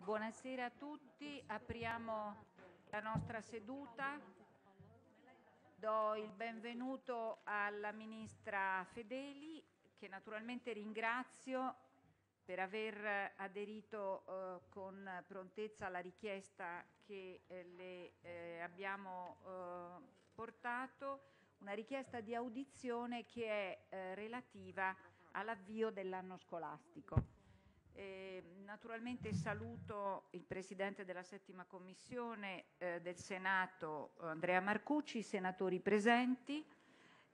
E buonasera a tutti, apriamo la nostra seduta. Do il benvenuto alla Ministra Fedeli, che naturalmente ringrazio per aver aderito eh, con prontezza alla richiesta che eh, le eh, abbiamo eh, portato, una richiesta di audizione che è eh, relativa all'avvio dell'anno scolastico. Eh, naturalmente saluto il Presidente della settima Commissione eh, del Senato, Andrea Marcucci, i senatori presenti.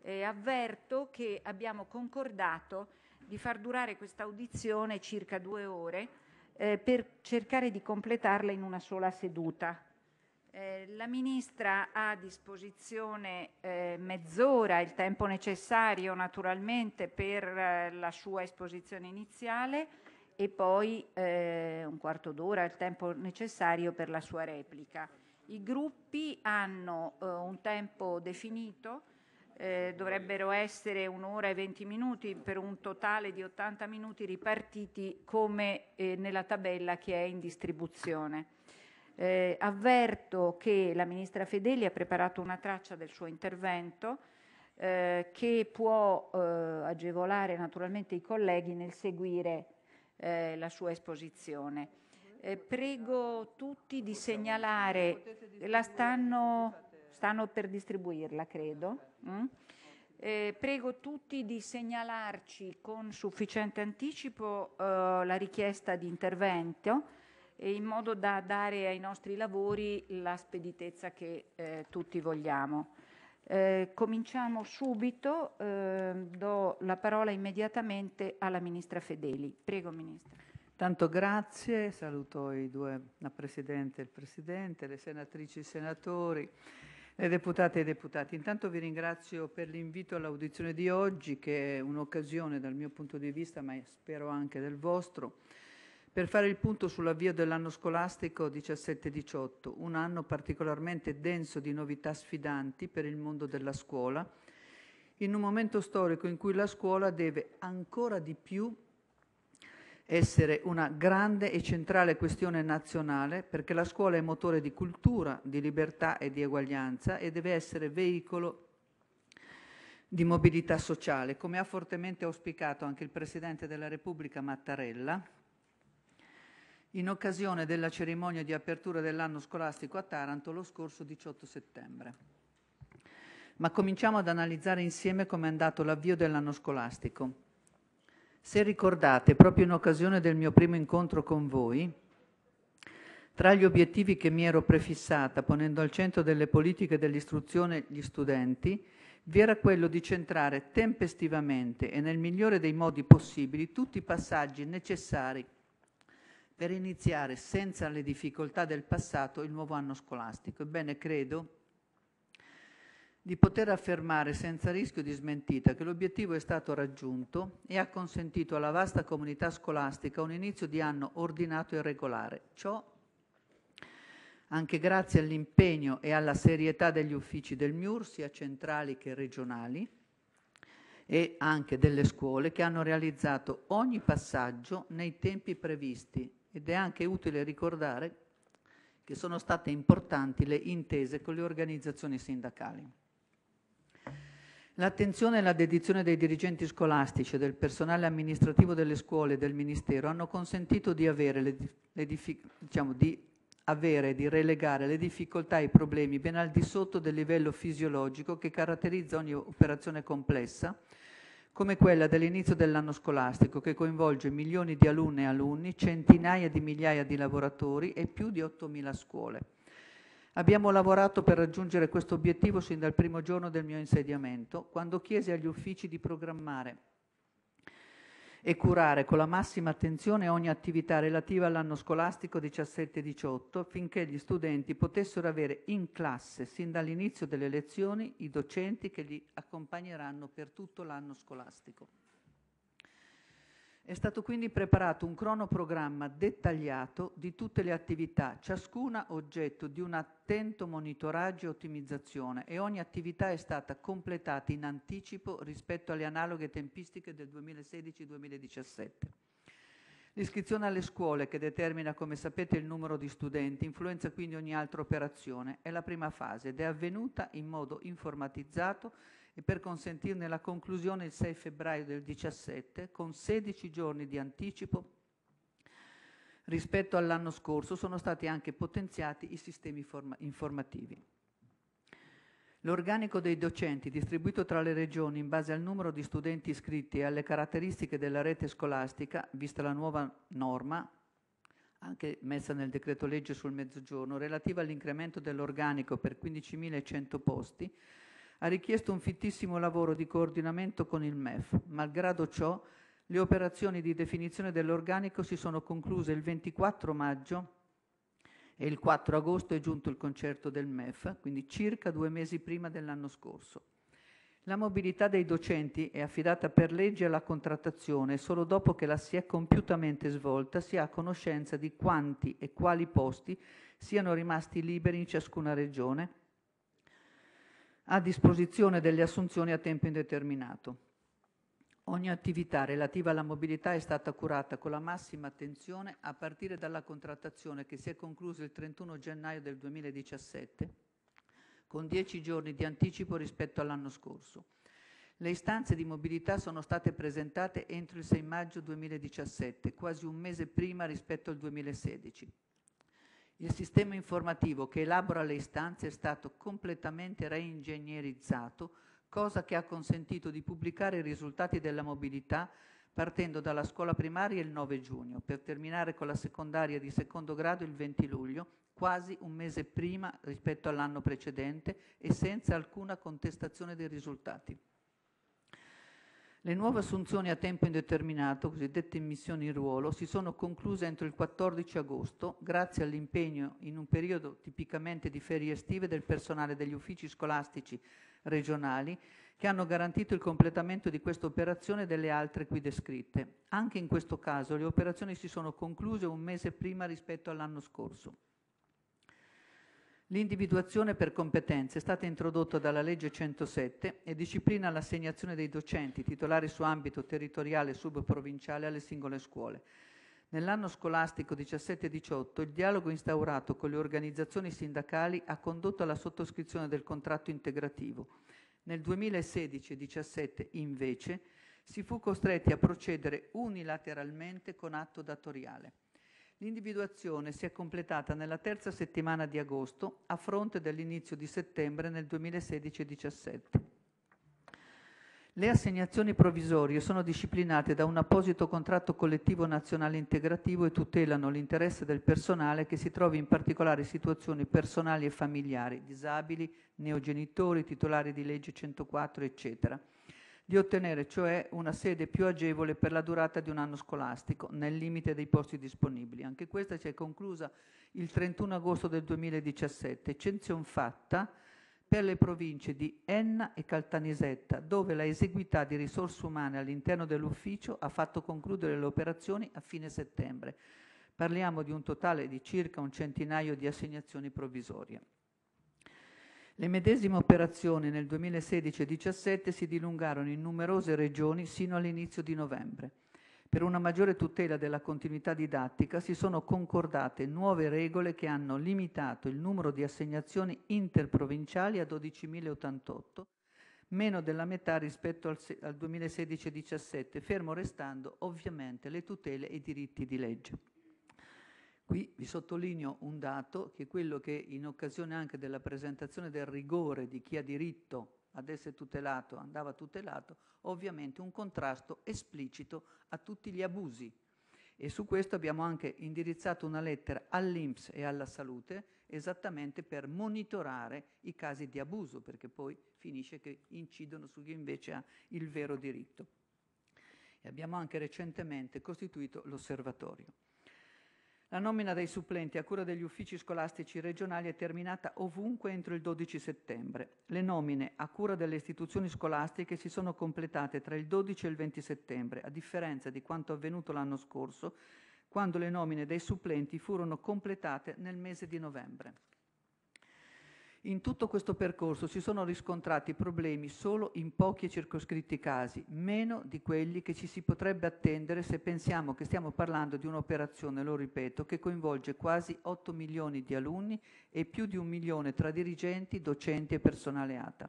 Eh, avverto che abbiamo concordato di far durare questa audizione circa due ore eh, per cercare di completarla in una sola seduta. Eh, la Ministra ha a disposizione eh, mezz'ora, il tempo necessario naturalmente per la sua esposizione iniziale e poi eh, un quarto d'ora, il tempo necessario per la sua replica. I gruppi hanno eh, un tempo definito, eh, dovrebbero essere un'ora e venti minuti per un totale di 80 minuti ripartiti come eh, nella tabella che è in distribuzione. Eh, avverto che la Ministra Fedeli ha preparato una traccia del suo intervento. Eh, che può agevolare naturalmente i colleghi nel seguire eh, la sua esposizione. Eh, prego tutti di segnalare, la stanno, stanno per distribuirla credo, mm? eh, prego tutti di segnalarci con sufficiente anticipo eh, la richiesta di intervento in modo da dare ai nostri lavori la speditezza che eh, tutti vogliamo. Eh, cominciamo subito, eh, do la parola immediatamente alla Ministra Fedeli. Prego Ministra. Tanto grazie, saluto i due, la Presidente e il Presidente, le senatrici e i senatori, le deputate e i deputati. Intanto vi ringrazio per l'invito all'audizione di oggi che è un'occasione dal mio punto di vista, ma spero anche del vostro, per fare il punto sull'avvio dell'anno scolastico 17-18, un anno particolarmente denso di novità sfidanti per il mondo della scuola, in un momento storico in cui la scuola deve ancora di più essere una grande e centrale questione nazionale perché la scuola è motore di cultura, di libertà e di eguaglianza e deve essere veicolo di mobilità sociale, come ha fortemente auspicato anche il Presidente della Repubblica Mattarella in occasione della cerimonia di apertura dell'anno scolastico a Taranto lo scorso 18 settembre. Ma cominciamo ad analizzare insieme come è andato l'avvio dell'anno scolastico. Se ricordate, proprio in occasione del mio primo incontro con voi, tra gli obiettivi che mi ero prefissata, ponendo al centro delle politiche dell'istruzione gli studenti, vi era quello di centrare tempestivamente e nel migliore dei modi possibili tutti i passaggi necessari per iniziare senza le difficoltà del passato il nuovo anno scolastico. Ebbene, credo di poter affermare senza rischio di smentita che l'obiettivo è stato raggiunto e ha consentito alla vasta comunità scolastica un inizio di anno ordinato e regolare. Ciò anche grazie all'impegno e alla serietà degli uffici del MIUR, sia centrali che regionali, e anche delle scuole che hanno realizzato ogni passaggio nei tempi previsti ed è anche utile ricordare che sono state importanti le intese con le organizzazioni sindacali. L'attenzione e la dedizione dei dirigenti scolastici e del personale amministrativo delle scuole e del Ministero hanno consentito di avere, le, le diciamo, di, avere di relegare le difficoltà e i problemi ben al di sotto del livello fisiologico che caratterizza ogni operazione complessa come quella dell'inizio dell'anno scolastico che coinvolge milioni di alunne e alunni, centinaia di migliaia di lavoratori e più di 8.000 scuole. Abbiamo lavorato per raggiungere questo obiettivo sin dal primo giorno del mio insediamento, quando chiesi agli uffici di programmare e curare con la massima attenzione ogni attività relativa all'anno scolastico 17-18 affinché gli studenti potessero avere in classe, sin dall'inizio delle lezioni, i docenti che li accompagneranno per tutto l'anno scolastico. È stato quindi preparato un cronoprogramma dettagliato di tutte le attività, ciascuna oggetto di un attento monitoraggio e ottimizzazione e ogni attività è stata completata in anticipo rispetto alle analoghe tempistiche del 2016-2017. L'iscrizione alle scuole, che determina come sapete il numero di studenti, influenza quindi ogni altra operazione, è la prima fase ed è avvenuta in modo informatizzato e per consentirne la conclusione il 6 febbraio del 17 con 16 giorni di anticipo rispetto all'anno scorso sono stati anche potenziati i sistemi informativi. L'organico dei docenti distribuito tra le regioni in base al numero di studenti iscritti e alle caratteristiche della rete scolastica, vista la nuova norma, anche messa nel decreto legge sul mezzogiorno, relativa all'incremento dell'organico per 15.100 posti, ha richiesto un fittissimo lavoro di coordinamento con il MEF. Malgrado ciò, le operazioni di definizione dell'organico si sono concluse il 24 maggio e il 4 agosto è giunto il concerto del MEF, quindi circa due mesi prima dell'anno scorso. La mobilità dei docenti è affidata per legge alla contrattazione e solo dopo che la si è compiutamente svolta si ha conoscenza di quanti e quali posti siano rimasti liberi in ciascuna regione a disposizione delle assunzioni a tempo indeterminato. Ogni attività relativa alla mobilità è stata curata con la massima attenzione a partire dalla contrattazione che si è conclusa il 31 gennaio del 2017 con 10 giorni di anticipo rispetto all'anno scorso. Le istanze di mobilità sono state presentate entro il 6 maggio 2017, quasi un mese prima rispetto al 2016. Il sistema informativo che elabora le istanze è stato completamente reingegnerizzato, cosa che ha consentito di pubblicare i risultati della mobilità partendo dalla scuola primaria il 9 giugno, per terminare con la secondaria di secondo grado il 20 luglio, quasi un mese prima rispetto all'anno precedente e senza alcuna contestazione dei risultati. Le nuove assunzioni a tempo indeterminato, cosiddette missioni in ruolo, si sono concluse entro il 14 agosto grazie all'impegno in un periodo tipicamente di ferie estive del personale degli uffici scolastici regionali che hanno garantito il completamento di questa operazione e delle altre qui descritte. Anche in questo caso le operazioni si sono concluse un mese prima rispetto all'anno scorso. L'individuazione per competenze è stata introdotta dalla legge 107 e disciplina l'assegnazione dei docenti titolari su ambito territoriale e subprovinciale alle singole scuole. Nell'anno scolastico 17-18 il dialogo instaurato con le organizzazioni sindacali ha condotto alla sottoscrizione del contratto integrativo. Nel 2016-17 invece si fu costretti a procedere unilateralmente con atto datoriale. L'individuazione si è completata nella terza settimana di agosto, a fronte dell'inizio di settembre nel 2016-17. Le assegnazioni provvisorie sono disciplinate da un apposito contratto collettivo nazionale integrativo e tutelano l'interesse del personale che si trovi in particolari situazioni personali e familiari, disabili, neogenitori, titolari di legge 104, eccetera di ottenere cioè una sede più agevole per la durata di un anno scolastico, nel limite dei posti disponibili. Anche questa si è conclusa il 31 agosto del 2017, eccezion fatta per le province di Enna e Caltanisetta, dove la eseguità di risorse umane all'interno dell'ufficio ha fatto concludere le operazioni a fine settembre. Parliamo di un totale di circa un centinaio di assegnazioni provvisorie. Le medesime operazioni nel 2016 e 2017 si dilungarono in numerose regioni sino all'inizio di novembre. Per una maggiore tutela della continuità didattica si sono concordate nuove regole che hanno limitato il numero di assegnazioni interprovinciali a 12.088, meno della metà rispetto al, al 2016-17, fermo restando ovviamente le tutele e i diritti di legge. Qui vi sottolineo un dato che è quello che in occasione anche della presentazione del rigore di chi ha diritto ad essere tutelato, andava tutelato, ovviamente un contrasto esplicito a tutti gli abusi. E su questo abbiamo anche indirizzato una lettera all'Inps e alla salute esattamente per monitorare i casi di abuso, perché poi finisce che incidono su chi invece ha il vero diritto. E abbiamo anche recentemente costituito l'osservatorio. La nomina dei supplenti a cura degli uffici scolastici regionali è terminata ovunque entro il 12 settembre. Le nomine a cura delle istituzioni scolastiche si sono completate tra il 12 e il 20 settembre, a differenza di quanto avvenuto l'anno scorso, quando le nomine dei supplenti furono completate nel mese di novembre. In tutto questo percorso si sono riscontrati problemi solo in pochi e circoscritti casi, meno di quelli che ci si potrebbe attendere se pensiamo che stiamo parlando di un'operazione, lo ripeto, che coinvolge quasi 8 milioni di alunni e più di un milione tra dirigenti, docenti e personale ATA.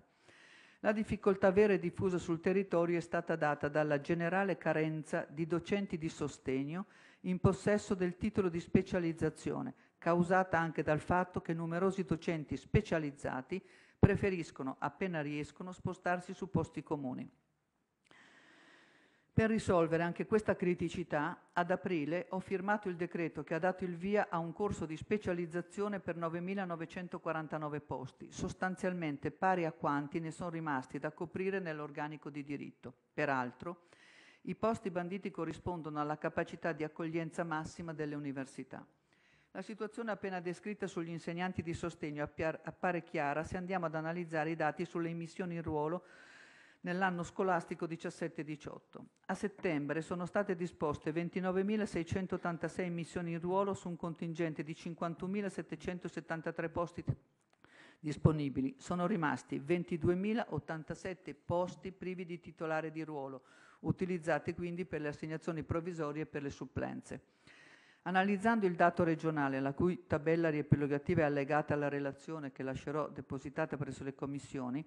La difficoltà vera e diffusa sul territorio è stata data dalla generale carenza di docenti di sostegno in possesso del titolo di specializzazione, causata anche dal fatto che numerosi docenti specializzati preferiscono, appena riescono, spostarsi su posti comuni. Per risolvere anche questa criticità, ad aprile ho firmato il decreto che ha dato il via a un corso di specializzazione per 9.949 posti, sostanzialmente pari a quanti ne sono rimasti da coprire nell'organico di diritto. Peraltro, i posti banditi corrispondono alla capacità di accoglienza massima delle università. La situazione appena descritta sugli insegnanti di sostegno appare chiara se andiamo ad analizzare i dati sulle immissioni in ruolo nell'anno scolastico 17-18. A settembre sono state disposte 29.686 immissioni in ruolo su un contingente di 51.773 posti disponibili. Sono rimasti 22.087 posti privi di titolare di ruolo, utilizzati quindi per le assegnazioni provvisorie e per le supplenze. Analizzando il dato regionale, la cui tabella riepilogativa è allegata alla relazione che lascerò depositata presso le commissioni,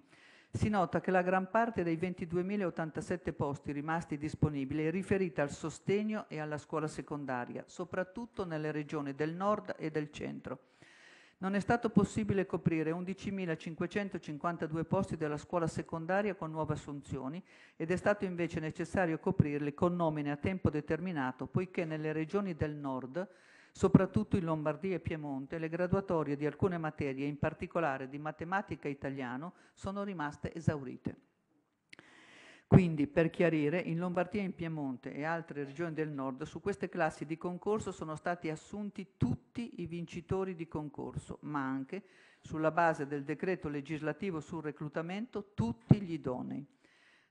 si nota che la gran parte dei 22.087 posti rimasti disponibili è riferita al sostegno e alla scuola secondaria, soprattutto nelle regioni del nord e del centro, non è stato possibile coprire 11.552 posti della scuola secondaria con nuove assunzioni ed è stato invece necessario coprirli con nomine a tempo determinato poiché nelle regioni del nord, soprattutto in Lombardia e Piemonte, le graduatorie di alcune materie, in particolare di matematica e italiano, sono rimaste esaurite. Quindi, per chiarire, in Lombardia, in Piemonte e altre regioni del nord, su queste classi di concorso sono stati assunti tutti i vincitori di concorso, ma anche, sulla base del decreto legislativo sul reclutamento, tutti gli idonei.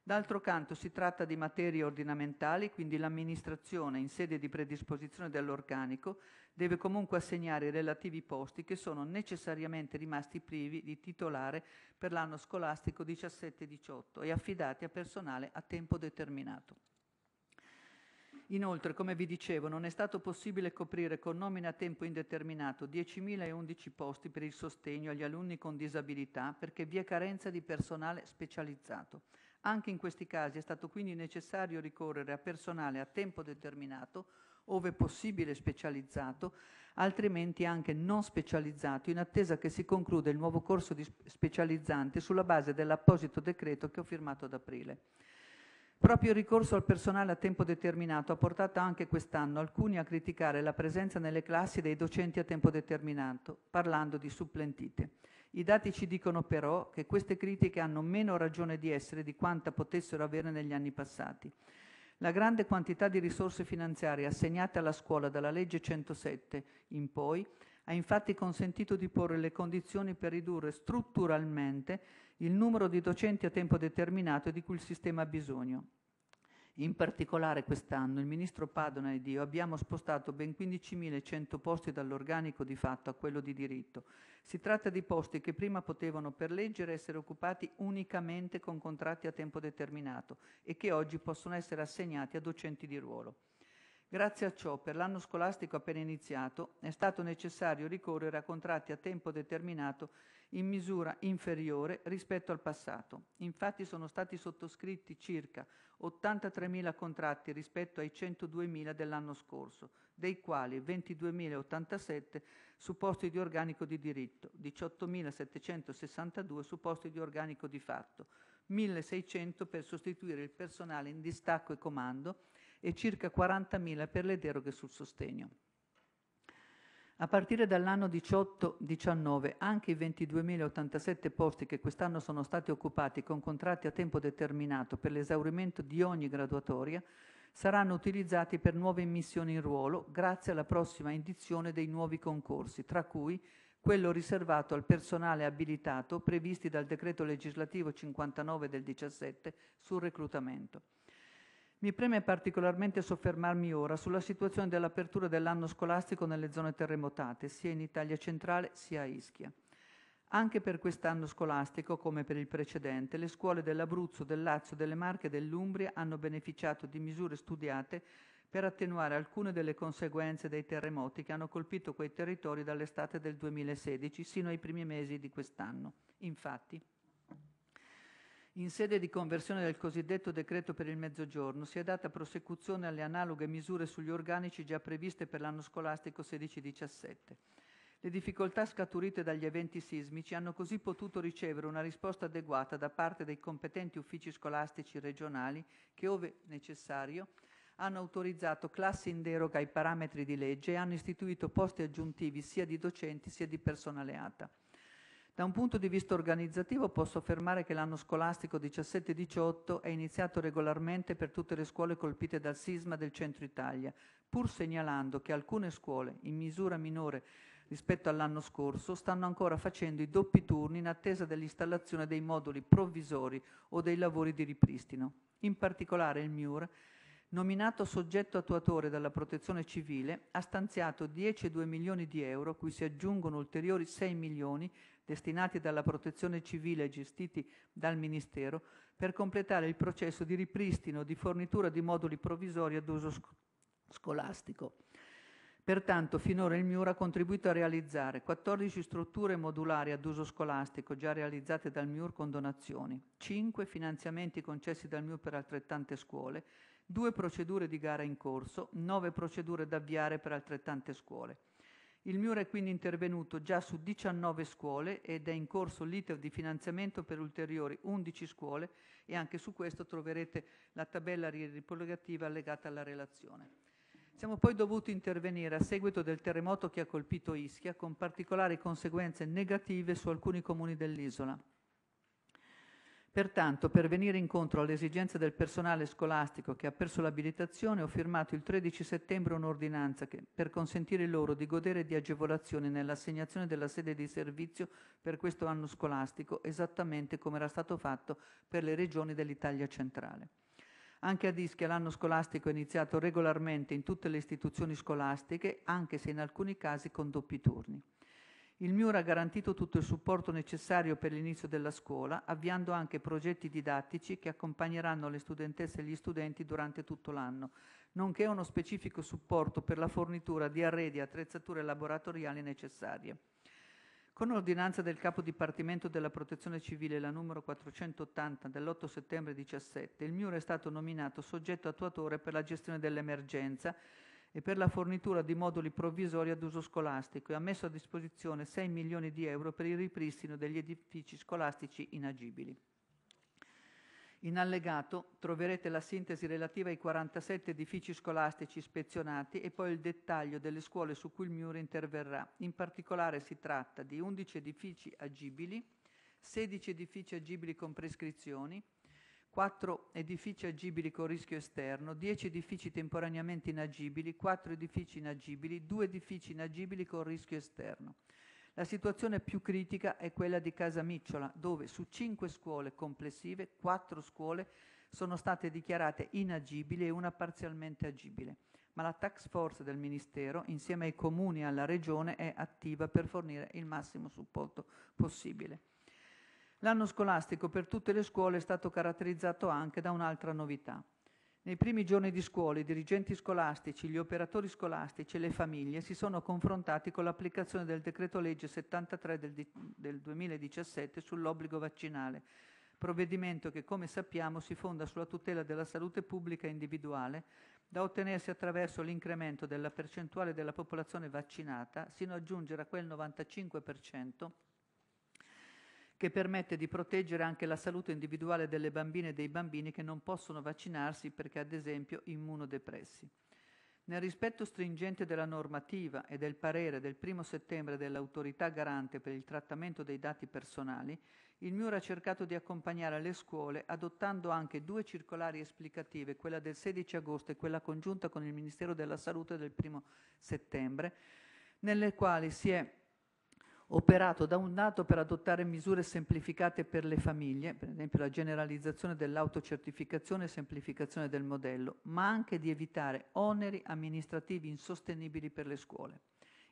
D'altro canto si tratta di materie ordinamentali, quindi l'amministrazione, in sede di predisposizione dell'organico, deve comunque assegnare i relativi posti che sono necessariamente rimasti privi di titolare per l'anno scolastico 17-18 e affidati a personale a tempo determinato. Inoltre, come vi dicevo, non è stato possibile coprire con nomine a tempo indeterminato 10.011 posti per il sostegno agli alunni con disabilità perché vi è carenza di personale specializzato. Anche in questi casi è stato quindi necessario ricorrere a personale a tempo determinato ove possibile specializzato, altrimenti anche non specializzato, in attesa che si concluda il nuovo corso di specializzanti sulla base dell'apposito decreto che ho firmato ad aprile. Proprio il ricorso al personale a tempo determinato ha portato anche quest'anno alcuni a criticare la presenza nelle classi dei docenti a tempo determinato, parlando di supplentite. I dati ci dicono però che queste critiche hanno meno ragione di essere di quanta potessero avere negli anni passati. La grande quantità di risorse finanziarie assegnate alla scuola dalla legge 107 in poi ha infatti consentito di porre le condizioni per ridurre strutturalmente il numero di docenti a tempo determinato di cui il sistema ha bisogno. In particolare quest'anno il ministro Padona ed io abbiamo spostato ben 15.100 posti dall'organico di fatto a quello di diritto. Si tratta di posti che prima potevano per legge essere occupati unicamente con contratti a tempo determinato e che oggi possono essere assegnati a docenti di ruolo. Grazie a ciò, per l'anno scolastico appena iniziato, è stato necessario ricorrere a contratti a tempo determinato in misura inferiore rispetto al passato. Infatti sono stati sottoscritti circa 83.000 contratti rispetto ai 102.000 dell'anno scorso, dei quali 22.087 su posti di organico di diritto, 18.762 su posti di organico di fatto, 1.600 per sostituire il personale in distacco e comando e circa 40.000 per le deroghe sul sostegno. A partire dall'anno 18-19 anche i 22.087 posti che quest'anno sono stati occupati con contratti a tempo determinato per l'esaurimento di ogni graduatoria saranno utilizzati per nuove immissioni in ruolo grazie alla prossima indizione dei nuovi concorsi, tra cui quello riservato al personale abilitato previsti dal decreto legislativo 59 del 17 sul reclutamento. Mi preme particolarmente soffermarmi ora sulla situazione dell'apertura dell'anno scolastico nelle zone terremotate, sia in Italia centrale sia a Ischia. Anche per quest'anno scolastico, come per il precedente, le scuole dell'Abruzzo, del Lazio, delle Marche e dell'Umbria hanno beneficiato di misure studiate per attenuare alcune delle conseguenze dei terremoti che hanno colpito quei territori dall'estate del 2016 sino ai primi mesi di quest'anno. Infatti, in sede di conversione del cosiddetto decreto per il mezzogiorno si è data prosecuzione alle analoghe misure sugli organici già previste per l'anno scolastico 16-17. Le difficoltà scaturite dagli eventi sismici hanno così potuto ricevere una risposta adeguata da parte dei competenti uffici scolastici regionali che, ove necessario, hanno autorizzato classi in deroga ai parametri di legge e hanno istituito posti aggiuntivi sia di docenti sia di personale ATA. Da un punto di vista organizzativo posso affermare che l'anno scolastico 17-18 è iniziato regolarmente per tutte le scuole colpite dal sisma del centro Italia, pur segnalando che alcune scuole, in misura minore rispetto all'anno scorso, stanno ancora facendo i doppi turni in attesa dell'installazione dei moduli provvisori o dei lavori di ripristino. In particolare il MIUR nominato soggetto attuatore dalla protezione civile, ha stanziato 10,2 milioni di euro, cui si aggiungono ulteriori 6 milioni destinati dalla protezione civile e gestiti dal Ministero, per completare il processo di ripristino di fornitura di moduli provvisori ad uso scolastico. Pertanto, finora il MIUR ha contribuito a realizzare 14 strutture modulari ad uso scolastico già realizzate dal MIUR con donazioni, 5 finanziamenti concessi dal MIUR per altrettante scuole, 2 procedure di gara in corso, 9 procedure da avviare per altrettante scuole. Il MIUR è quindi intervenuto già su 19 scuole ed è in corso l'iter di finanziamento per ulteriori 11 scuole e anche su questo troverete la tabella ripropogativa legata alla relazione. Siamo poi dovuti intervenire a seguito del terremoto che ha colpito Ischia con particolari conseguenze negative su alcuni comuni dell'isola. Pertanto, per venire incontro alle esigenze del personale scolastico che ha perso l'abilitazione, ho firmato il 13 settembre un'ordinanza per consentire loro di godere di agevolazioni nell'assegnazione della sede di servizio per questo anno scolastico, esattamente come era stato fatto per le regioni dell'Italia centrale. Anche a Ischia l'anno scolastico è iniziato regolarmente in tutte le istituzioni scolastiche, anche se in alcuni casi con doppi turni. Il MIUR ha garantito tutto il supporto necessario per l'inizio della scuola, avviando anche progetti didattici che accompagneranno le studentesse e gli studenti durante tutto l'anno, nonché uno specifico supporto per la fornitura di arredi e attrezzature laboratoriali necessarie. Con ordinanza del Capo Dipartimento della Protezione Civile, la numero 480 dell'8 settembre 2017, il MIUR è stato nominato soggetto attuatore per la gestione dell'emergenza e per la fornitura di moduli provvisori ad uso scolastico e ha messo a disposizione 6 milioni di euro per il ripristino degli edifici scolastici inagibili. In allegato troverete la sintesi relativa ai 47 edifici scolastici ispezionati e poi il dettaglio delle scuole su cui il MIUR interverrà. In particolare si tratta di 11 edifici agibili, 16 edifici agibili con prescrizioni, 4 edifici agibili con rischio esterno, 10 edifici temporaneamente inagibili, 4 edifici inagibili, 2 edifici inagibili con rischio esterno. La situazione più critica è quella di Casa Micciola, dove su 5 scuole complessive, 4 scuole sono state dichiarate inagibili e una parzialmente agibile. Ma la tax force del Ministero, insieme ai comuni e alla Regione, è attiva per fornire il massimo supporto possibile. L'anno scolastico per tutte le scuole è stato caratterizzato anche da un'altra novità. Nei primi giorni di scuola i dirigenti scolastici, gli operatori scolastici e le famiglie si sono confrontati con l'applicazione del decreto legge 73 del, 2017 sull'obbligo vaccinale, provvedimento che come sappiamo si fonda sulla tutela della salute pubblica e individuale da ottenersi attraverso l'incremento della percentuale della popolazione vaccinata sino ad aggiungere a quel 95% che permette di proteggere anche la salute individuale delle bambine e dei bambini che non possono vaccinarsi perché ad esempio immunodepressi. Nel rispetto stringente della normativa e del parere del 1 settembre dell'autorità garante per il trattamento dei dati personali, il MIUR ha cercato di accompagnare le scuole adottando anche due circolari esplicative, quella del 16 agosto e quella congiunta con il Ministero della Salute del 1 settembre, nelle quali si è operato da un lato per adottare misure semplificate per le famiglie, per esempio la generalizzazione dell'autocertificazione e semplificazione del modello, ma anche di evitare oneri amministrativi insostenibili per le scuole.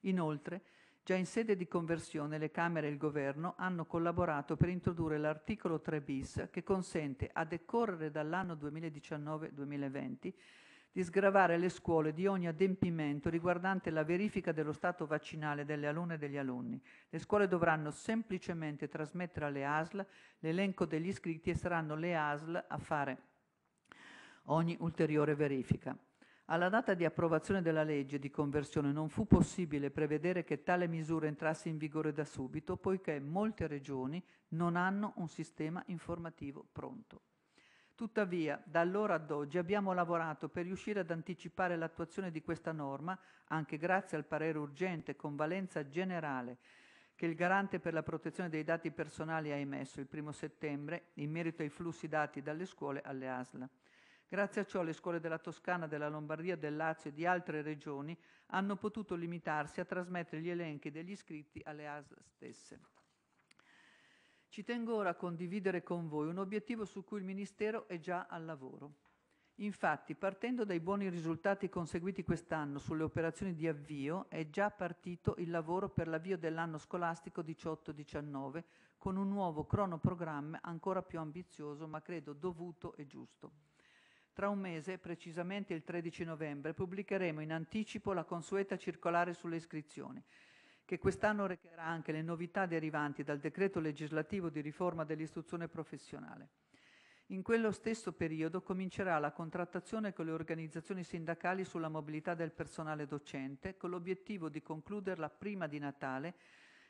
Inoltre, Già in sede di conversione le Camere e il Governo hanno collaborato per introdurre l'articolo 3 bis che consente, a decorrere dall'anno 2019-2020, di sgravare le scuole di ogni adempimento riguardante la verifica dello stato vaccinale delle alunne e degli alunni. Le scuole dovranno semplicemente trasmettere alle ASL l'elenco degli iscritti e saranno le ASL a fare ogni ulteriore verifica. Alla data di approvazione della legge di conversione non fu possibile prevedere che tale misura entrasse in vigore da subito, poiché molte regioni non hanno un sistema informativo pronto. Tuttavia, da allora ad oggi abbiamo lavorato per riuscire ad anticipare l'attuazione di questa norma, anche grazie al parere urgente con valenza generale che il Garante per la protezione dei dati personali ha emesso il 1 settembre in merito ai flussi dati dalle scuole alle ASL. Grazie a ciò le scuole della Toscana, della Lombardia, del Lazio e di altre regioni hanno potuto limitarsi a trasmettere gli elenchi degli iscritti alle ASL stesse. Ci tengo ora a condividere con voi un obiettivo su cui il Ministero è già al lavoro. Infatti, partendo dai buoni risultati conseguiti quest'anno sulle operazioni di avvio, è già partito il lavoro per l'avvio dell'anno scolastico 18-19 con un nuovo cronoprogramma ancora più ambizioso, ma credo dovuto e giusto. Tra un mese, precisamente il 13 novembre, pubblicheremo in anticipo la consueta circolare sulle iscrizioni, che quest'anno recherà anche le novità derivanti dal decreto legislativo di riforma dell'istruzione professionale. In quello stesso periodo comincerà la contrattazione con le organizzazioni sindacali sulla mobilità del personale docente, con l'obiettivo di concluderla prima di Natale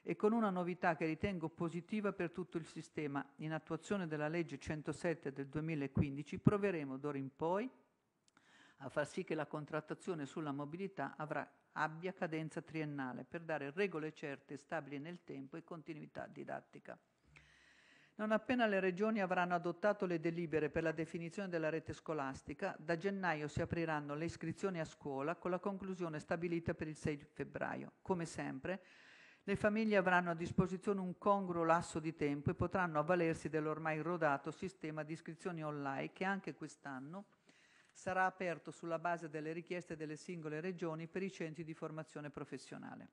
e con una novità che ritengo positiva per tutto il sistema. In attuazione della legge 107 del 2015 proveremo d'ora in poi a far sì che la contrattazione sulla mobilità avrà abbia cadenza triennale per dare regole certe, stabili nel tempo e continuità didattica. Non appena le regioni avranno adottato le delibere per la definizione della rete scolastica, da gennaio si apriranno le iscrizioni a scuola con la conclusione stabilita per il 6 febbraio. Come sempre, le famiglie avranno a disposizione un congruo lasso di tempo e potranno avvalersi dell'ormai rodato sistema di iscrizioni online che anche quest'anno sarà aperto sulla base delle richieste delle singole regioni per i centri di formazione professionale.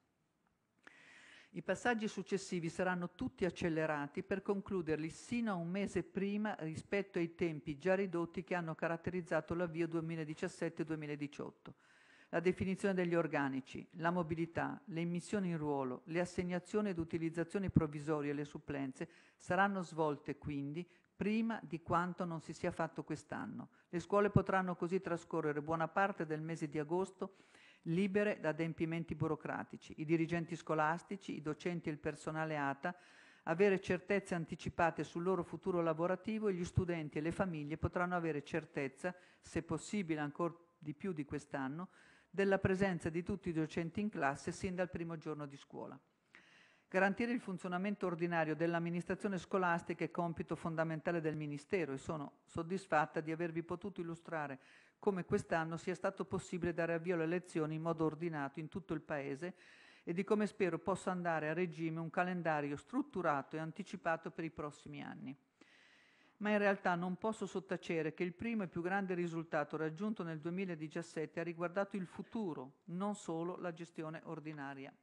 I passaggi successivi saranno tutti accelerati per concluderli sino a un mese prima rispetto ai tempi già ridotti che hanno caratterizzato l'avvio 2017-2018. La definizione degli organici, la mobilità, le immissioni in ruolo, le assegnazioni ed utilizzazioni provvisorie e le supplenze saranno svolte quindi prima di quanto non si sia fatto quest'anno. Le scuole potranno così trascorrere buona parte del mese di agosto libere da adempimenti burocratici. I dirigenti scolastici, i docenti e il personale ATA avere certezze anticipate sul loro futuro lavorativo e gli studenti e le famiglie potranno avere certezza, se possibile ancora di più di quest'anno, della presenza di tutti i docenti in classe sin dal primo giorno di scuola. Garantire il funzionamento ordinario dell'amministrazione scolastica è compito fondamentale del Ministero e sono soddisfatta di avervi potuto illustrare come quest'anno sia stato possibile dare avvio alle lezioni in modo ordinato in tutto il Paese e di come spero possa andare a regime un calendario strutturato e anticipato per i prossimi anni. Ma in realtà non posso sottacere che il primo e più grande risultato raggiunto nel 2017 ha riguardato il futuro, non solo la gestione ordinaria.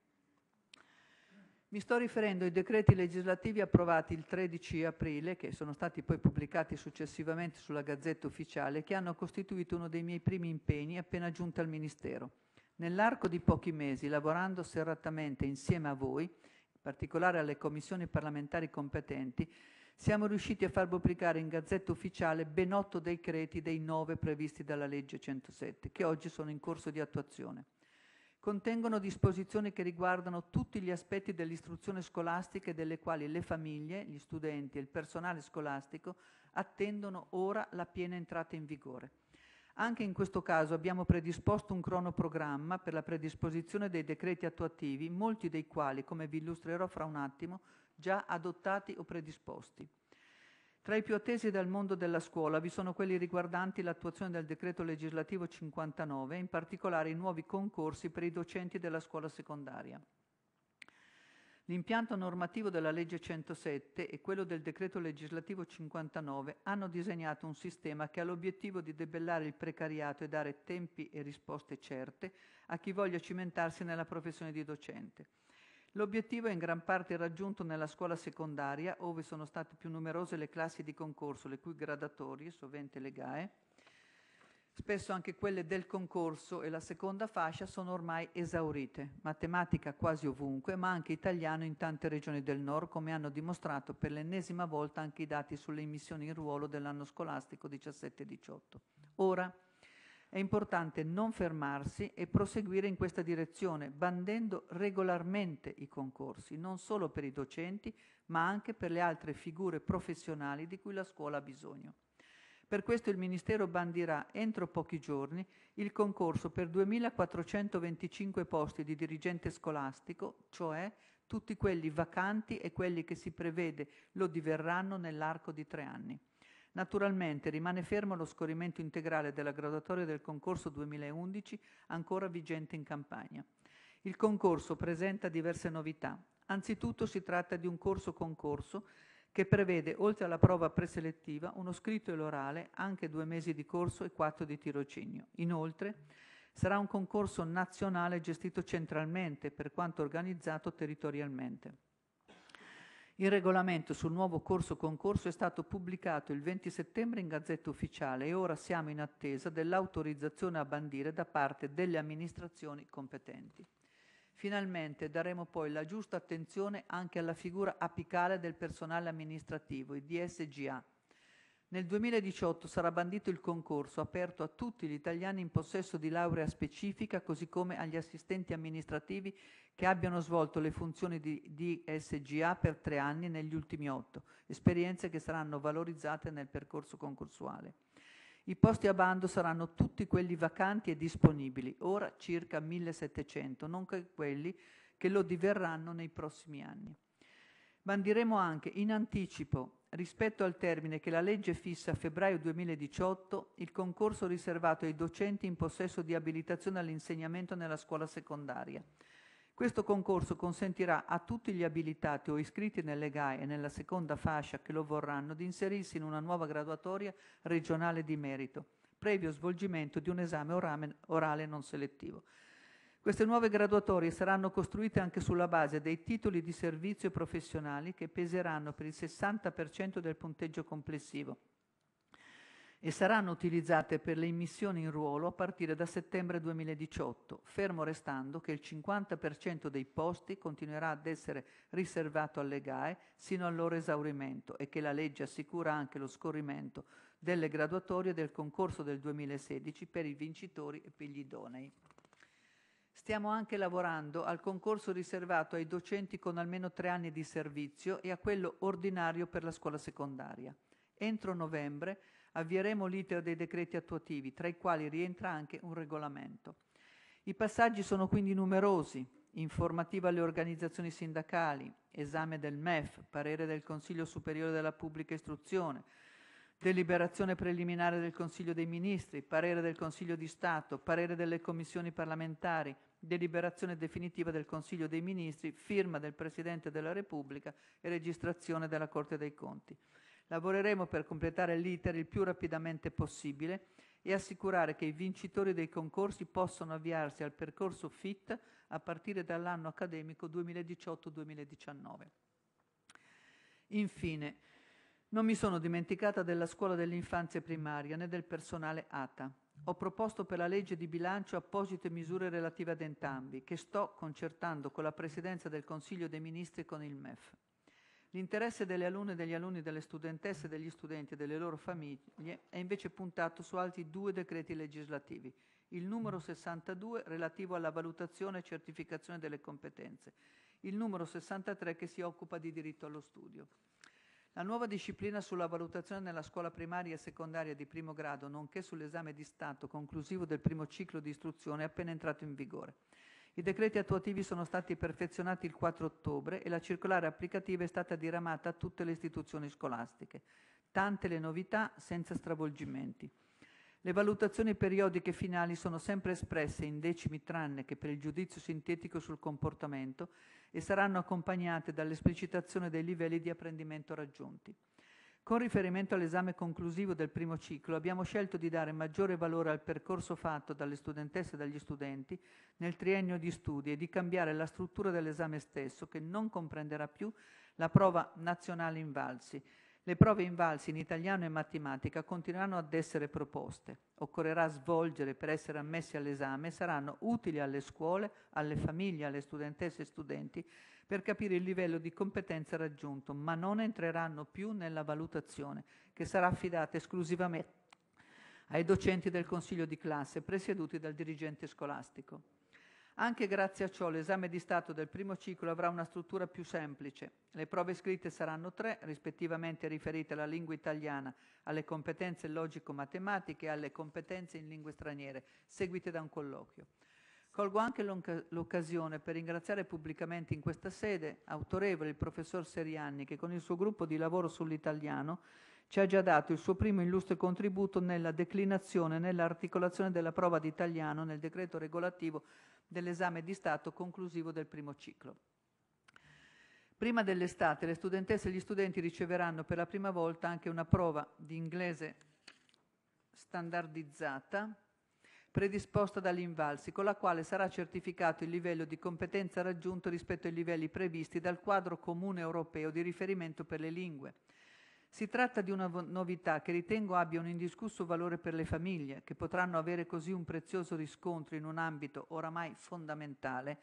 Mi sto riferendo ai decreti legislativi approvati il 13 aprile, che sono stati poi pubblicati successivamente sulla Gazzetta Ufficiale, che hanno costituito uno dei miei primi impegni appena giunta al Ministero. Nell'arco di pochi mesi, lavorando serratamente insieme a voi, in particolare alle commissioni parlamentari competenti, siamo riusciti a far pubblicare in Gazzetta Ufficiale ben otto decreti dei nove previsti dalla legge 107, che oggi sono in corso di attuazione contengono disposizioni che riguardano tutti gli aspetti dell'istruzione scolastica e delle quali le famiglie, gli studenti e il personale scolastico attendono ora la piena entrata in vigore. Anche in questo caso abbiamo predisposto un cronoprogramma per la predisposizione dei decreti attuativi, molti dei quali, come vi illustrerò fra un attimo, già adottati o predisposti. Tra i più attesi dal mondo della scuola vi sono quelli riguardanti l'attuazione del decreto legislativo 59, in particolare i nuovi concorsi per i docenti della scuola secondaria. L'impianto normativo della legge 107 e quello del decreto legislativo 59 hanno disegnato un sistema che ha l'obiettivo di debellare il precariato e dare tempi e risposte certe a chi voglia cimentarsi nella professione di docente. L'obiettivo è in gran parte raggiunto nella scuola secondaria, ove sono state più numerose le classi di concorso, le cui gradatorie, sovente le GAE, spesso anche quelle del concorso e la seconda fascia sono ormai esaurite, matematica quasi ovunque, ma anche italiano in tante regioni del nord, come hanno dimostrato per l'ennesima volta anche i dati sulle emissioni in ruolo dell'anno scolastico 17-18. Ora, è importante non fermarsi e proseguire in questa direzione, bandendo regolarmente i concorsi, non solo per i docenti, ma anche per le altre figure professionali di cui la scuola ha bisogno. Per questo il Ministero bandirà entro pochi giorni il concorso per 2.425 posti di dirigente scolastico, cioè tutti quelli vacanti e quelli che si prevede lo diverranno nell'arco di tre anni. Naturalmente rimane fermo lo scorrimento integrale della graduatoria del concorso 2011 ancora vigente in campagna. Il concorso presenta diverse novità. Anzitutto si tratta di un corso concorso che prevede, oltre alla prova preselettiva, uno scritto e l'orale, anche due mesi di corso e quattro di tirocinio. Inoltre, sarà un concorso nazionale gestito centralmente, per quanto organizzato territorialmente. Il regolamento sul nuovo corso concorso è stato pubblicato il 20 settembre in Gazzetta Ufficiale e ora siamo in attesa dell'autorizzazione a bandire da parte delle amministrazioni competenti. Finalmente daremo poi la giusta attenzione anche alla figura apicale del personale amministrativo, i DSGA, nel 2018 sarà bandito il concorso aperto a tutti gli italiani in possesso di laurea specifica, così come agli assistenti amministrativi che abbiano svolto le funzioni di, di SGA per tre anni negli ultimi otto, esperienze che saranno valorizzate nel percorso concorsuale. I posti a bando saranno tutti quelli vacanti e disponibili, ora circa 1700, nonché quelli che lo diverranno nei prossimi anni. Bandiremo anche in anticipo rispetto al termine che la legge fissa a febbraio 2018 il concorso riservato ai docenti in possesso di abilitazione all'insegnamento nella scuola secondaria. Questo concorso consentirà a tutti gli abilitati o iscritti nelle GAE e nella seconda fascia che lo vorranno di inserirsi in una nuova graduatoria regionale di merito, previo svolgimento di un esame orale non selettivo. Queste nuove graduatorie saranno costruite anche sulla base dei titoli di servizio professionali che peseranno per il 60% del punteggio complessivo e saranno utilizzate per le immissioni in ruolo a partire da settembre 2018, fermo restando che il 50% dei posti continuerà ad essere riservato alle GAE sino al loro esaurimento e che la legge assicura anche lo scorrimento delle graduatorie del concorso del 2016 per i vincitori e per gli idonei. Stiamo anche lavorando al concorso riservato ai docenti con almeno tre anni di servizio e a quello ordinario per la scuola secondaria. Entro novembre avvieremo l'iter dei decreti attuativi, tra i quali rientra anche un regolamento. I passaggi sono quindi numerosi, informativa alle organizzazioni sindacali, esame del MEF, parere del Consiglio Superiore della Pubblica Istruzione, deliberazione preliminare del Consiglio dei Ministri, parere del Consiglio di Stato, parere delle Commissioni parlamentari, deliberazione definitiva del Consiglio dei Ministri, firma del Presidente della Repubblica e registrazione della Corte dei Conti. Lavoreremo per completare l'iter il più rapidamente possibile e assicurare che i vincitori dei concorsi possano avviarsi al percorso FIT a partire dall'anno accademico 2018-2019. Infine, non mi sono dimenticata della scuola dell'infanzia primaria né del personale ATA. Ho proposto per la legge di bilancio apposite misure relative ad entrambi, che sto concertando con la Presidenza del Consiglio dei Ministri e con il MEF. L'interesse delle alunne, e degli alunni, delle studentesse, degli studenti e delle loro famiglie è invece puntato su altri due decreti legislativi, il numero 62 relativo alla valutazione e certificazione delle competenze, il numero 63 che si occupa di diritto allo studio. La nuova disciplina sulla valutazione nella scuola primaria e secondaria di primo grado, nonché sull'esame di Stato conclusivo del primo ciclo di istruzione, è appena entrato in vigore. I decreti attuativi sono stati perfezionati il 4 ottobre e la circolare applicativa è stata diramata a tutte le istituzioni scolastiche. Tante le novità senza stravolgimenti. Le valutazioni periodiche finali sono sempre espresse in decimi tranne che per il giudizio sintetico sul comportamento e saranno accompagnate dall'esplicitazione dei livelli di apprendimento raggiunti. Con riferimento all'esame conclusivo del primo ciclo, abbiamo scelto di dare maggiore valore al percorso fatto dalle studentesse e dagli studenti nel triennio di studi e di cambiare la struttura dell'esame stesso, che non comprenderà più la prova nazionale invalsi, le prove invalsi in italiano e matematica continueranno ad essere proposte, occorrerà svolgere per essere ammessi all'esame e saranno utili alle scuole, alle famiglie, alle studentesse e studenti per capire il livello di competenza raggiunto, ma non entreranno più nella valutazione, che sarà affidata esclusivamente ai docenti del consiglio di classe presieduti dal dirigente scolastico. Anche grazie a ciò l'esame di Stato del primo ciclo avrà una struttura più semplice. Le prove scritte saranno tre, rispettivamente riferite alla lingua italiana, alle competenze logico-matematiche e alle competenze in lingue straniere, seguite da un colloquio. Colgo anche l'occasione per ringraziare pubblicamente in questa sede autorevole il professor Serianni che con il suo gruppo di lavoro sull'italiano ci ha già dato il suo primo illustre contributo nella declinazione e nell'articolazione della prova d'italiano nel decreto regolativo dell'esame di Stato conclusivo del primo ciclo. Prima dell'estate le studentesse e gli studenti riceveranno per la prima volta anche una prova di inglese standardizzata predisposta dall'Invalsi, con la quale sarà certificato il livello di competenza raggiunto rispetto ai livelli previsti dal quadro comune europeo di riferimento per le lingue si tratta di una novità che ritengo abbia un indiscusso valore per le famiglie, che potranno avere così un prezioso riscontro in un ambito oramai fondamentale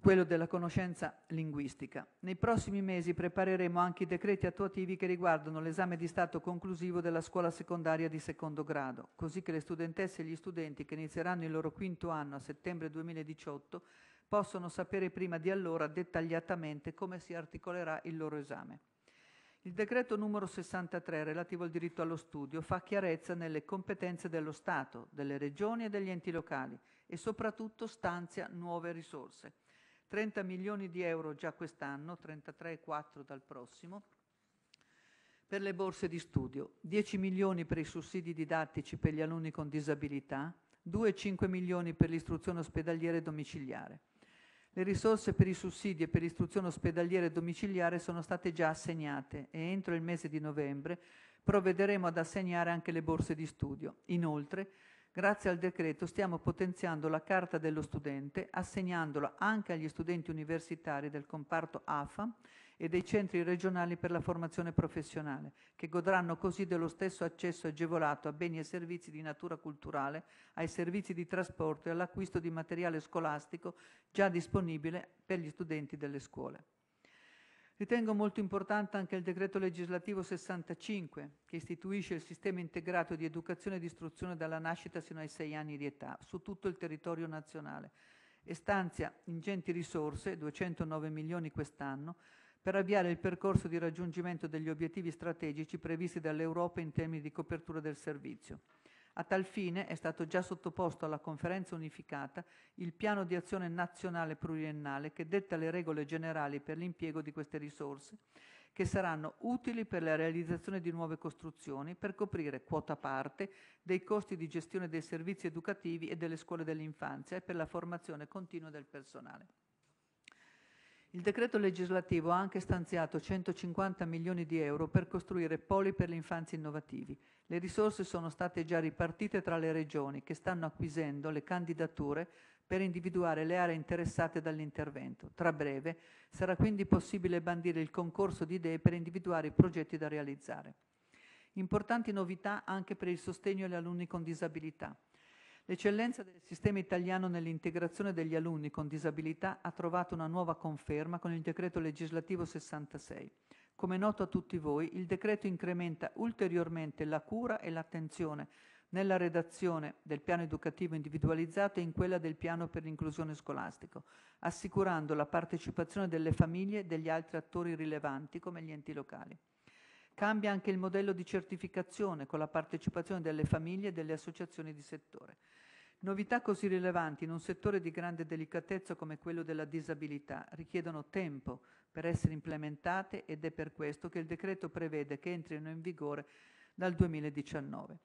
quello della conoscenza linguistica. Nei prossimi mesi prepareremo anche i decreti attuativi che riguardano l'esame di stato conclusivo della scuola secondaria di secondo grado, così che le studentesse e gli studenti che inizieranno il loro quinto anno a settembre 2018 possono sapere prima di allora dettagliatamente come si articolerà il loro esame. Il decreto numero 63 relativo al diritto allo studio fa chiarezza nelle competenze dello Stato, delle regioni e degli enti locali e soprattutto stanzia nuove risorse. 30 milioni di euro già quest'anno, 33,4 dal prossimo, per le borse di studio, 10 milioni per i sussidi didattici per gli alunni con disabilità, 2,5 milioni per l'istruzione ospedaliera e domiciliare. Le risorse per i sussidi e per istruzione ospedaliera e domiciliare sono state già assegnate e entro il mese di novembre provvederemo ad assegnare anche le borse di studio. Inoltre, grazie al decreto stiamo potenziando la carta dello studente, assegnandola anche agli studenti universitari del comparto AFA e dei centri regionali per la formazione professionale, che godranno così dello stesso accesso agevolato a beni e servizi di natura culturale, ai servizi di trasporto e all'acquisto di materiale scolastico già disponibile per gli studenti delle scuole. Ritengo molto importante anche il decreto legislativo 65 che istituisce il sistema integrato di educazione e di istruzione dalla nascita sino ai sei anni di età su tutto il territorio nazionale e stanzia ingenti risorse, 209 milioni quest'anno, per avviare il percorso di raggiungimento degli obiettivi strategici previsti dall'Europa in termini di copertura del servizio. A tal fine è stato già sottoposto alla conferenza unificata il piano di azione nazionale pluriennale che detta le regole generali per l'impiego di queste risorse, che saranno utili per la realizzazione di nuove costruzioni per coprire quota parte dei costi di gestione dei servizi educativi e delle scuole dell'infanzia e per la formazione continua del personale. Il decreto legislativo ha anche stanziato 150 milioni di euro per costruire poli per l'infanzia innovativi. Le risorse sono state già ripartite tra le regioni che stanno acquisendo le candidature per individuare le aree interessate dall'intervento. Tra breve sarà quindi possibile bandire il concorso di idee per individuare i progetti da realizzare. Importanti novità anche per il sostegno agli alunni con disabilità. L'eccellenza del sistema italiano nell'integrazione degli alunni con disabilità ha trovato una nuova conferma con il decreto legislativo 66. Come noto a tutti voi, il decreto incrementa ulteriormente la cura e l'attenzione nella redazione del piano educativo individualizzato e in quella del piano per l'inclusione scolastico, assicurando la partecipazione delle famiglie e degli altri attori rilevanti come gli enti locali. Cambia anche il modello di certificazione con la partecipazione delle famiglie e delle associazioni di settore. Novità così rilevanti in un settore di grande delicatezza come quello della disabilità richiedono tempo per essere implementate ed è per questo che il decreto prevede che entrino in vigore dal 2019.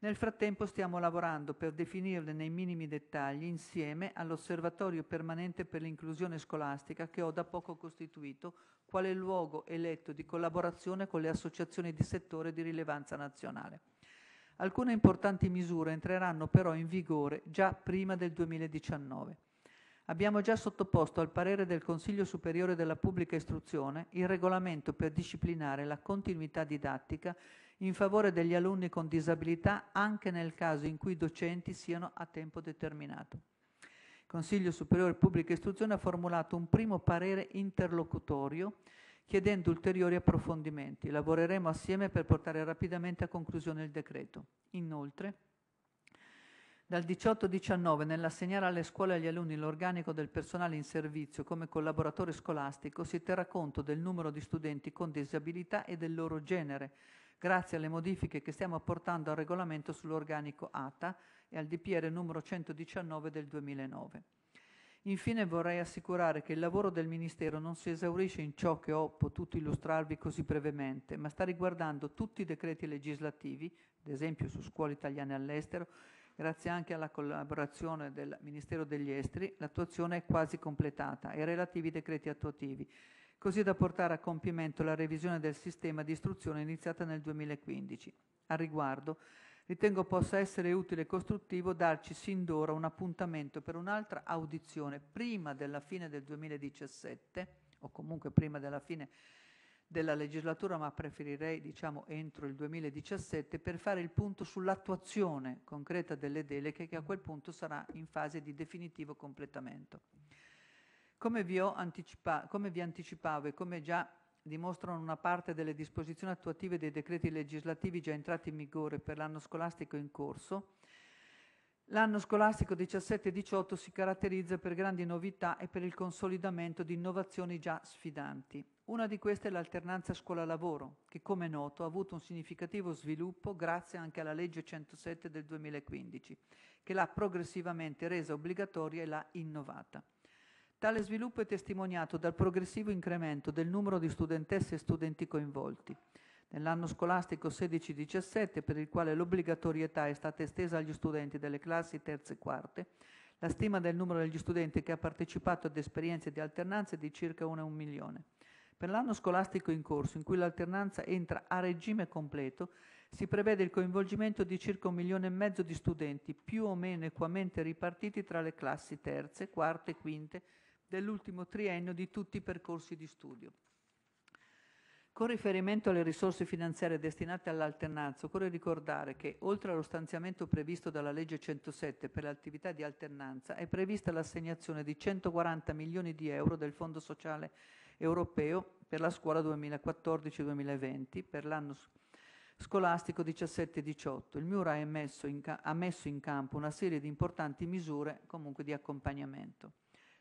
Nel frattempo stiamo lavorando per definirle nei minimi dettagli insieme all'Osservatorio permanente per l'inclusione scolastica che ho da poco costituito quale luogo eletto di collaborazione con le associazioni di settore di rilevanza nazionale. Alcune importanti misure entreranno però in vigore già prima del 2019. Abbiamo già sottoposto al parere del Consiglio Superiore della Pubblica Istruzione il regolamento per disciplinare la continuità didattica in favore degli alunni con disabilità anche nel caso in cui i docenti siano a tempo determinato. Il Consiglio Superiore Pubblica Istruzione ha formulato un primo parere interlocutorio chiedendo ulteriori approfondimenti. Lavoreremo assieme per portare rapidamente a conclusione il decreto. Inoltre, dal 18-19 nell'assegnare alle scuole e agli alunni l'organico del personale in servizio come collaboratore scolastico si terrà conto del numero di studenti con disabilità e del loro genere, grazie alle modifiche che stiamo apportando al regolamento sull'organico ATA e al DPR numero 119 del 2009. Infine vorrei assicurare che il lavoro del Ministero non si esaurisce in ciò che ho potuto illustrarvi così brevemente, ma sta riguardando tutti i decreti legislativi, ad esempio su scuole italiane all'estero, grazie anche alla collaborazione del Ministero degli Esteri, l'attuazione è quasi completata e relativi decreti attuativi, così da portare a compimento la revisione del sistema di istruzione iniziata nel 2015. A riguardo, ritengo possa essere utile e costruttivo darci sin d'ora un appuntamento per un'altra audizione prima della fine del 2017 o comunque prima della fine della legislatura, ma preferirei diciamo entro il 2017 per fare il punto sull'attuazione concreta delle deleghe che a quel punto sarà in fase di definitivo completamento. Come vi, anticipa come vi anticipavo e come già dimostrano una parte delle disposizioni attuative dei decreti legislativi già entrati in vigore per l'anno scolastico in corso, l'anno scolastico 17-18 si caratterizza per grandi novità e per il consolidamento di innovazioni già sfidanti. Una di queste è l'alternanza scuola-lavoro, che come noto ha avuto un significativo sviluppo grazie anche alla legge 107 del 2015, che l'ha progressivamente resa obbligatoria e l'ha innovata. Tale sviluppo è testimoniato dal progressivo incremento del numero di studentesse e studenti coinvolti. Nell'anno scolastico 16-17, per il quale l'obbligatorietà è stata estesa agli studenti delle classi terze e quarte, la stima del numero degli studenti che ha partecipato ad esperienze di alternanza è di circa 1 milione. Per l'anno scolastico in corso, in cui l'alternanza entra a regime completo, si prevede il coinvolgimento di circa un milione e mezzo di studenti, più o meno equamente ripartiti tra le classi terze, quarte, quinte dell'ultimo triennio di tutti i percorsi di studio. Con riferimento alle risorse finanziarie destinate all'alternanza, occorre ricordare che, oltre allo stanziamento previsto dalla legge 107 per le attività di alternanza, è prevista l'assegnazione di 140 milioni di euro del Fondo Sociale Europeo per la scuola 2014-2020 per l'anno scolastico 17-18. Il MIUR ha messo in campo una serie di importanti misure comunque di accompagnamento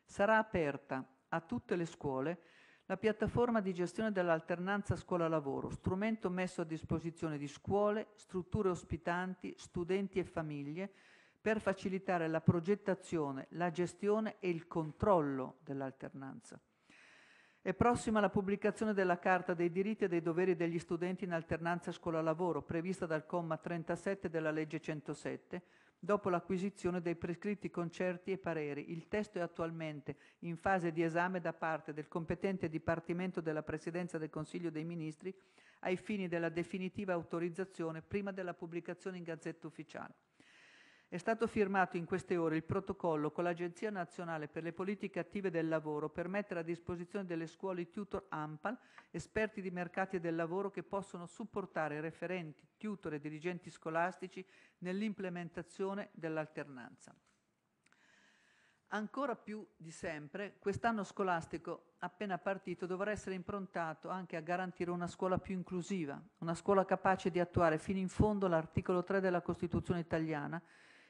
sarà aperta a tutte le scuole la piattaforma di gestione dell'alternanza scuola-lavoro, strumento messo a disposizione di scuole, strutture ospitanti, studenti e famiglie per facilitare la progettazione, la gestione e il controllo dell'alternanza. È prossima la pubblicazione della Carta dei diritti e dei doveri degli studenti in alternanza scuola-lavoro, prevista dal comma 37 della legge 107, dopo l'acquisizione dei prescritti concerti e pareri. Il testo è attualmente in fase di esame da parte del competente Dipartimento della Presidenza del Consiglio dei Ministri ai fini della definitiva autorizzazione prima della pubblicazione in Gazzetta Ufficiale. È stato firmato in queste ore il protocollo con l'Agenzia Nazionale per le Politiche Attive del Lavoro per mettere a disposizione delle scuole i tutor AMPAL, esperti di mercati del lavoro che possono supportare referenti, tutor e dirigenti scolastici nell'implementazione dell'alternanza. Ancora più di sempre, quest'anno scolastico appena partito dovrà essere improntato anche a garantire una scuola più inclusiva, una scuola capace di attuare fino in fondo l'articolo 3 della Costituzione italiana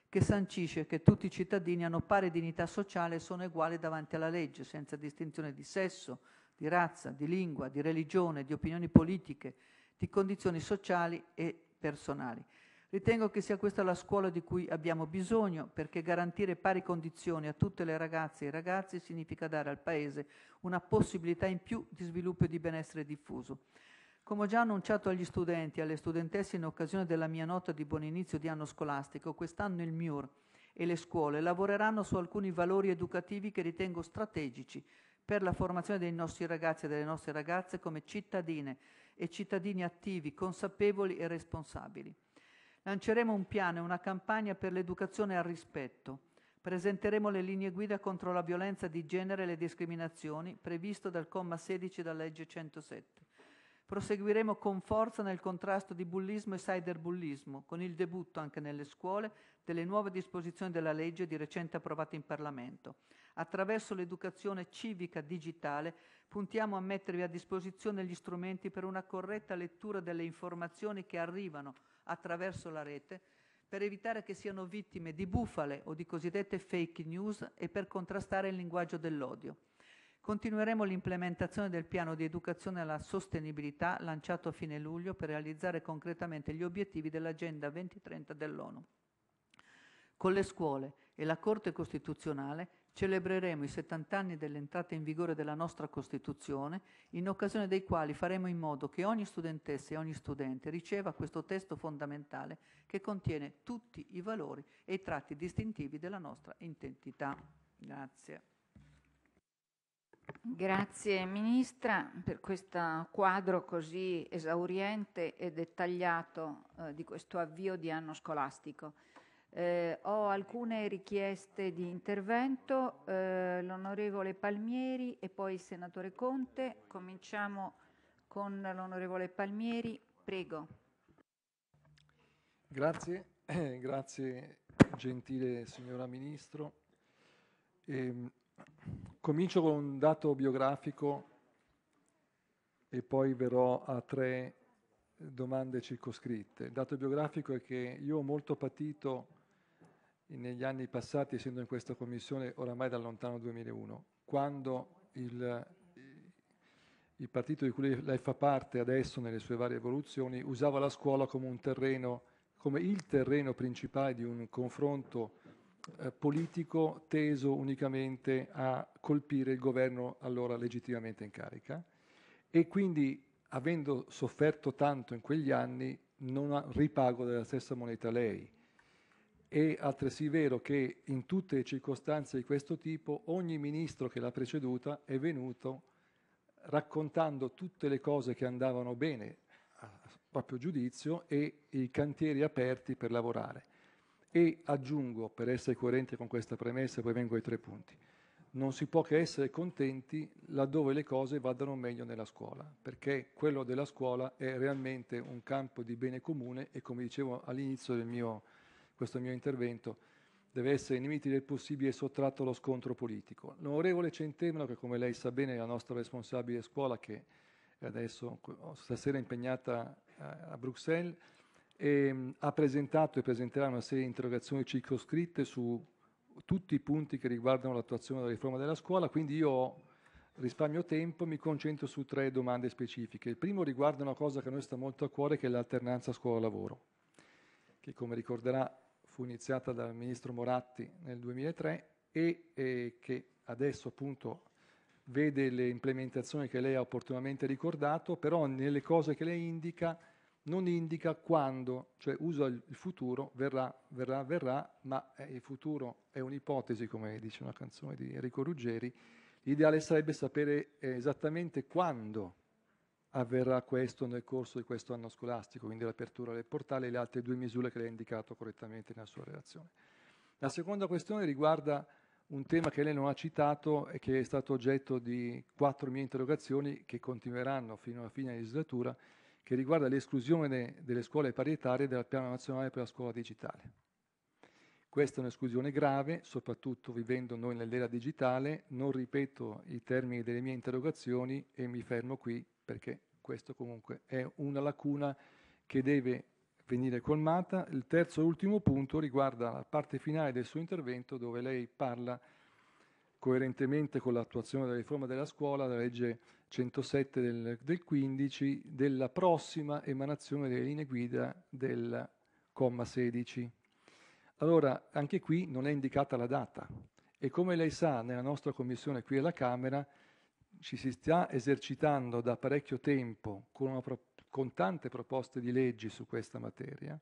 che sancisce che tutti i cittadini hanno pari dignità sociale e sono uguali davanti alla legge, senza distinzione di sesso, di razza, di lingua, di religione, di opinioni politiche, di condizioni sociali e personali. Ritengo che sia questa la scuola di cui abbiamo bisogno, perché garantire pari condizioni a tutte le ragazze e i ragazzi significa dare al Paese una possibilità in più di sviluppo e di benessere diffuso. Come ho già annunciato agli studenti e alle studentesse in occasione della mia nota di buon inizio di anno scolastico, quest'anno il MIUR e le scuole lavoreranno su alcuni valori educativi che ritengo strategici per la formazione dei nostri ragazzi e delle nostre ragazze come cittadine e cittadini attivi, consapevoli e responsabili. Lanceremo un piano e una campagna per l'educazione al rispetto. Presenteremo le linee guida contro la violenza di genere e le discriminazioni previsto dal comma 16 della legge 107. Proseguiremo con forza nel contrasto di bullismo e cyberbullismo, con il debutto anche nelle scuole delle nuove disposizioni della legge di recente approvata in Parlamento. Attraverso l'educazione civica digitale puntiamo a mettervi a disposizione gli strumenti per una corretta lettura delle informazioni che arrivano attraverso la rete per evitare che siano vittime di bufale o di cosiddette fake news e per contrastare il linguaggio dell'odio. Continueremo l'implementazione del piano di educazione alla sostenibilità lanciato a fine luglio per realizzare concretamente gli obiettivi dell'Agenda 2030 dell'ONU. Con le scuole e la Corte Costituzionale celebreremo i 70 anni dell'entrata in vigore della nostra Costituzione, in occasione dei quali faremo in modo che ogni studentessa e ogni studente riceva questo testo fondamentale che contiene tutti i valori e i tratti distintivi della nostra identità. Grazie. Grazie Ministra per questo quadro così esauriente e dettagliato eh, di questo avvio di anno scolastico. Eh, ho alcune richieste di intervento, eh, l'onorevole Palmieri e poi il senatore Conte. Cominciamo con l'onorevole Palmieri, prego. Grazie, grazie gentile signora Ministro. E, ehm, Comincio con un dato biografico e poi verrò a tre domande circoscritte. Il dato biografico è che io ho molto patito negli anni passati, essendo in questa commissione oramai dal lontano 2001, quando il, il partito di cui lei fa parte adesso nelle sue varie evoluzioni usava la scuola come un terreno, come il terreno principale di un confronto eh, politico teso unicamente a colpire il governo allora legittimamente in carica e quindi avendo sofferto tanto in quegli anni non ha ripago della stessa moneta lei. È altresì vero che in tutte le circostanze di questo tipo ogni ministro che l'ha preceduta è venuto raccontando tutte le cose che andavano bene a proprio giudizio e i cantieri aperti per lavorare. E aggiungo, per essere coerente con questa premessa, poi vengo ai tre punti, non si può che essere contenti laddove le cose vadano meglio nella scuola, perché quello della scuola è realmente un campo di bene comune e come dicevo all'inizio di questo mio intervento, deve essere nei limiti del possibile sottratto allo scontro politico. L'onorevole Centemano, che come lei sa bene è la nostra responsabile scuola, che adesso stasera è impegnata eh, a Bruxelles, e, ehm, ha presentato e presenterà una serie di interrogazioni circoscritte su tutti i punti che riguardano l'attuazione della riforma della scuola, quindi io risparmio tempo, e mi concentro su tre domande specifiche. Il primo riguarda una cosa che a noi sta molto a cuore, che è l'alternanza scuola-lavoro, che come ricorderà fu iniziata dal ministro Moratti nel 2003 e, e che adesso appunto vede le implementazioni che lei ha opportunamente ricordato, però nelle cose che lei indica non indica quando, cioè usa il futuro, verrà, verrà, verrà, ma il futuro è un'ipotesi, come dice una canzone di Enrico Ruggeri, l'ideale sarebbe sapere eh, esattamente quando avverrà questo nel corso di questo anno scolastico, quindi l'apertura del portale e le altre due misure che lei ha indicato correttamente nella sua relazione. La seconda questione riguarda un tema che lei non ha citato e che è stato oggetto di quattro mie interrogazioni che continueranno fino alla fine della legislatura, che riguarda l'esclusione delle scuole paritarie dal Piano Nazionale per la Scuola Digitale. Questa è un'esclusione grave, soprattutto vivendo noi nell'era digitale. Non ripeto i termini delle mie interrogazioni e mi fermo qui perché questo comunque è una lacuna che deve venire colmata. Il terzo e ultimo punto riguarda la parte finale del suo intervento dove lei parla coerentemente con l'attuazione della riforma della scuola, della legge 107 del, del 15 della prossima emanazione delle linee guida del comma 16. Allora, anche qui non è indicata la data e come lei sa, nella nostra commissione qui alla Camera ci si sta esercitando da parecchio tempo con, pro- con tante proposte di leggi su questa materia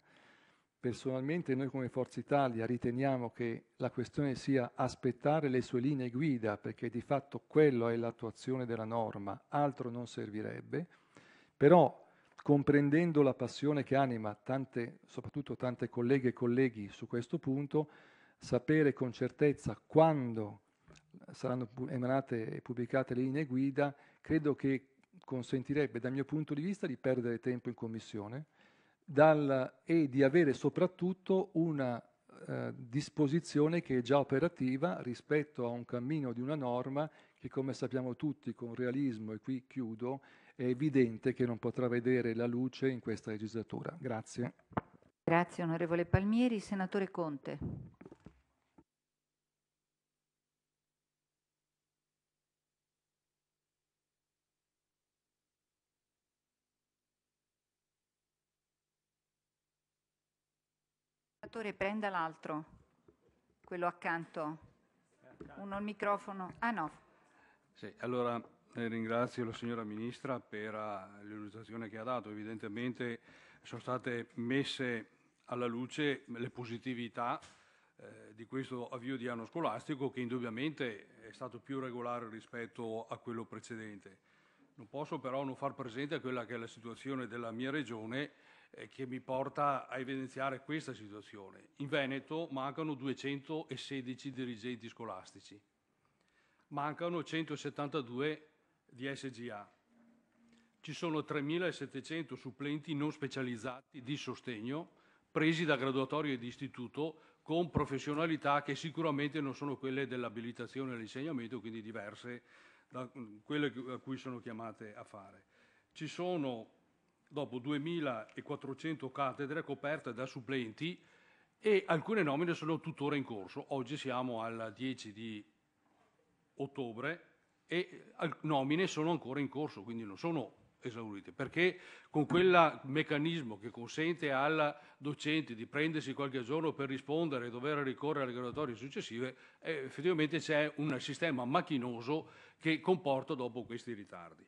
Personalmente noi come Forza Italia riteniamo che la questione sia aspettare le sue linee guida, perché di fatto quello è l'attuazione della norma, altro non servirebbe, però comprendendo la passione che anima tante, soprattutto tante colleghe e colleghi su questo punto, sapere con certezza quando saranno emanate e pubblicate le linee guida, credo che consentirebbe dal mio punto di vista di perdere tempo in Commissione dal, e di avere soprattutto una eh, disposizione che è già operativa rispetto a un cammino di una norma che come sappiamo tutti con realismo, e qui chiudo, è evidente che non potrà vedere la luce in questa legislatura. Grazie. Grazie onorevole Palmieri. Senatore Conte. Dottore, prenda l'altro, quello accanto. Uno al microfono. Ah no. Sì, allora eh, ringrazio la signora Ministra per eh, l'illustrazione che ha dato. Evidentemente sono state messe alla luce le positività eh, di questo avvio di anno scolastico che indubbiamente è stato più regolare rispetto a quello precedente. Non posso però non far presente quella che è la situazione della mia regione eh, che mi porta a evidenziare questa situazione. In Veneto mancano 216 dirigenti scolastici, mancano 172 di SGA, ci sono 3.700 supplenti non specializzati di sostegno presi da graduatorie di istituto con professionalità che sicuramente non sono quelle dell'abilitazione all'insegnamento, quindi diverse da mm, quelle a cui sono chiamate a fare. Ci sono dopo 2.400 cattedre coperte da supplenti e alcune nomine sono tuttora in corso. Oggi siamo al 10 di ottobre e nomine sono ancora in corso, quindi non sono esaurite, perché con quel meccanismo che consente al docente di prendersi qualche giorno per rispondere e dover ricorrere alle graduatorie successive, eh, effettivamente c'è un sistema macchinoso che comporta dopo questi ritardi.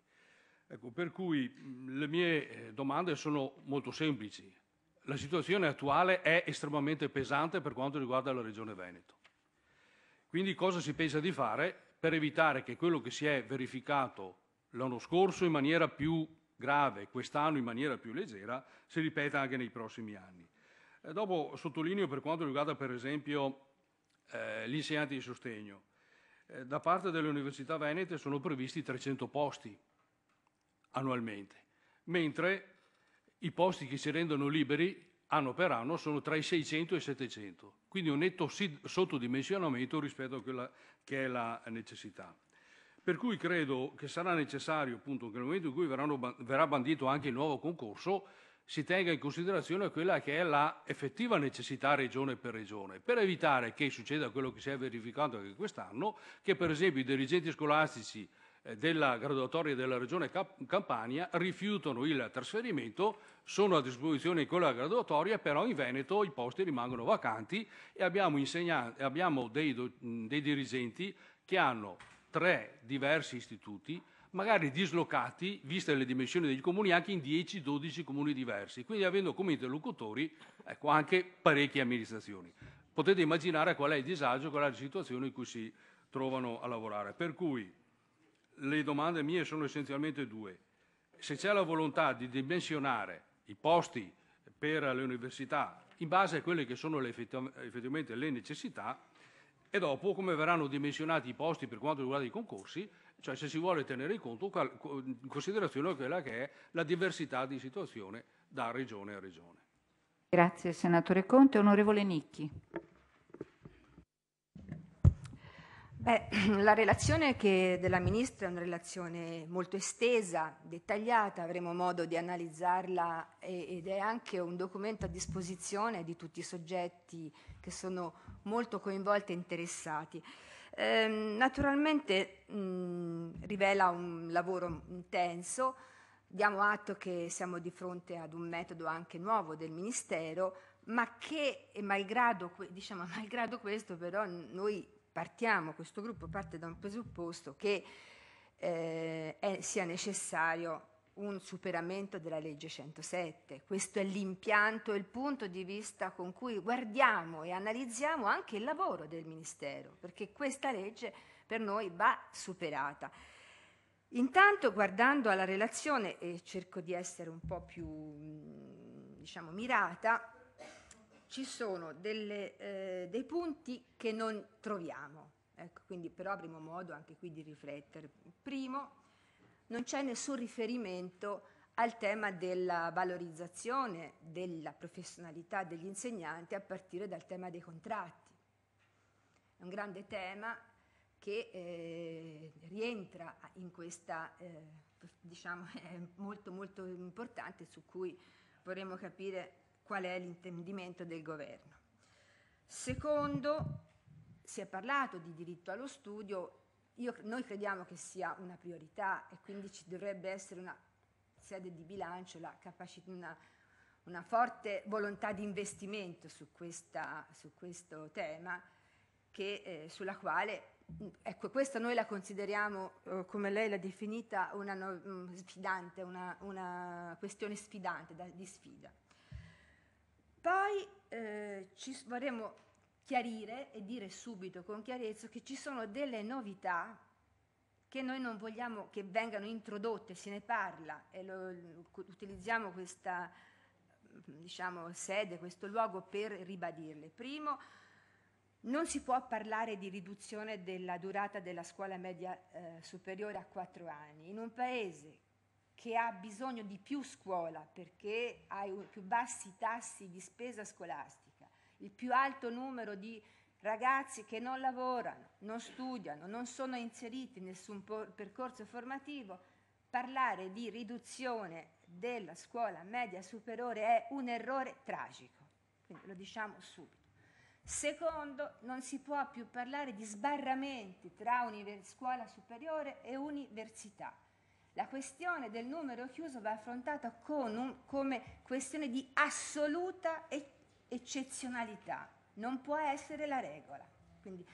Ecco, per cui mm, le mie eh, domande sono molto semplici. La situazione attuale è estremamente pesante per quanto riguarda la Regione Veneto. Quindi cosa si pensa di fare per evitare che quello che si è verificato l'anno scorso in maniera più grave, quest'anno in maniera più leggera, si ripeta anche nei prossimi anni. E dopo sottolineo per quanto riguarda per esempio eh, gli insegnanti di sostegno. Eh, da parte delle università venete sono previsti 300 posti annualmente, mentre i posti che si rendono liberi anno per anno sono tra i 600 e i 700, quindi un netto sottodimensionamento rispetto a quella che è la necessità. Per cui credo che sarà necessario, appunto, che nel momento in cui verranno, verrà bandito anche il nuovo concorso, si tenga in considerazione quella che è la effettiva necessità regione per regione, per evitare che succeda quello che si è verificato anche quest'anno, che per esempio i dirigenti scolastici eh, della graduatoria della regione Campania rifiutano il trasferimento, sono a disposizione con la graduatoria, però in Veneto i posti rimangono vacanti e abbiamo, abbiamo dei, dei dirigenti che hanno tre diversi istituti, magari dislocati, viste le dimensioni dei comuni, anche in 10-12 comuni diversi, quindi avendo come interlocutori ecco, anche parecchie amministrazioni. Potete immaginare qual è il disagio, qual è la situazione in cui si trovano a lavorare. Per cui le domande mie sono essenzialmente due. Se c'è la volontà di dimensionare i posti per le università in base a quelle che sono le effettivamente le necessità e dopo come verranno dimensionati i posti per quanto riguarda i concorsi, cioè se si vuole tenere in conto in considerazione quella che è la diversità di situazione da regione a regione. Grazie senatore Conte, onorevole Nicchi. Beh, la relazione della Ministra è una relazione molto estesa, dettagliata, avremo modo di analizzarla ed è anche un documento a disposizione di tutti i soggetti che sono molto coinvolti e interessati. Eh, naturalmente mh, mm, rivela un lavoro intenso, diamo atto che siamo di fronte ad un metodo anche nuovo del Ministero, ma che malgrado, diciamo, malgrado questo però noi partiamo, questo gruppo parte da un presupposto che eh, è, sia necessario un superamento della legge 107. Questo è l'impianto e il punto di vista con cui guardiamo e analizziamo anche il lavoro del Ministero, perché questa legge per noi va superata. Intanto guardando alla relazione, e cerco di essere un po' più mm, diciamo, mirata, ci sono delle, eh, dei punti che non troviamo, ecco, quindi però avremo modo anche qui di riflettere. Primo, non c'è nessun riferimento al tema della valorizzazione della professionalità degli insegnanti a partire dal tema dei contratti. È un grande tema che eh, rientra in questa, eh, diciamo, è molto molto importante su cui vorremmo capire qual è l'intendimento del governo. Secondo, si è parlato di diritto allo studio, Io, noi crediamo che sia una priorità e quindi ci dovrebbe essere una sede di bilancio, capacità, una, una, forte volontà di investimento su, questa, su questo tema, che, eh, sulla quale ecco, questa noi la consideriamo, eh, come lei l'ha definita, una, no, sfidante, una, una questione sfidante, da, di sfida. Poi eh, ci vorremmo chiarire e dire subito con chiarezza che ci sono delle novità che noi non vogliamo che vengano introdotte, se ne parla e lo, utilizziamo questa diciamo, sede, questo luogo per ribadirle. Primo, non si può parlare di riduzione della durata della scuola media eh, superiore a quattro anni. In un paese che ha bisogno di più scuola perché ha i più bassi tassi di spesa scolastica, il più alto numero di ragazzi che non lavorano, non studiano, non sono inseriti in nessun percorso formativo, parlare di riduzione della scuola media superiore è un errore tragico, quindi lo diciamo subito. Secondo, non si può più parlare di sbarramenti tra scuola superiore e università la questione del numero chiuso va affrontata un, come questione di assoluta e- eccezionalità, non può essere la regola. Quindi,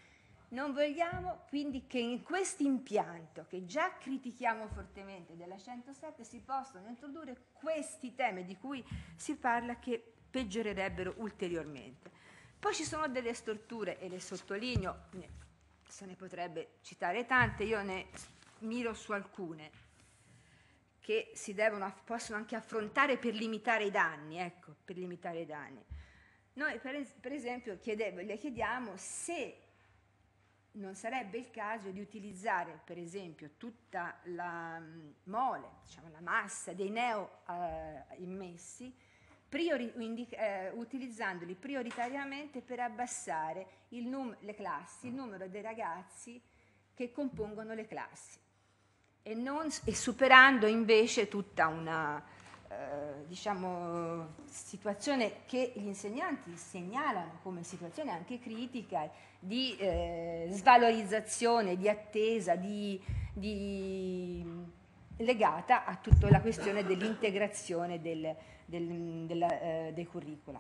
non vogliamo quindi che in questo impianto, che già critichiamo fortemente della 107, si possano introdurre questi temi di cui si parla che peggiorerebbero ulteriormente. Poi ci sono delle storture, e le sottolineo, se ne potrebbe citare tante, io ne miro su alcune che si devono, possono anche affrontare per limitare i danni. Ecco, per limitare i danni. Noi per, per esempio chiedevo, le chiediamo se non sarebbe il caso di utilizzare per esempio tutta la mole, diciamo, la massa dei neo eh, immessi, priori, indica, eh, utilizzandoli prioritariamente per abbassare num- le classi, il numero dei ragazzi che compongono le classi e, non, e superando invece tutta una eh, diciamo, situazione che gli insegnanti segnalano come situazione anche critica di eh, svalorizzazione, di attesa, di, di, legata a tutta la questione dell'integrazione del, del, della, eh, dei curricula.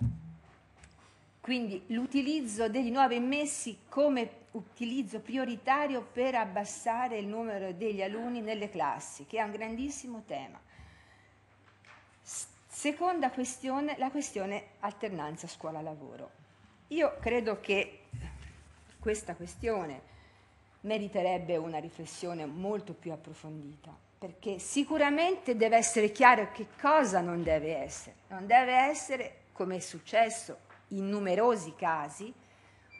Quindi l'utilizzo dei nuovi immessi come utilizzo prioritario per abbassare il numero degli alunni nelle classi, che è un grandissimo tema. Seconda questione, la questione alternanza scuola-lavoro. Io credo che questa questione meriterebbe una riflessione molto più approfondita, perché sicuramente deve essere chiaro che cosa non deve essere. Non deve essere, come è successo in numerosi casi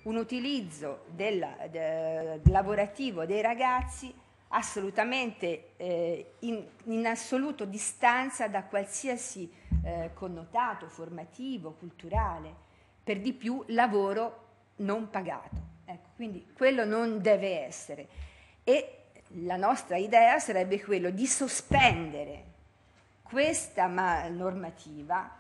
un utilizzo della, de, lavorativo dei ragazzi assolutamente eh, in, in, assoluto distanza da qualsiasi eh, connotato formativo, culturale, per di più lavoro non pagato. Ecco, quindi quello non deve essere. E la nostra idea sarebbe quello di sospendere questa normativa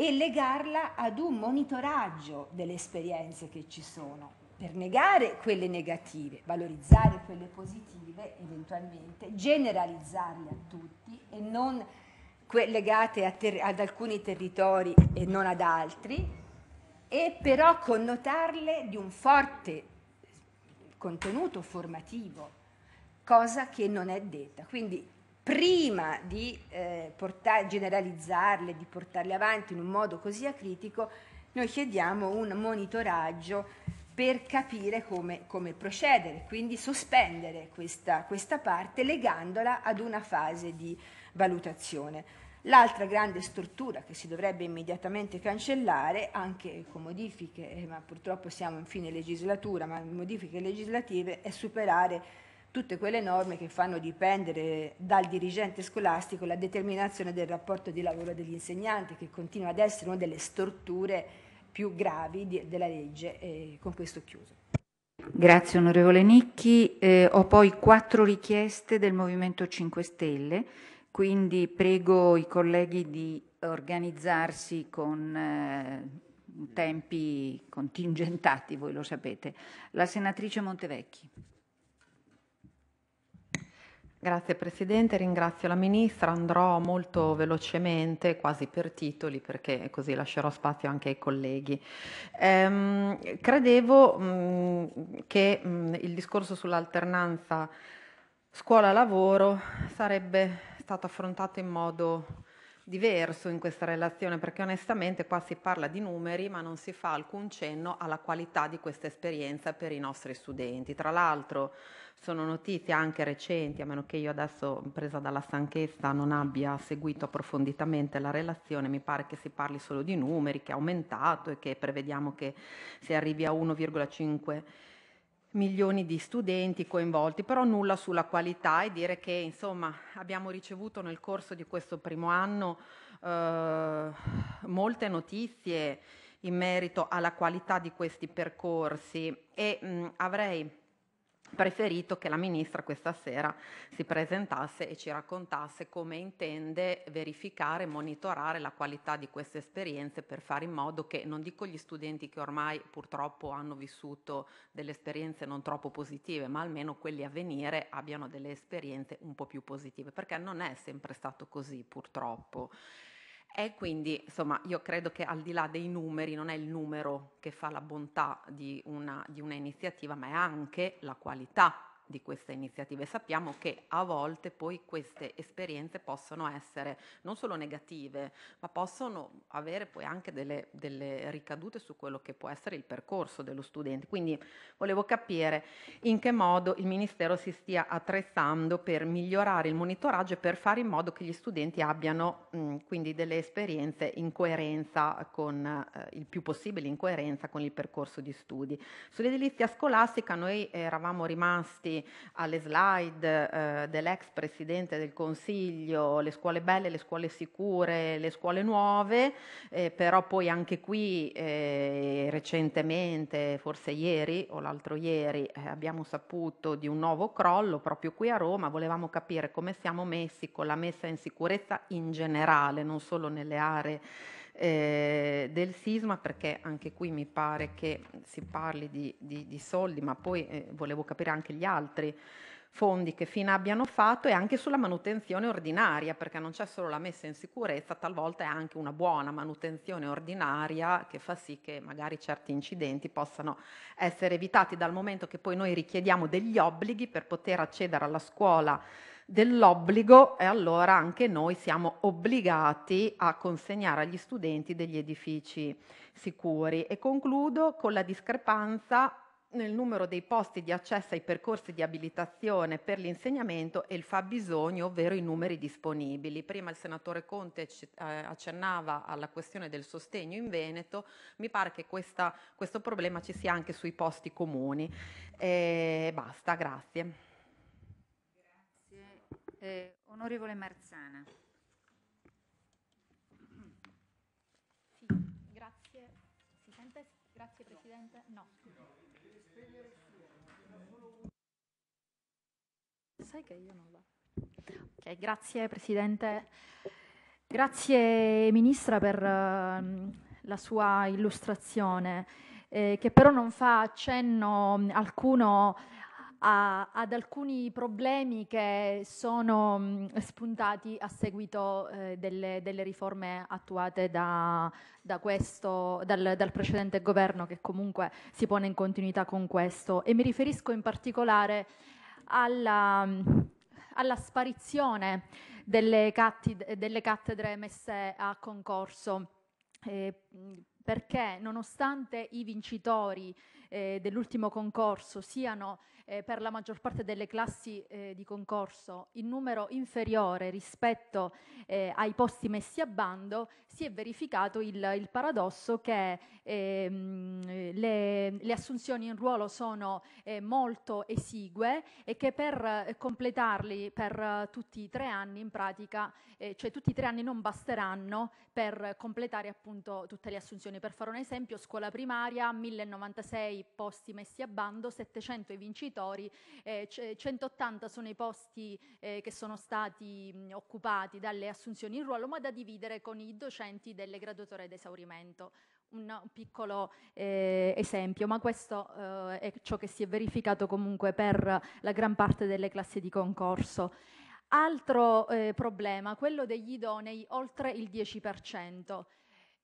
e legarla ad un monitoraggio delle esperienze che ci sono per negare quelle negative, valorizzare quelle positive eventualmente, generalizzarle a tutti e non que- legate ter- ad alcuni territori e non ad altri, e però connotarle di un forte contenuto formativo, cosa che non è detta. Quindi prima di eh, portare, generalizzarle, di portarle avanti in un modo così acritico, noi chiediamo un monitoraggio per capire come, come procedere, quindi sospendere questa, questa parte legandola ad una fase di valutazione. L'altra grande struttura che si dovrebbe immediatamente cancellare, anche con modifiche, eh, ma purtroppo siamo in fine legislatura, ma modifiche legislative, è superare tutte quelle norme che fanno dipendere dal dirigente scolastico la determinazione del rapporto di lavoro degli insegnanti, che continua ad essere una delle storture più gravi di, della legge. E eh, con questo chiuso. Grazie onorevole Nicchi. Eh, ho poi quattro richieste del Movimento 5 Stelle, quindi prego i colleghi di organizzarsi con eh, tempi contingentati, voi lo sapete. La senatrice Montevecchi. Grazie Presidente, ringrazio la Ministra. Andrò molto velocemente, quasi per titoli, perché così lascerò spazio anche ai colleghi. Ehm, credevo mh, che mh, il discorso sull'alternanza scuola-lavoro sarebbe stato affrontato in modo diverso in questa relazione perché onestamente qua si parla di numeri ma non si fa alcun cenno alla qualità di questa esperienza per i nostri studenti. Tra l'altro sono notizie anche recenti, a meno che io adesso, presa dalla stanchezza, non abbia seguito approfonditamente la relazione, mi pare che si parli solo di numeri, che è aumentato e che prevediamo che si arrivi a 1,5 milioni di studenti coinvolti, però nulla sulla qualità e dire che insomma abbiamo ricevuto nel corso di questo primo anno eh, molte notizie in merito alla qualità di questi percorsi e mh, mm, avrei preferito che la ministra questa sera si presentasse e ci raccontasse come intende verificare e monitorare la qualità di queste esperienze per fare in modo che non dico gli studenti che ormai purtroppo hanno vissuto delle esperienze non troppo positive, ma almeno quelli a venire abbiano delle esperienze un po' più positive, perché non è sempre stato così purtroppo. E quindi, insomma, io credo che al di là dei numeri, non è il numero che fa la bontà di una, di una iniziativa, ma è anche la qualità di queste iniziative. Sappiamo che a volte poi queste esperienze possono essere non solo negative, ma possono avere poi anche delle, delle ricadute su quello che può essere il percorso dello studente. Quindi volevo capire in che modo il Ministero si stia attrezzando per migliorare il monitoraggio e per fare in modo che gli studenti abbiano mh, mm, quindi delle esperienze in coerenza con eh, il più possibile in coerenza con il percorso di studi. Sull'edilizia scolastica noi eravamo rimasti alle slide eh, dell'ex Presidente del Consiglio, le scuole belle, le scuole sicure, le scuole nuove, eh, però poi anche qui eh, recentemente, forse ieri o l'altro ieri, eh, abbiamo saputo di un nuovo crollo proprio qui a Roma, volevamo capire come siamo messi con la messa in sicurezza in generale, non solo nelle aree eh, del sisma perché anche qui mi pare che si parli di, di, di soldi, ma poi eh, volevo capire anche gli altri fondi che fino abbiano fatto e anche sulla manutenzione ordinaria, perché non c'è solo la messa in sicurezza, talvolta è anche una buona manutenzione ordinaria che fa sì che magari certi incidenti possano essere evitati dal momento che poi noi richiediamo degli obblighi per poter accedere alla scuola dell'obbligo e allora anche noi siamo obbligati a consegnare agli studenti degli edifici sicuri. E concludo con la discrepanza nel numero dei posti di accesso ai percorsi di abilitazione per l'insegnamento e il fabbisogno, ovvero i numeri disponibili. Prima il senatore Conte eh, accennava alla questione del sostegno in Veneto, mi pare che questa, questo problema ci sia anche sui posti comuni. E eh, basta, grazie. Eh, onorevole Marzana. Sì, grazie. Si sente? Grazie Presidente. No. Sai che io non va. Ok, grazie Presidente. Grazie Ministra per uh, la sua illustrazione, eh, che però non fa accenno alcuno a, ad alcuni problemi che sono spuntati a seguito eh, delle, delle, riforme attuate da, da questo, dal, dal, precedente governo che comunque si pone in continuità con questo e mi riferisco in particolare alla, alla sparizione delle, cattid- delle, cattedre messe a concorso. Eh, perché nonostante i vincitori eh, dell'ultimo concorso siano eh, per la maggior parte delle classi eh, di concorso in numero inferiore rispetto eh, ai posti messi a bando, si è verificato il, il paradosso che ehm, le, le, assunzioni in ruolo sono eh, molto esigue e che per eh, completarli per eh, tutti i tre anni in pratica, cioè tutti i tre anni non basteranno per completare appunto tutte le assunzioni. Per fare un esempio, scuola primaria, 1096 posti messi a bando, 700 i vincitori territori, eh, 180 sono i posti eh, che sono stati mh, occupati dalle assunzioni in ruolo, ma da dividere con i docenti delle graduatorie d'esaurimento. un piccolo eh, esempio, ma questo eh, è ciò che si è verificato comunque per la gran parte delle classi di concorso. Altro eh, problema, quello degli idonei oltre il 10%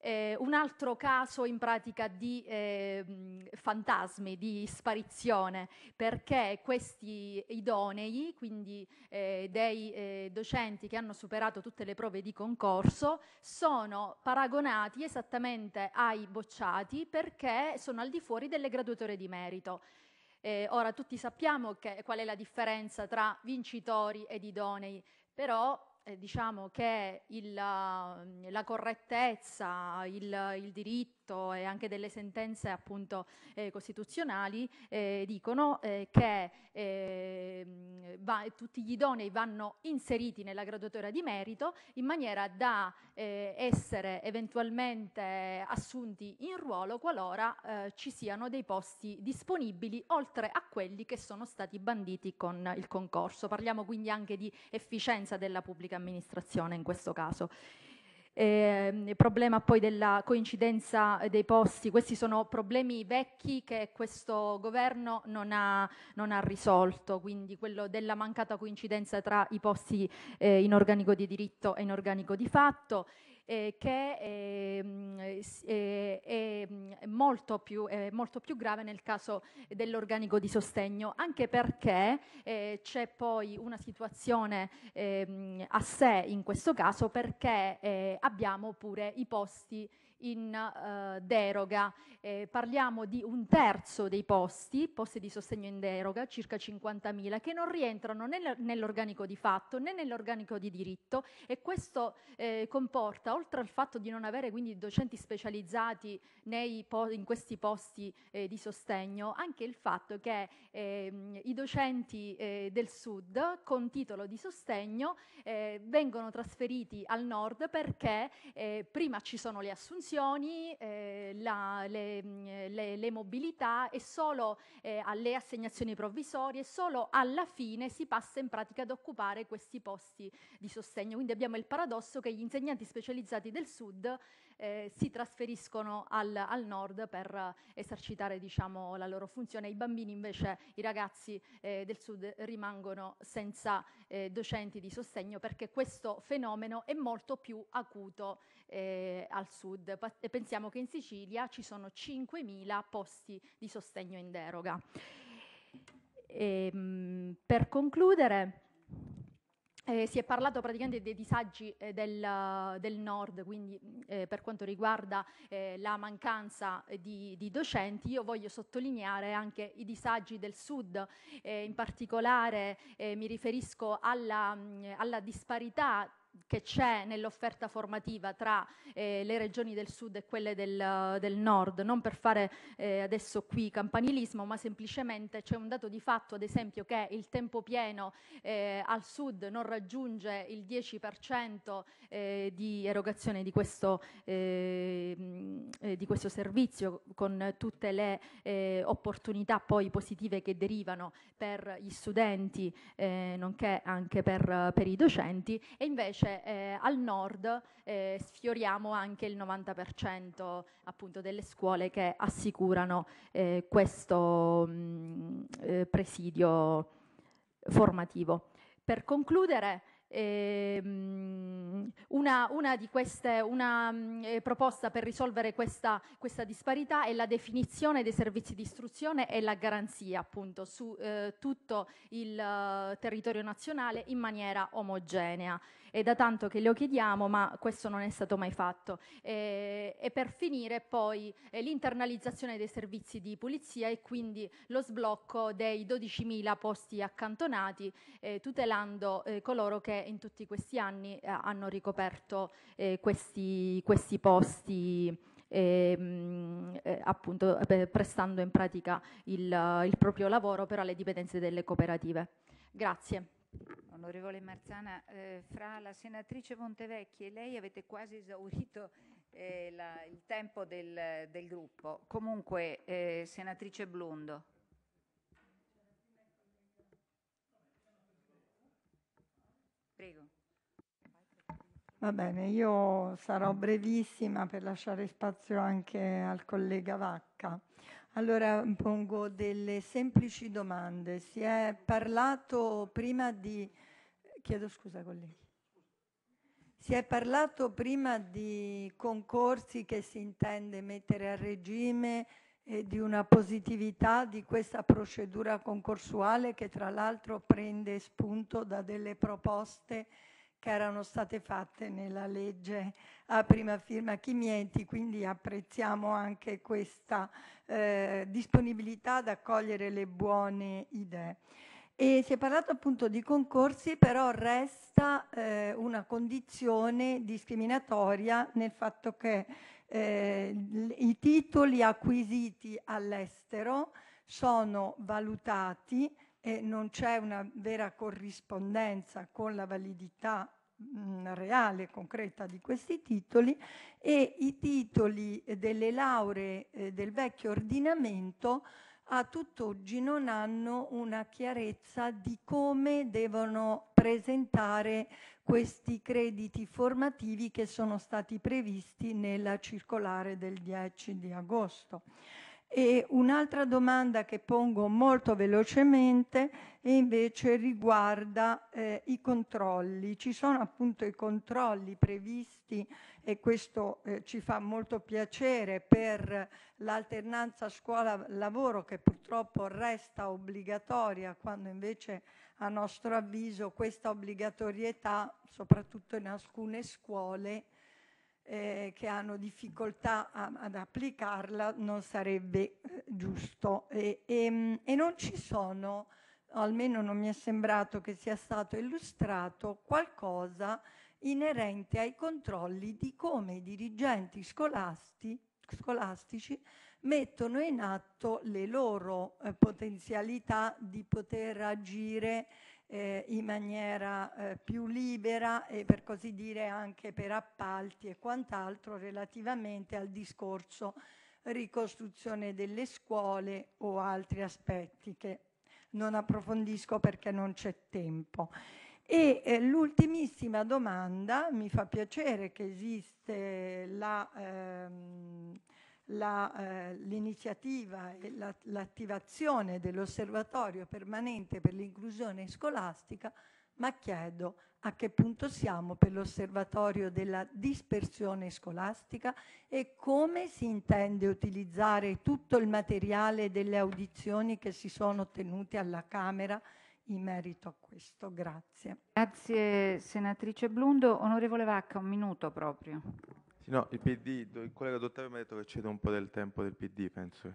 eh, un altro caso in pratica di eh, fantasmi, di sparizione, perché questi idonei, quindi eh, dei eh, docenti che hanno superato tutte le prove di concorso, sono paragonati esattamente ai bocciati perché sono al di fuori delle graduatorie di merito. Eh, ora tutti sappiamo che, qual è la differenza tra vincitori ed idonei, però eh, diciamo che il, mm, la, correttezza, il, il diritto, diritto e anche delle sentenze appunto eh, costituzionali eh, dicono eh, che ehm, va, tutti gli idonei vanno inseriti nella graduatoria di merito in maniera da eh, essere eventualmente assunti in ruolo qualora eh, ci siano dei posti disponibili oltre a quelli che sono stati banditi con il concorso. Parliamo quindi anche di efficienza della pubblica amministrazione in questo caso eh, problema poi della coincidenza eh, dei posti, questi sono problemi vecchi che questo governo non ha, non ha risolto, quindi quello della mancata coincidenza tra i posti eh, in organico di diritto e in organico di fatto eh, che ehm, eh, è, è, mm, è, molto più, è, molto più, grave nel caso dell'organico di sostegno, anche perché eh, c'è poi una situazione eh, a sé in questo caso perché eh, abbiamo pure i posti in eh, deroga. Eh, parliamo di un terzo dei posti, posti di sostegno in deroga, circa 50.000, che non rientrano né nell'organico di fatto né nell'organico di diritto e questo eh, comporta, oltre al fatto di non avere quindi docenti specializzati po- in questi posti eh, di sostegno, anche il fatto che ehm, i docenti eh, del sud con titolo di sostegno eh, vengono trasferiti al nord perché prima ci sono le assunzioni, funzioni eh, la, le, mm, le, le, mobilità e solo eh, alle assegnazioni provvisorie, e solo alla fine si passa in pratica ad occupare questi posti di sostegno. Quindi abbiamo il paradosso che gli insegnanti specializzati del sud eh, si trasferiscono al, al nord per esercitare diciamo, la loro funzione, i bambini invece, i ragazzi eh, del sud rimangono senza eh, docenti di sostegno perché questo fenomeno è molto più acuto eh, al sud. Pa- pensiamo che in Sicilia ci sono 5.000 posti di sostegno in deroga. E, ehm, mh, per concludere, eh, si è parlato praticamente dei disagi eh, del, del, nord, quindi eh, per quanto riguarda eh, la mancanza di, di, docenti, io voglio sottolineare anche i disagi del sud, eh, in particolare eh, mi riferisco alla, mh, alla disparità che c'è nell'offerta formativa tra eh, le regioni del sud e quelle del, del nord, non per fare eh, adesso qui campanilismo, ma semplicemente c'è un dato di fatto, ad esempio, che il tempo pieno eh, al sud non raggiunge il 10% eh, di erogazione di questo, ehm, eh, di questo, servizio, con tutte le eh, opportunità poi positive che derivano per gli studenti, nonché anche per, per i docenti, e invece invece eh, al nord eh, sfioriamo anche il 90% appunto delle scuole che assicurano eh, questo mh, mm, eh, presidio formativo. Per concludere, ehm, una, una, di queste, una mh, mm, eh, proposta per risolvere questa, questa, disparità è la definizione dei servizi di istruzione e la garanzia appunto su eh, tutto il eh, territorio nazionale in maniera omogenea. È da tanto che lo chiediamo, ma questo non è stato mai fatto. E, eh, e per finire poi eh, l'internalizzazione dei servizi di pulizia e quindi lo sblocco dei 12.000 posti accantonati, eh, tutelando coloro che in tutti questi anni eh, hanno ricoperto eh, questi, questi posti ehm, eh, appunto prestando in pratica il, il, proprio lavoro però alle dipendenze delle cooperative. Grazie. Onorevole Marzana, eh, fra la senatrice Montevecchi e lei avete quasi esaurito eh, la, il tempo del, del gruppo. Comunque, senatrice Blundo. Va bene, io sarò ah. brevissima per lasciare spazio anche al collega Vacca. Allora pongo delle semplici domande. Si è parlato prima di... Chiedo scusa colleghi. Si è parlato prima di concorsi che si intende mettere a regime e di una positività di questa procedura concorsuale che tra l'altro prende spunto da delle proposte che erano state fatte nella legge a prima firma Chimienti, quindi apprezziamo anche questa eh, disponibilità ad accogliere le buone idee. E si è parlato appunto di concorsi, però resta eh, una condizione discriminatoria nel fatto che eh, i titoli acquisiti all'estero sono valutati e non c'è una vera corrispondenza con la validità mh, reale, concreta di questi titoli e i titoli delle lauree eh, del vecchio ordinamento a tutt'oggi non hanno una chiarezza di come devono presentare questi crediti formativi che sono stati previsti nella circolare del 10 di agosto. E un'altra domanda che pongo molto velocemente invece riguarda eh, i controlli. Ci sono appunto i controlli previsti e questo eh, ci fa molto piacere per l'alternanza scuola-lavoro che purtroppo resta obbligatoria quando invece a nostro avviso questa obbligatorietà, soprattutto in alcune scuole, eh, che hanno difficoltà a, ad applicarla non sarebbe eh, giusto. E, e, ehm, e, non ci sono, almeno non mi è sembrato che sia stato illustrato, qualcosa inerente ai controlli di come i dirigenti scolasti, scolastici mettono in atto le loro eh, potenzialità di poter agire eh, in maniera eh, più libera e per così dire anche per appalti e quant'altro relativamente al discorso ricostruzione delle scuole o altri aspetti che non approfondisco perché non c'è tempo. E eh, l'ultimissima domanda, mi fa piacere che esiste la... Ehm, eh, l'iniziativa eh, e la, l'attivazione dell'osservatorio permanente per l'inclusione scolastica, ma chiedo a che punto siamo per l'osservatorio della dispersione scolastica e come si intende utilizzare tutto il materiale delle audizioni che si sono tenute alla Camera in merito a questo. Grazie. Grazie senatrice Blundo. Onorevole Vacca, un minuto proprio. No, il PD, il collega Dottore mi ha detto che cede un po' del tempo del PD, penso.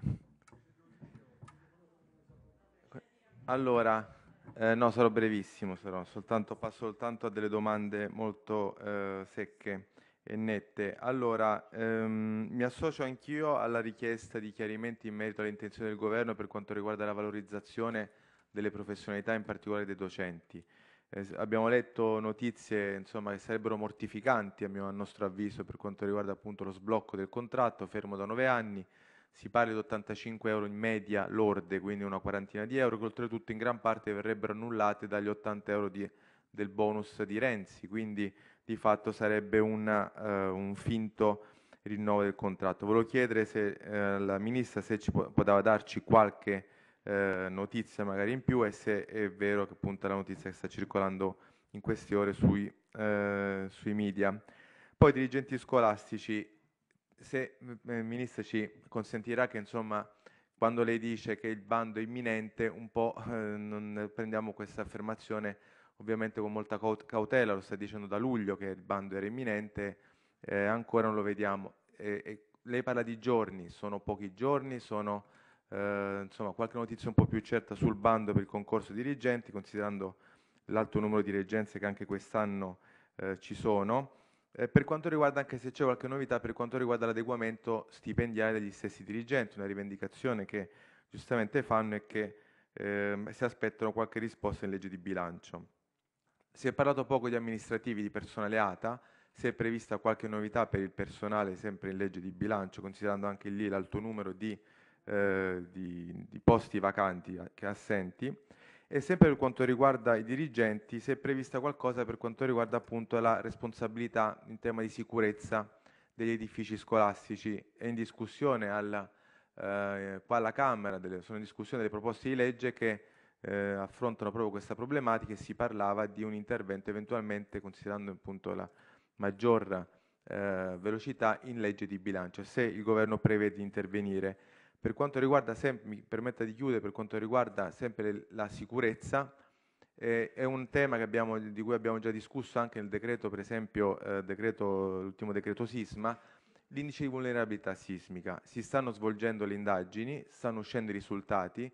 Allora, eh, no, sarò brevissimo, sarò soltanto, passo soltanto a delle domande molto eh, secche e nette. Allora, ehm, mi associo anch'io alla richiesta di chiarimenti in merito alle intenzioni del Governo per quanto riguarda la valorizzazione delle professionalità, in particolare dei docenti. Eh, abbiamo letto notizie insomma, che sarebbero mortificanti a, mio, a nostro avviso per quanto riguarda appunto lo sblocco del contratto, fermo da nove anni, si parla di 85 euro in media lorde, quindi una quarantina di euro, che oltretutto in gran parte verrebbero annullate dagli 80 euro di, del bonus di Renzi, quindi di fatto sarebbe una, uh, eh, un finto rinnovo del contratto. Volevo chiedere se uh, la Ministra se ci poteva darci qualche eh, notizie magari in più e se è vero che appunto la notizia che sta circolando in queste ore sui, eh, sui media. Poi dirigenti scolastici, se il eh, Ministro ci consentirà che insomma quando lei dice che il bando è imminente, un po' eh, non prendiamo questa affermazione ovviamente con molta cautela, lo sta dicendo da luglio che il bando era imminente, eh, ancora non lo vediamo. lei parla di giorni, sono pochi giorni, sono eh, insomma, qualche notizia un po' più certa sul bando per il concorso dirigenti, considerando l'alto numero di reggenze che anche quest'anno eh, ci sono. Eh, per quanto riguarda, anche se c'è qualche novità, per quanto riguarda l'adeguamento stipendiale degli stessi dirigenti, una rivendicazione che giustamente fanno e che ehm, si aspettano qualche risposta in legge di bilancio. Si è parlato poco di amministrativi, di personale ATA, si è prevista qualche novità per il personale sempre in legge di bilancio, considerando anche lì l'alto numero di eh, di, di, posti vacanti eh, che assenti e sempre per quanto riguarda i dirigenti si è prevista qualcosa per quanto riguarda appunto la responsabilità in tema di sicurezza degli edifici scolastici. È in discussione alla, eh, qua alla Camera, delle, sono in discussione delle proposte di legge che eh, affrontano proprio questa problematica e si parlava di un intervento eventualmente considerando appunto la maggior eh, velocità in legge di bilancio, se il governo prevede di intervenire. Per quanto riguarda, sempre, mi permetta di chiudere, per quanto riguarda sempre la sicurezza, eh, è un tema abbiamo, di cui abbiamo già discusso anche nel decreto, per esempio eh, decreto, l'ultimo decreto sisma, l'indice di vulnerabilità sismica. Si stanno svolgendo le indagini, stanno uscendo i risultati,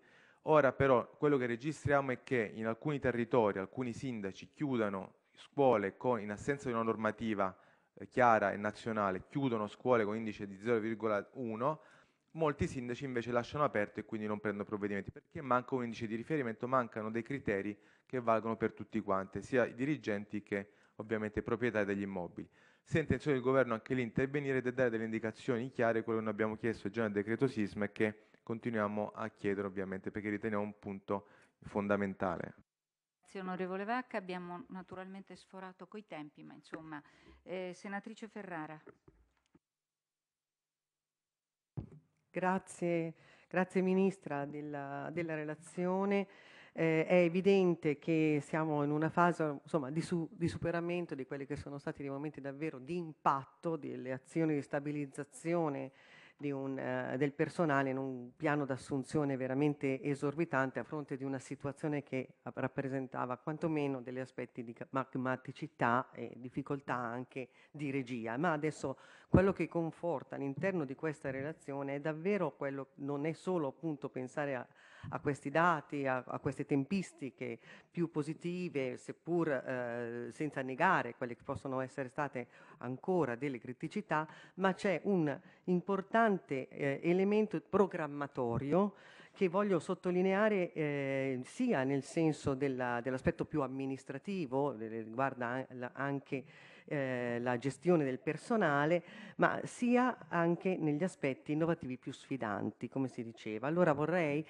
Ora però quello che registriamo è che in alcuni territori, alcuni sindaci chiudono scuole con, in assenza di una normativa eh, chiara e nazionale, chiudono scuole con indice di 0,1 Molti sindaci invece lasciano aperto e quindi non prendono provvedimenti perché manca un indice di riferimento, mancano dei criteri che valgono per tutti quanti, sia i dirigenti che ovviamente i proprietari degli immobili. Se è intenzione del governo anche lì intervenire e dare delle indicazioni chiare, quello che noi abbiamo chiesto già nel decreto sisma e che continuiamo a chiedere ovviamente perché riteniamo un punto fondamentale. Grazie onorevole Vacca, abbiamo naturalmente sforato coi tempi, ma insomma, eh, senatrice Ferrara. Grazie, grazie Ministra della, della relazione. Eh, è evidente che siamo in una fase insomma, di, su, di, superamento di quelli che sono stati dei momenti davvero di impatto delle azioni di stabilizzazione un, eh, del personale in un piano d'assunzione veramente esorbitante a fronte di una situazione che rappresentava quantomeno degli aspetti di magmaticità e difficoltà anche di regia. Ma adesso quello che conforta all'interno di questa relazione è davvero quello, non è solo appunto pensare a a questi dati, a, a queste tempistiche più positive, seppur eh, senza negare quelle che possono essere state ancora delle criticità, ma c'è un importante eh, elemento programmatorio che voglio sottolineare eh, sia nel senso della, dell'aspetto più amministrativo, riguarda anche eh, la gestione del personale, ma sia anche negli aspetti innovativi più sfidanti, come si diceva. Allora vorrei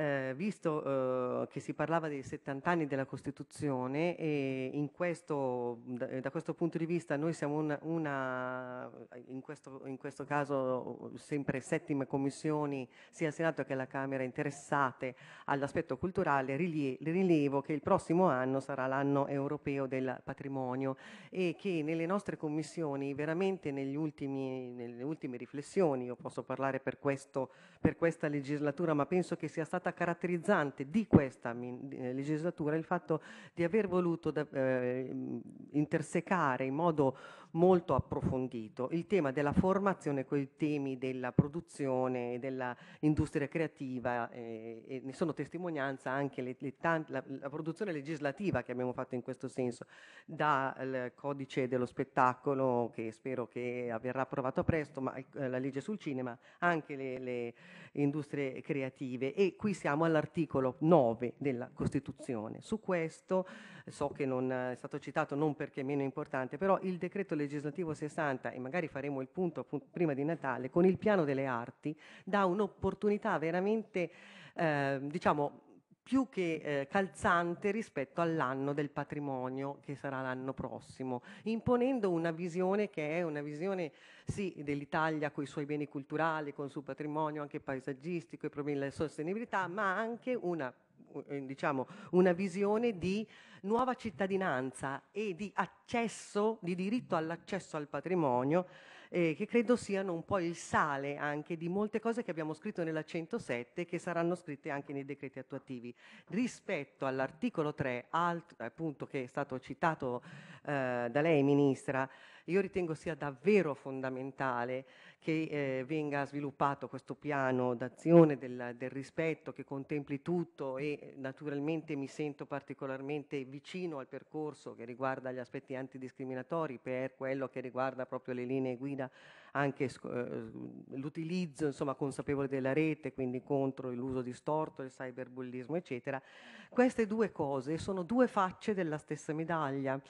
eh, visto eh, che si parlava dei 70 anni della Costituzione e questo, da, da, questo punto di vista noi siamo una, una in, questo, in, questo, caso sempre settima commissioni sia al Senato che alla Camera interessate all'aspetto culturale, rilie, rilevo che il prossimo anno sarà l'anno europeo del patrimonio e che nelle nostre commissioni veramente ultimi, nelle ultime riflessioni, io posso parlare per, questo, per questa legislatura ma penso che sia stata stata caratterizzante di questa eh, legislatura il fatto di aver voluto eh, intersecare in modo molto approfondito il tema della formazione con i temi della produzione e dell'industria creativa eh, e ne sono testimonianza anche le, le tante, la, la, produzione legislativa che abbiamo fatto in questo senso dal codice dello spettacolo che spero che verrà approvato presto ma la legge sul cinema anche le, le industrie creative e qui siamo all'articolo 9 della Costituzione su questo so che non è stato citato non perché è meno importante però il decreto legislativo 60 e magari faremo il punto prima di Natale, con il piano delle arti, dà un'opportunità veramente, eh, diciamo, più che eh, calzante rispetto all'anno del patrimonio che sarà l'anno prossimo, imponendo una visione che è una visione sì dell'Italia con i suoi beni culturali, con il suo patrimonio anche paesaggistico e problemi della sostenibilità, ma anche una eh, diciamo, una visione di nuova cittadinanza e di accesso, di diritto all'accesso al patrimonio, eh, che credo siano un po' il sale anche di molte cose che abbiamo scritto nella 107 e che saranno scritte anche nei decreti attuativi. Rispetto all'articolo 3, alt- appunto che è stato citato eh, da lei, Ministra, io ritengo sia davvero fondamentale che eh, venga sviluppato questo piano d'azione del, del, rispetto che contempli tutto e eh, naturalmente mi sento particolarmente vicino al percorso che riguarda gli aspetti antidiscriminatori per quello che riguarda proprio le linee guida anche eh, l'utilizzo insomma consapevole della rete quindi contro l'uso distorto il cyberbullismo eccetera queste due cose sono due facce della stessa medaglia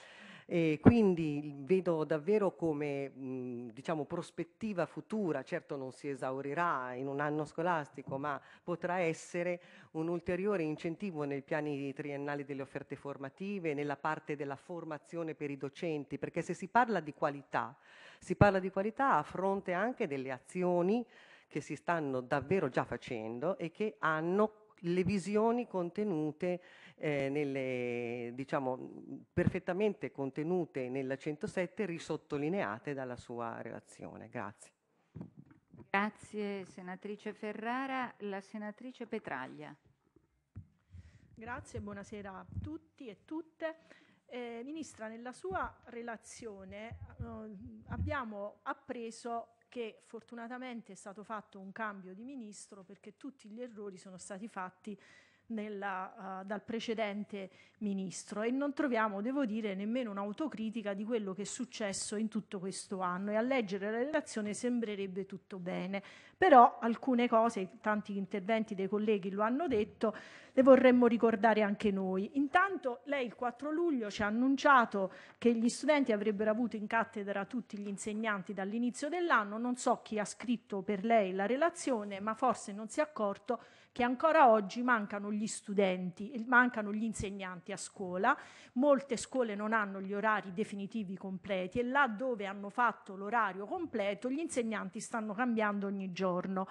e quindi vedo davvero come mhmm, diciamo, prospettiva futura, certo non si esaurirà in un anno scolastico, ma potrà essere un ulteriore incentivo nei piani triennali delle offerte formative, nella parte della formazione per i docenti, perché se si parla di qualità, si parla di qualità a fronte anche delle azioni che si stanno davvero già facendo e che hanno le visioni contenute eh, nelle, diciamo, perfettamente contenute nella 107, risottolineate dalla sua relazione. Grazie. Grazie senatrice Ferrara. La senatrice Petraglia. Grazie, buonasera a tutti e tutte. Eh, Ministra, nella sua relazione eh, abbiamo appreso che fortunatamente è stato fatto un cambio di ministro perché tutti gli errori sono stati fatti nella, uh, dal precedente ministro e non troviamo, devo dire, nemmeno un'autocritica di quello che è successo in tutto questo anno e a leggere la relazione sembrerebbe tutto bene, però alcune cose, tanti interventi dei colleghi lo hanno detto, le vorremmo ricordare anche noi. Intanto lei il 4 luglio ci ha annunciato che gli studenti avrebbero avuto in cattedra tutti gli insegnanti dall'inizio dell'anno, non so chi ha scritto per lei la relazione, ma forse non si è accorto che ancora oggi mancano gli studenti, mancano gli insegnanti a scuola, molte scuole non hanno gli orari definitivi completi e là dove hanno fatto l'orario completo gli insegnanti stanno cambiando ogni giorno.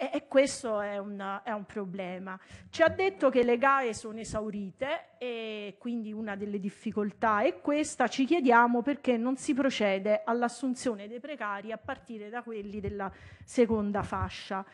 E, questo è un, è un, problema. Ci ha detto che le gare sono esaurite e quindi una delle difficoltà è questa. Ci chiediamo perché non si procede all'assunzione dei precari a partire da quelli della seconda fascia.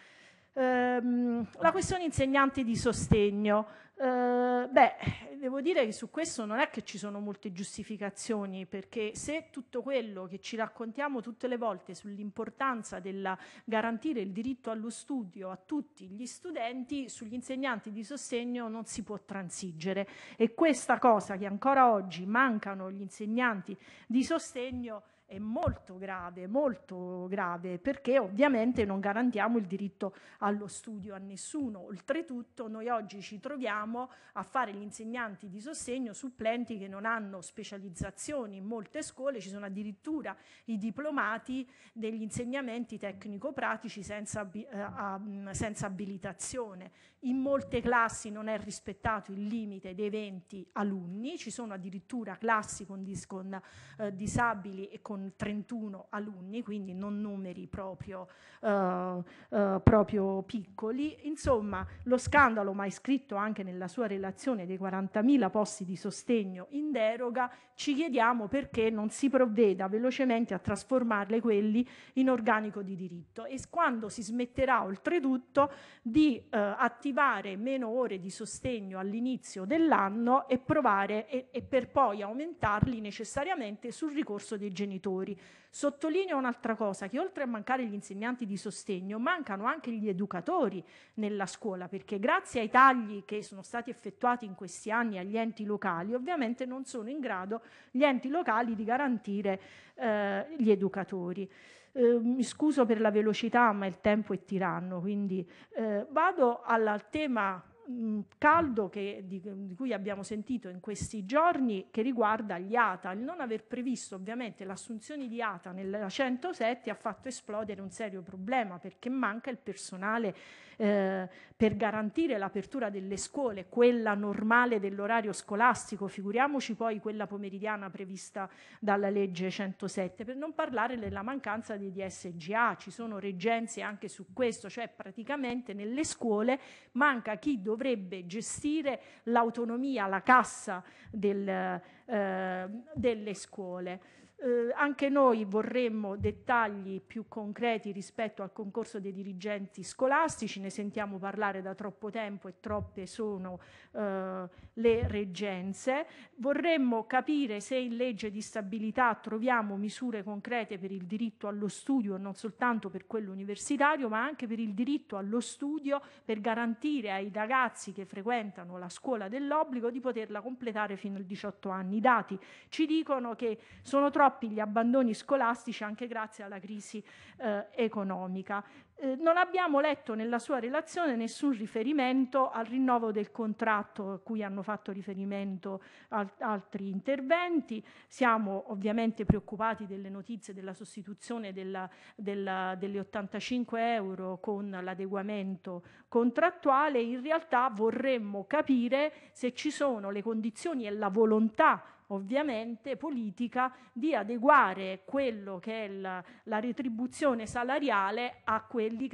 Ehm, la questione insegnanti di sostegno. Eh, beh, devo dire che su questo non è che ci sono molte giustificazioni, perché se tutto quello che ci raccontiamo tutte le volte sull'importanza del garantire il diritto allo studio a tutti gli studenti, sugli insegnanti di sostegno non si può transigere. E questa cosa che ancora oggi mancano gli insegnanti di sostegno è molto grave, molto grave, perché ovviamente non garantiamo il diritto allo studio a nessuno. Oltretutto noi oggi ci troviamo a fare gli insegnanti di sostegno supplenti che non hanno specializzazioni in molte scuole, ci sono addirittura i diplomati degli insegnamenti tecnico-pratici senza, eh, senza abilitazione in molte classi non è rispettato il limite dei 20 alunni, ci sono addirittura classi con, dis- con eh, disabili e con 31 alunni, quindi non numeri proprio, eh, eh, proprio piccoli. Insomma, lo scandalo, ma scritto anche nella sua relazione dei 40.000 posti di sostegno in deroga, ci chiediamo perché non si provveda velocemente a trasformarle quelli in organico di diritto e quando si smetterà oltretutto di eh, attivare arrivare meno ore di sostegno all'inizio dell'anno e provare e, e per poi aumentarli necessariamente sul ricorso dei genitori. Sottolineo un'altra cosa, che oltre a mancare gli insegnanti di sostegno, mancano anche gli educatori nella scuola, perché grazie ai tagli che sono stati effettuati in questi anni agli enti locali, ovviamente non sono in grado gli enti locali di garantire eh, gli educatori. Ehm, mi scuso per la velocità, ma il tempo è tiranno, quindi eh, vado al tema mh, mm, caldo che, di, di, cui abbiamo sentito in questi giorni che riguarda gli ATA. Il non aver previsto ovviamente l'assunzione di ATA nella 107 ha fatto esplodere un serio problema perché manca il personale eh, per garantire l'apertura delle scuole, quella normale dell'orario scolastico, figuriamoci poi quella pomeridiana prevista dalla legge 107, per non parlare della mancanza di DSGA, ci sono reggenze anche su questo, cioè praticamente nelle scuole manca chi dovrebbe gestire l'autonomia, la cassa del, eh, delle scuole. Eh, anche noi vorremmo dettagli più concreti rispetto al concorso dei dirigenti scolastici, ne sentiamo parlare da troppo tempo e troppe sono eh, le reggenze. Vorremmo capire se in legge di stabilità troviamo misure concrete per il diritto allo studio, non soltanto per quello universitario, ma anche per il diritto allo studio per garantire ai ragazzi che frequentano la scuola dell'obbligo di poterla completare fino ai 18 anni. I dati ci dicono che sono troppi troppi gli abbandoni scolastici anche grazie alla crisi eh, economica. Eh, non abbiamo letto nella sua relazione nessun riferimento al rinnovo del contratto a cui hanno fatto riferimento al- altri interventi. Siamo ovviamente preoccupati delle notizie della sostituzione della, della, delle 85 euro con l'adeguamento contrattuale. In realtà vorremmo capire se ci sono le condizioni e la volontà ovviamente politica di adeguare quello che è la, la retribuzione salariale a,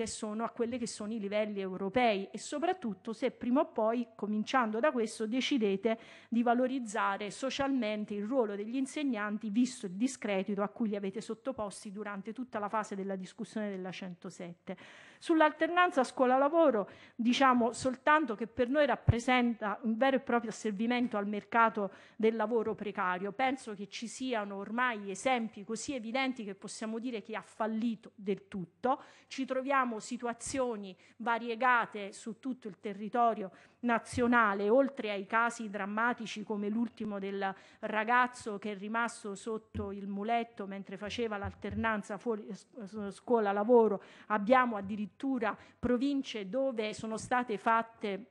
sono, a quelli che sono i livelli europei e soprattutto se prima o poi, cominciando da questo, decidete di valorizzare socialmente il ruolo degli insegnanti visto il discredito a cui li avete sottoposti durante tutta la fase della discussione della 107. Sull'alternanza scuola-lavoro diciamo soltanto che per noi rappresenta un vero e proprio asservimento al mercato del lavoro precario. Penso che ci siano ormai esempi così evidenti che possiamo dire che ha fallito del tutto. Ci troviamo situazioni variegate su tutto il territorio nazionale, oltre ai casi drammatici come l'ultimo del ragazzo che è rimasto sotto il muletto mentre faceva l'alternanza scuola-lavoro, abbiamo addirittura province dove sono state fatte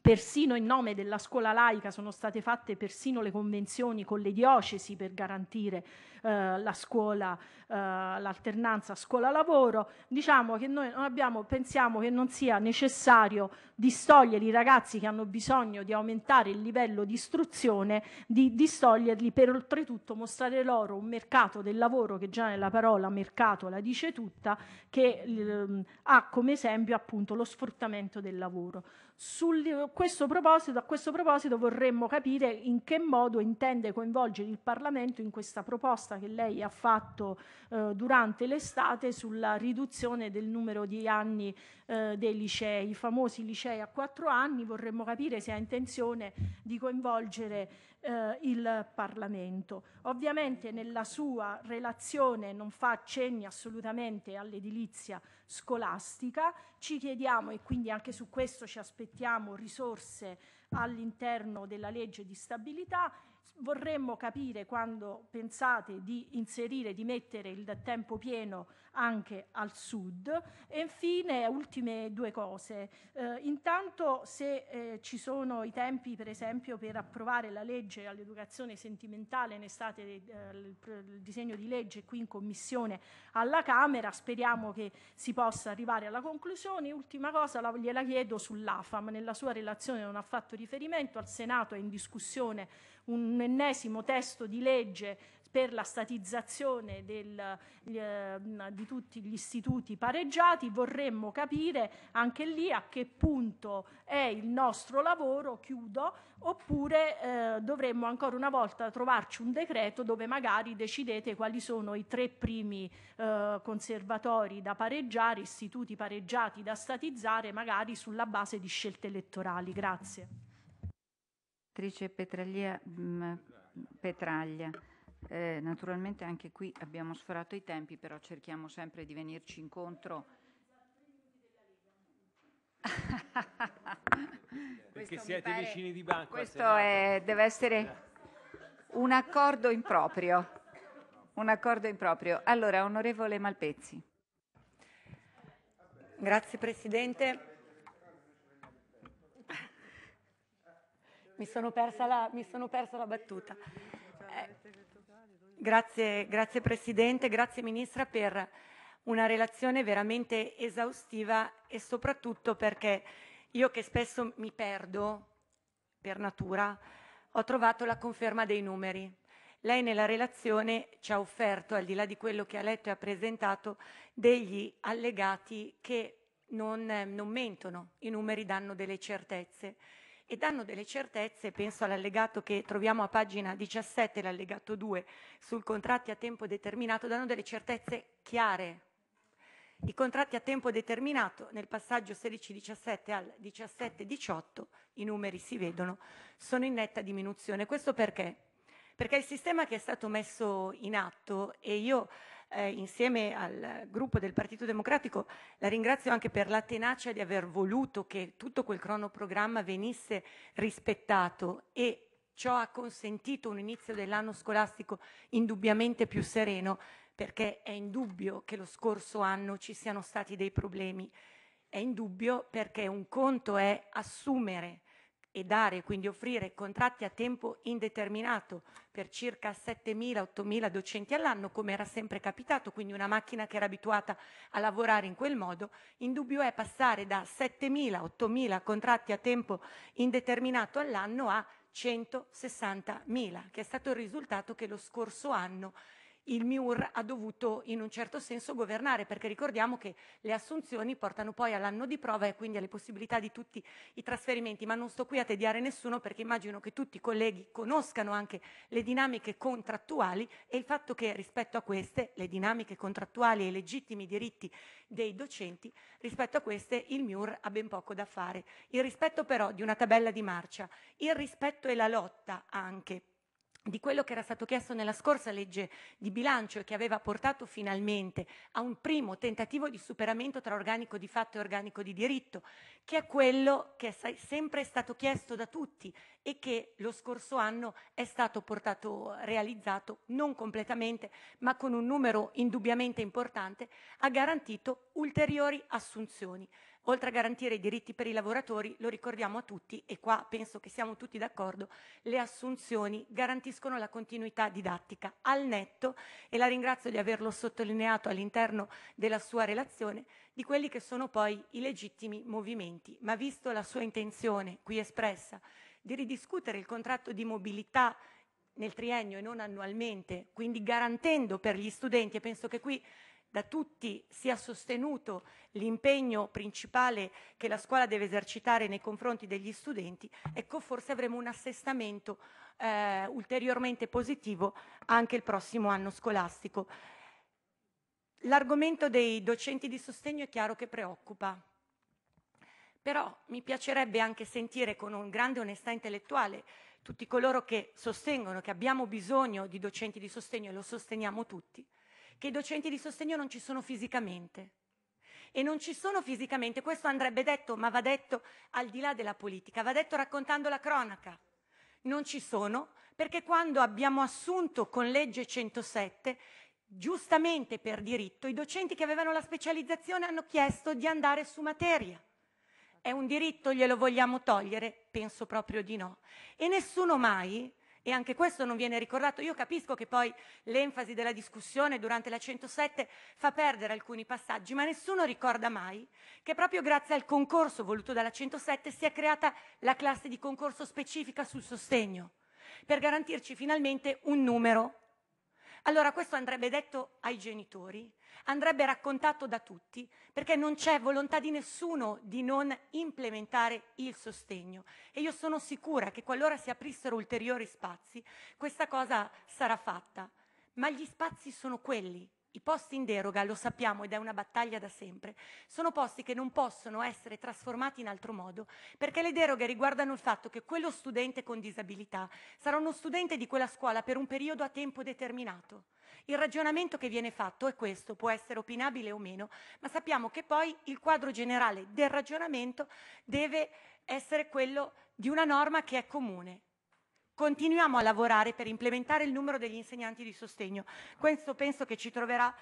persino in nome della scuola laica sono state fatte persino le convenzioni con le diocesi per garantire eh, la scuola, eh, l'alternanza scuola-lavoro, diciamo che noi abbiamo, pensiamo che non sia necessario distogliere i ragazzi che hanno bisogno di aumentare il livello di istruzione, di distoglierli per oltretutto mostrare loro un mercato del lavoro che già nella parola mercato la dice tutta, che eh, ha come esempio appunto lo sfruttamento del lavoro. Sul, questo a questo proposito vorremmo capire in che modo intende coinvolgere il Parlamento in questa proposta che lei ha fatto eh, durante l'estate sulla riduzione del numero di anni eh, dei licei, i famosi licei a quattro anni. Vorremmo capire se ha intenzione di coinvolgere eh, il Parlamento. Ovviamente nella sua relazione non fa accenni assolutamente all'edilizia scolastica, ci chiediamo e quindi anche su questo ci aspettiamo risorse all'interno della legge di stabilità vorremmo capire quando pensate di inserire, di mettere il tempo pieno anche al sud. E infine, ultime due cose. Eh, intanto se eh, ci sono i tempi, per esempio, per approvare la legge all'educazione sentimentale, in estate, eh, il, il disegno di legge qui in commissione alla Camera, speriamo che si possa arrivare alla conclusione. Ultima cosa, la, gliela chiedo sull'AFAM, nella sua relazione non ha fatto riferimento, al Senato è in discussione un ennesimo testo di legge per la statizzazione del, eh, di tutti gli istituti pareggiati, vorremmo capire anche lì a che punto è il nostro lavoro, chiudo, oppure eh, dovremmo ancora una volta trovarci un decreto dove magari decidete quali sono i tre primi eh, conservatori da pareggiare, istituti pareggiati da statizzare, magari sulla base di scelte elettorali. Grazie direttrice Petraglia, mm, Petraglia. Eh, naturalmente anche qui abbiamo sforato i tempi, però cerchiamo sempre di venirci incontro. Perché siete pare, vicini di banco. Questo è, deve essere un accordo improprio. Un accordo improprio. Allora, onorevole Malpezzi. Grazie Presidente. mi sono persa la, sono persa la battuta. Eh, grazie, grazie Presidente, grazie Ministra per una relazione veramente esaustiva e soprattutto perché io che spesso mi perdo per natura, ho trovato la conferma dei numeri. Lei nella relazione ci ha offerto, al di là di quello che ha letto e ha presentato, degli allegati che non, non mentono, i numeri danno delle certezze e danno delle certezze, penso all'allegato che troviamo a pagina 17, l'allegato 2, sul contratti a tempo determinato, danno delle certezze chiare. I contratti a tempo determinato nel passaggio 16-17 al 17-18, i numeri si vedono, sono in netta diminuzione. Questo perché? Perché il sistema che è stato messo in atto, e io eh, insieme al gruppo del Partito Democratico. La ringrazio anche per la tenacia di aver voluto che tutto quel cronoprogramma venisse rispettato e ciò ha consentito un inizio dell'anno scolastico indubbiamente più sereno perché è indubbio che lo scorso anno ci siano stati dei problemi. È indubbio perché un conto è assumere e dare, quindi offrire contratti a tempo indeterminato per circa 7.000-8.000 docenti all'anno, come era sempre capitato, quindi una macchina che era abituata a lavorare in quel modo, indubbio è passare da 7.000-8.000 contratti a tempo indeterminato all'anno a 160.000, che è stato il risultato che lo scorso anno il MIUR ha dovuto in un certo senso governare, perché ricordiamo che le assunzioni portano poi all'anno di prova e quindi alle possibilità di tutti i trasferimenti, ma non sto qui a tediare nessuno perché immagino che tutti i colleghi conoscano anche le dinamiche contrattuali e il fatto che rispetto a queste, le dinamiche contrattuali e i legittimi diritti dei docenti, rispetto a queste il MIUR ha ben poco da fare. Il rispetto però di una tabella di marcia, il rispetto e la lotta anche di quello che era stato chiesto nella scorsa legge di bilancio e che aveva portato finalmente a un primo tentativo di superamento tra organico di fatto e organico di diritto, che è quello che è sempre stato chiesto da tutti e che lo scorso anno è stato portato, realizzato non completamente, ma con un numero indubbiamente importante, ha garantito ulteriori assunzioni oltre a garantire i diritti per i lavoratori, lo ricordiamo a tutti e qua penso che siamo tutti d'accordo, le assunzioni garantiscono la continuità didattica al netto e la ringrazio di averlo sottolineato all'interno della sua relazione di quelli che sono poi i legittimi movimenti, ma visto la sua intenzione qui espressa di ridiscutere il contratto di mobilità nel triennio e non annualmente, quindi garantendo per gli studenti, e penso che qui da tutti sia sostenuto l'impegno principale che la scuola deve esercitare nei confronti degli studenti, ecco forse avremo un assestamento eh, ulteriormente positivo anche il prossimo anno scolastico. L'argomento dei docenti di sostegno è chiaro che preoccupa, però mi piacerebbe anche sentire con grande onestà intellettuale tutti coloro che sostengono che abbiamo bisogno di docenti di sostegno e lo sosteniamo tutti, che i docenti di sostegno non ci sono fisicamente. E non ci sono fisicamente, questo andrebbe detto, ma va detto al di là della politica, va detto raccontando la cronaca. Non ci sono perché quando abbiamo assunto con legge 107 giustamente per diritto, i docenti che avevano la specializzazione hanno chiesto di andare su materia. È un diritto, glielo vogliamo togliere? Penso proprio di no. E nessuno mai e anche questo non viene ricordato. Io capisco che poi l'enfasi della discussione durante la 107 fa perdere alcuni passaggi, ma nessuno ricorda mai che proprio grazie al concorso voluto dalla 107 si è creata la classe di concorso specifica sul sostegno per garantirci finalmente un numero allora questo andrebbe detto ai genitori, andrebbe raccontato da tutti, perché non c'è volontà di nessuno di non implementare il sostegno e io sono sicura che qualora si aprissero ulteriori spazi, questa cosa sarà fatta. Ma gli spazi sono quelli i posti in deroga, lo sappiamo ed è una battaglia da sempre, sono posti che non possono essere trasformati in altro modo perché le deroghe riguardano il fatto che quello studente con disabilità sarà uno studente di quella scuola per un periodo a tempo determinato. Il ragionamento che viene fatto è questo, può essere opinabile o meno, ma sappiamo che poi il quadro generale del ragionamento deve essere quello di una norma che è comune. Continuiamo a lavorare per implementare il numero degli insegnanti di sostegno. Questo penso che ci troverà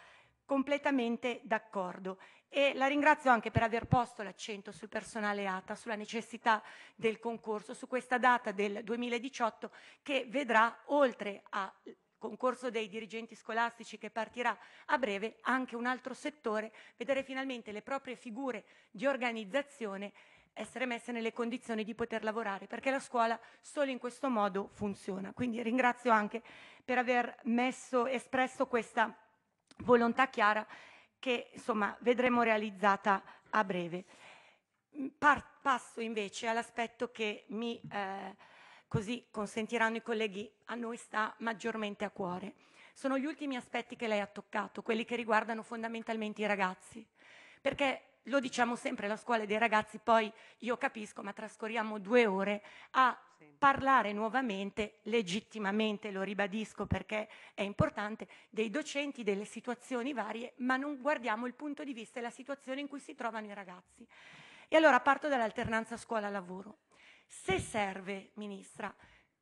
completamente d'accordo e la ringrazio anche per aver posto l'accento sul personale ATA, sulla necessità del concorso, su questa data del 2018 che vedrà oltre al concorso dei dirigenti scolastici che partirà a breve anche un altro settore, vedere finalmente le proprie figure di organizzazione essere messe nelle condizioni di poter lavorare, perché la scuola solo in questo modo funziona. Quindi ringrazio anche per aver messo, espresso questa volontà chiara che insomma, vedremo realizzata a breve. Mm, par- passo invece all'aspetto che mi eh, così consentiranno i colleghi a noi sta maggiormente a cuore. Sono gli ultimi aspetti che lei ha toccato, quelli che riguardano fondamentalmente i ragazzi, perché lo diciamo sempre, la scuola dei ragazzi, poi io capisco, ma trascorriamo due ore a parlare nuovamente, legittimamente, lo ribadisco perché è importante, dei docenti, delle situazioni varie, ma non guardiamo il punto di vista e la situazione in cui si trovano i ragazzi. E allora parto dall'alternanza scuola-lavoro. Se serve, Ministra,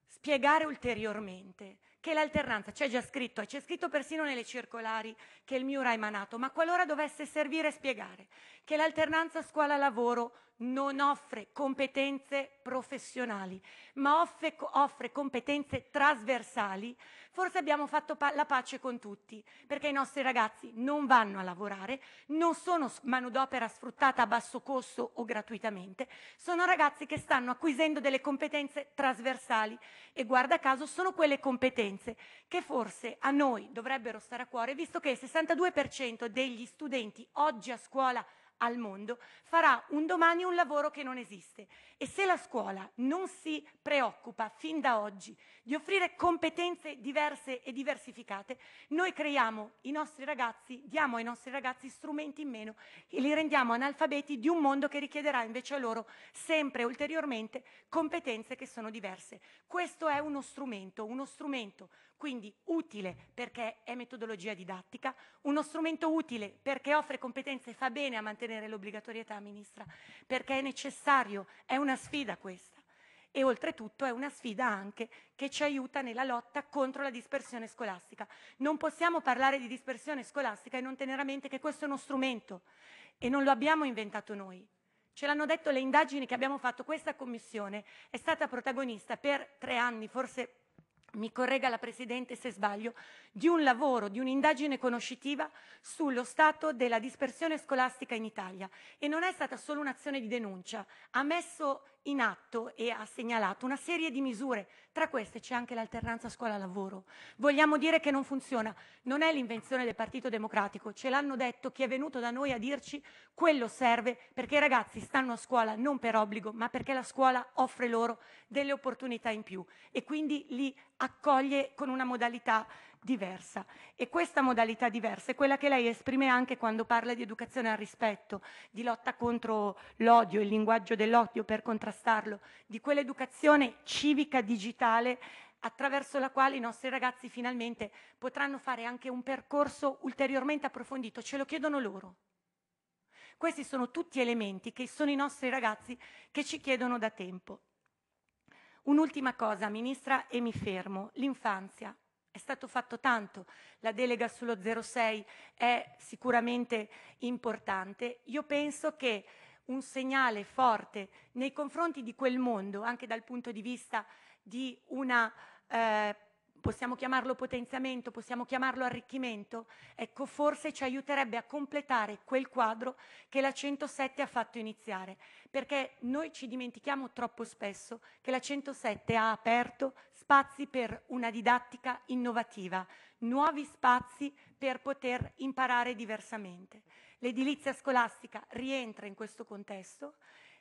spiegare ulteriormente che l'alternanza c'è già scritto e c'è scritto persino nelle circolari che il MIUR ha emanato, ma qualora dovesse servire a spiegare che l'alternanza scuola-lavoro non offre competenze professionali, ma offre, offre competenze trasversali, forse abbiamo fatto pa- la pace con tutti, perché i nostri ragazzi non vanno a lavorare, non sono manodopera sfruttata a basso costo o gratuitamente, sono ragazzi che stanno acquisendo delle competenze trasversali e guarda caso sono quelle competenze che forse a noi dovrebbero stare a cuore, visto che il 62% degli studenti oggi a scuola al mondo farà un domani un lavoro che non esiste e se la scuola non si preoccupa fin da oggi di offrire competenze diverse e diversificate, noi creiamo i nostri ragazzi, diamo ai nostri ragazzi strumenti in meno e li rendiamo analfabeti di un mondo che richiederà invece a loro sempre ulteriormente competenze che sono diverse. Questo è uno strumento, uno strumento quindi utile perché è metodologia didattica, uno strumento utile perché offre competenze, e fa bene a mantenere l'obbligatorietà, Ministra, perché è necessario, è una sfida questa e oltretutto è una sfida anche che ci aiuta nella lotta contro la dispersione scolastica. Non possiamo parlare di dispersione scolastica e non tenere a mente che questo è uno strumento e non lo abbiamo inventato noi. Ce l'hanno detto le indagini che abbiamo fatto, questa commissione è stata protagonista per tre anni, forse mi corregga la Presidente se sbaglio, di un lavoro, di un'indagine conoscitiva sullo stato della dispersione scolastica in Italia. E non è stata solo un'azione di denuncia, ha messo in atto e ha segnalato una serie di misure. Tra queste c'è anche l'alternanza scuola-lavoro. Vogliamo dire che non funziona. Non è l'invenzione del Partito Democratico, ce l'hanno detto chi è venuto da noi a dirci quello serve perché i ragazzi stanno a scuola non per obbligo, ma perché la scuola offre loro delle opportunità in più e quindi li accoglie con una modalità diversa e questa modalità diversa è quella che lei esprime anche quando parla di educazione al rispetto, di lotta contro l'odio, il linguaggio dell'odio per contrastarlo, di quell'educazione civica digitale attraverso la quale i nostri ragazzi finalmente potranno fare anche un percorso ulteriormente approfondito, ce lo chiedono loro. Questi sono tutti elementi che sono i nostri ragazzi che ci chiedono da tempo. Un'ultima cosa, Ministra, e mi fermo, l'infanzia. È stato fatto tanto, la delega sullo 06 è sicuramente importante. Io penso che un segnale forte nei confronti di quel mondo, anche dal punto di vista di una eh, possiamo chiamarlo potenziamento, possiamo chiamarlo arricchimento, ecco forse ci aiuterebbe a completare quel quadro che la 107 ha fatto iniziare, perché noi ci dimentichiamo troppo spesso che la 107 ha aperto spazi per una didattica innovativa, nuovi spazi per poter imparare diversamente. L'edilizia scolastica rientra in questo contesto,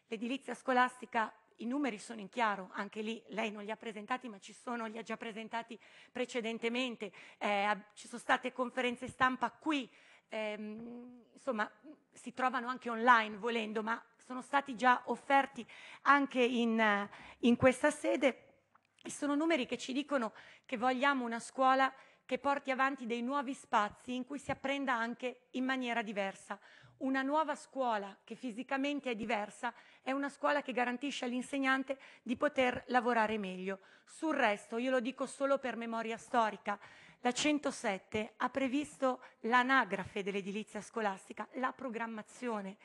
l'edilizia scolastica i numeri sono in chiaro, anche lì lei non li ha presentati ma ci sono, li ha già presentati precedentemente, eh, ci sono state conferenze stampa qui, ehm, insomma si trovano anche online volendo, ma sono stati già offerti anche in, in questa sede e sono numeri che ci dicono che vogliamo una scuola che porti avanti dei nuovi spazi in cui si apprenda anche in maniera diversa. Una nuova scuola che fisicamente è diversa è una scuola che garantisce all'insegnante di poter lavorare meglio. Sul resto, io lo dico solo per memoria storica, la 107 ha previsto l'anagrafe dell'edilizia scolastica, la programmazione.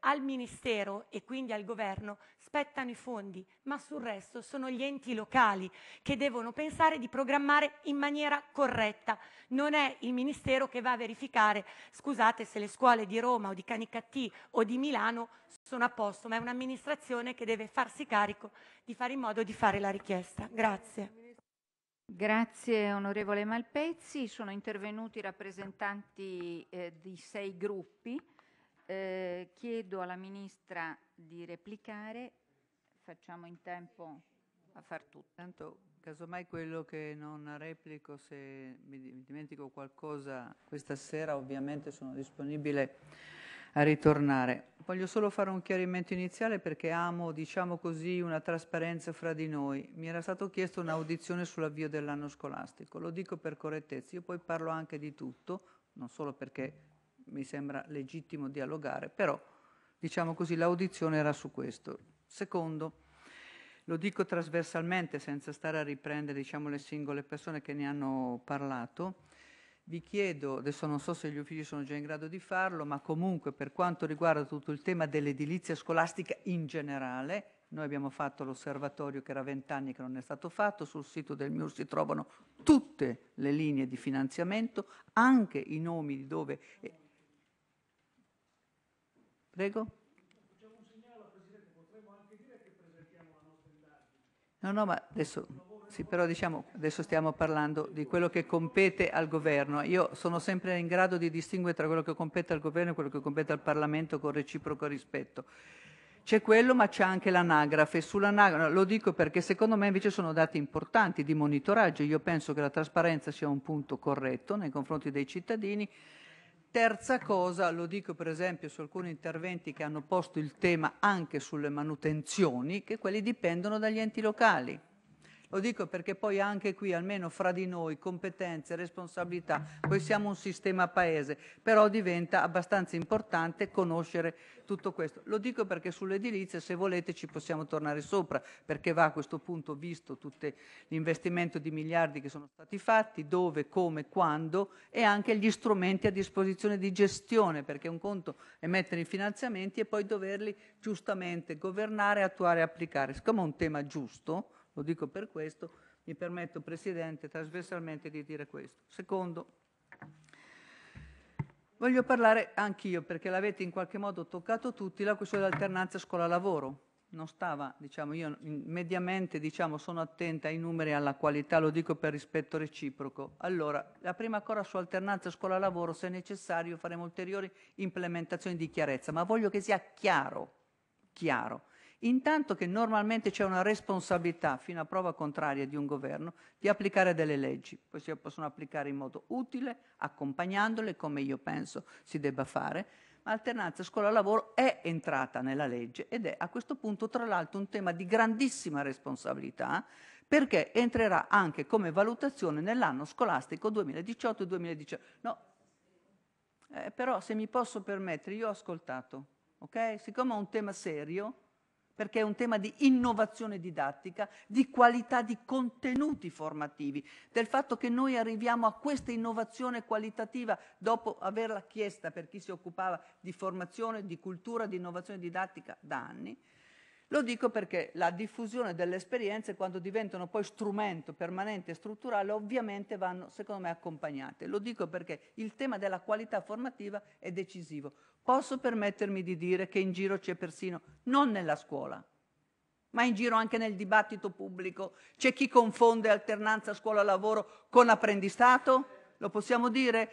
Al Ministero e quindi al Governo spettano i fondi, ma sul resto sono gli enti locali che devono pensare di programmare in maniera corretta. Non è il Ministero che va a verificare, scusate se le scuole di Roma o di Canicattì o di Milano sono a posto, ma è un'amministrazione che deve farsi carico di fare in modo di fare la richiesta. Grazie. Grazie onorevole Malpezzi, sono intervenuti i rappresentanti eh, di sei gruppi. Eh, chiedo alla Ministra di replicare, facciamo in tempo a far tutto. Tanto casomai quello che non replico se mi dimentico qualcosa questa sera ovviamente sono disponibile a ritornare. Voglio solo fare un chiarimento iniziale perché amo, diciamo così, una trasparenza fra di noi. Mi era stato chiesto un'audizione sull'avvio dell'anno scolastico, lo dico per correttezza, io poi parlo anche di tutto, non solo perché mi sembra legittimo dialogare, però diciamo così l'audizione era su questo. Secondo, lo dico trasversalmente senza stare a riprendere diciamo, le singole persone che ne hanno parlato, vi chiedo, adesso non so se gli uffici sono già in grado di farlo, ma comunque per quanto riguarda tutto il tema dell'edilizia scolastica in generale, noi abbiamo fatto l'osservatorio che era vent'anni che non è stato fatto, sul sito del MIUR si trovano tutte le linee di finanziamento, anche i nomi di dove... Prego? Facciamo un segnale Presidente, potremmo anche dire che presentiamo la nostra indagine. No, no, ma adesso... Sì, però diciamo, adesso stiamo parlando di quello che compete al governo. Io sono sempre in grado di distinguere tra quello che compete al governo e quello che compete al Parlamento con reciproco rispetto. C'è quello, ma c'è anche l'anagrafe. Sull'anagrafe lo dico perché secondo me invece sono dati importanti di monitoraggio. Io penso che la trasparenza sia un punto corretto nei confronti dei cittadini. Terza cosa, lo dico per esempio su alcuni interventi che hanno posto il tema anche sulle manutenzioni, che quelli dipendono dagli enti locali. Lo dico perché poi anche qui, almeno fra di noi, competenze, responsabilità, poi siamo un sistema paese, però diventa abbastanza importante conoscere tutto questo. Lo dico perché sull'edilizia, se volete, ci possiamo tornare sopra, perché va a questo punto visto tutto l'investimento di miliardi che sono stati fatti, dove, come, quando e anche gli strumenti a disposizione di gestione, perché un conto è mettere i finanziamenti e poi doverli giustamente governare, attuare e applicare. Siccome è un tema giusto, lo dico per questo, mi permetto Presidente trasversalmente di dire questo. Secondo, voglio parlare anch'io, perché l'avete in qualche modo toccato tutti, la questione dell'alternanza scuola-lavoro. Non stava, diciamo, io mediamente diciamo, sono attenta ai numeri e alla qualità, lo dico per rispetto reciproco. Allora, la prima cosa su alternanza scuola-lavoro, se necessario faremo ulteriori implementazioni di chiarezza, ma voglio che sia chiaro, chiaro Intanto che normalmente c'è una responsabilità, fino a prova contraria, di un governo di applicare delle leggi, poi si possono applicare in modo utile, accompagnandole, come io penso si debba fare, ma l'alternanza scuola-lavoro è entrata nella legge ed è a questo punto tra l'altro un tema di grandissima responsabilità perché entrerà anche come valutazione nell'anno scolastico 2018-2019. No, eh, però se mi posso permettere, io ho ascoltato, ok? Siccome è un tema serio, perché è un tema di innovazione didattica, di qualità di contenuti formativi, del fatto che noi arriviamo a questa innovazione qualitativa dopo averla chiesta per chi si occupava di formazione, di cultura, di innovazione didattica da anni lo dico perché la diffusione delle esperienze, quando diventano poi strumento permanente e strutturale, ovviamente vanno, secondo me, accompagnate. Lo dico perché il tema della qualità formativa è decisivo. Posso permettermi di dire che in giro c'è persino, non nella scuola, ma in giro anche nel dibattito pubblico, c'è chi confonde alternanza scuola-lavoro con apprendistato? Lo possiamo dire?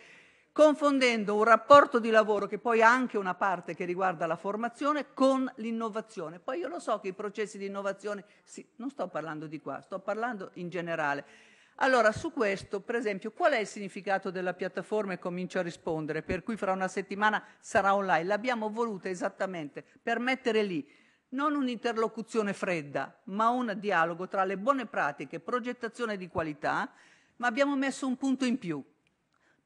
confondendo un rapporto di lavoro che poi ha anche una parte che riguarda la formazione con l'innovazione. Poi io lo so che i processi di innovazione, sì, non sto parlando di qua, sto parlando in generale. Allora, su questo, per esempio, qual è il significato della piattaforma? E comincio a rispondere, per cui fra una settimana sarà online. L'abbiamo voluta esattamente per mettere lì non un'interlocuzione fredda, ma un dialogo tra le buone pratiche, progettazione di qualità, ma abbiamo messo un punto in più,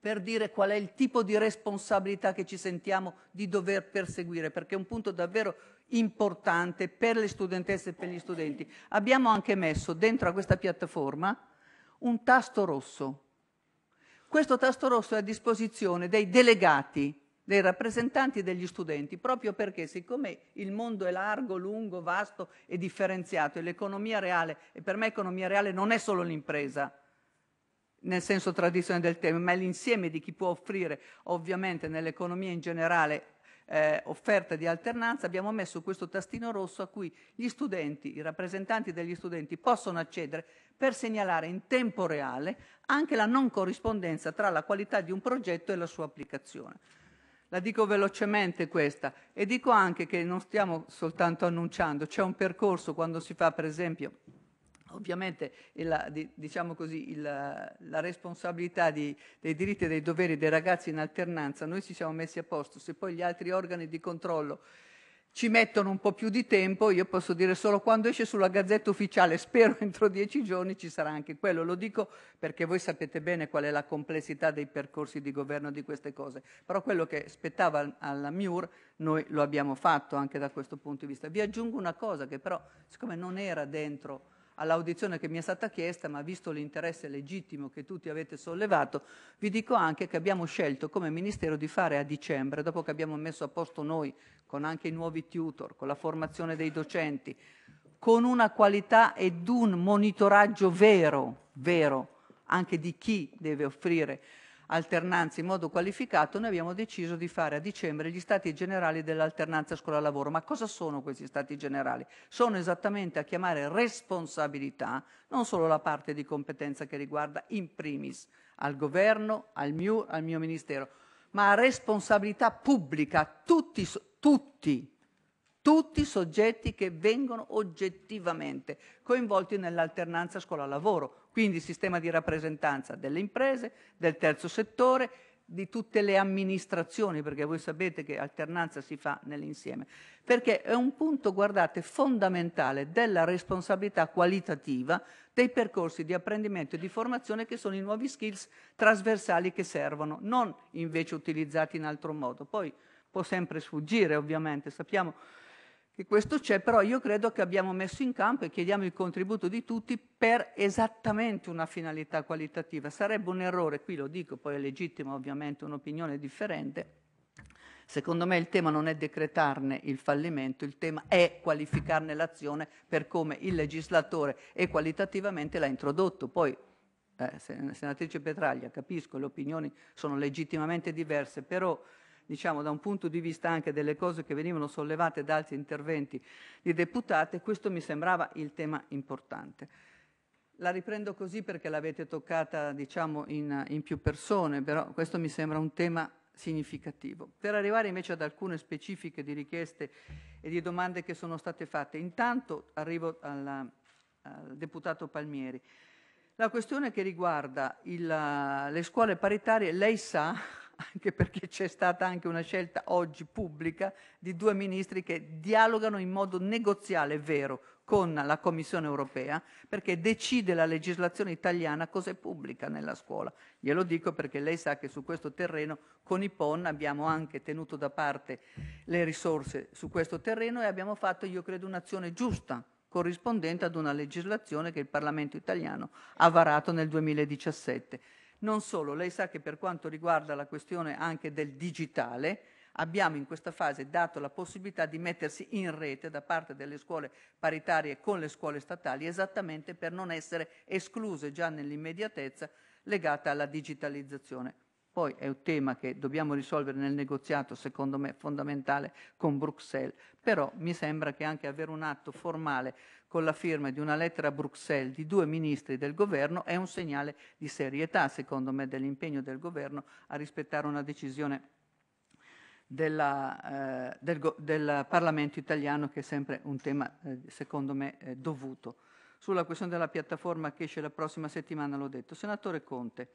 per dire qual è il tipo di responsabilità che ci sentiamo di dover perseguire, perché è un punto davvero importante per le studentesse e per gli studenti. Abbiamo anche messo dentro a questa piattaforma un tasto rosso. Questo tasto rosso è a disposizione dei delegati, dei rappresentanti degli studenti, proprio perché siccome il mondo è largo, lungo, vasto e differenziato e l'economia reale, e per me economia reale non è solo l'impresa, nel senso tradizionale del termine, ma è l'insieme di chi può offrire ovviamente nell'economia in generale eh, offerta di alternanza, abbiamo messo questo tastino rosso a cui gli studenti, i rappresentanti degli studenti possono accedere per segnalare in tempo reale anche la non corrispondenza tra la qualità di un progetto e la sua applicazione. La dico velocemente questa e dico anche che non stiamo soltanto annunciando, c'è un percorso quando si fa per esempio Ovviamente il, diciamo così, il, la responsabilità di, dei diritti e dei doveri dei ragazzi in alternanza, noi ci siamo messi a posto, se poi gli altri organi di controllo ci mettono un po' più di tempo, io posso dire solo quando esce sulla gazzetta ufficiale, spero entro dieci giorni ci sarà anche quello, lo dico perché voi sapete bene qual è la complessità dei percorsi di governo di queste cose, però quello che spettava alla MIUR noi lo abbiamo fatto anche da questo punto di vista. Vi aggiungo una cosa che però siccome non era dentro all'audizione che mi è stata chiesta, ma visto l'interesse legittimo che tutti avete sollevato, vi dico anche che abbiamo scelto come Ministero di fare a dicembre, dopo che abbiamo messo a posto noi, con anche i nuovi tutor, con la formazione dei docenti, con una qualità ed un monitoraggio vero, vero, anche di chi deve offrire alternanza in modo qualificato, noi abbiamo deciso di fare a dicembre gli stati generali dell'alternanza scuola-lavoro. Ma cosa sono questi stati generali? Sono esattamente a chiamare responsabilità non solo la parte di competenza che riguarda in primis al governo, al mio, al mio ministero, ma responsabilità pubblica a tutti, tutti tutti i soggetti che vengono oggettivamente coinvolti nell'alternanza scuola-lavoro, quindi sistema di rappresentanza delle imprese, del terzo settore, di tutte le amministrazioni, perché voi sapete che alternanza si fa nell'insieme, perché è un punto, guardate, fondamentale della responsabilità qualitativa dei percorsi di apprendimento e di formazione che sono i nuovi skills trasversali che servono, non invece utilizzati in altro modo. Poi può sempre sfuggire, ovviamente, sappiamo e questo c'è, però io credo che abbiamo messo in campo e chiediamo il contributo di tutti per esattamente una finalità qualitativa. Sarebbe un errore, qui lo dico, poi è legittima ovviamente un'opinione differente. Secondo me il tema non è decretarne il fallimento, il tema è qualificarne l'azione per come il legislatore e qualitativamente l'ha introdotto. Poi, eh, senatrice Petraglia, capisco, le opinioni sono legittimamente diverse, però diciamo, da un punto di vista anche delle cose che venivano sollevate da altri interventi di deputate, questo mi sembrava il tema importante. La riprendo così perché l'avete toccata diciamo, in, in più persone, però questo mi sembra un tema significativo. Per arrivare invece ad alcune specifiche di richieste e di domande che sono state fatte, intanto arrivo alla, al deputato Palmieri. La questione che riguarda il, le scuole paritarie, lei sa, anche perché c'è stata anche una scelta oggi pubblica di due ministri che dialogano in modo negoziale, vero, con la Commissione europea, perché decide la legislazione italiana cosa è pubblica nella scuola. Glielo dico perché lei sa che su questo terreno con i PON abbiamo anche tenuto da parte le risorse su questo terreno e abbiamo fatto, io credo, un'azione giusta corrispondente ad una legislazione che il Parlamento italiano ha varato nel 2017. Non solo, lei sa che per quanto riguarda la questione anche del digitale, abbiamo in questa fase dato la possibilità di mettersi in rete da parte delle scuole paritarie con le scuole statali, esattamente per non essere escluse già nell'immediatezza legata alla digitalizzazione. Poi è un tema che dobbiamo risolvere nel negoziato, secondo me fondamentale, con Bruxelles, però mi sembra che anche avere un atto formale con la firma di una lettera a Bruxelles di due ministri del governo è un segnale di serietà, secondo me, dell'impegno del governo a rispettare una decisione della, eh, del, del, Parlamento italiano, che è sempre un tema, eh, secondo me, eh, dovuto. Sulla questione della piattaforma che esce la prossima settimana, l'ho detto. Senatore Conte,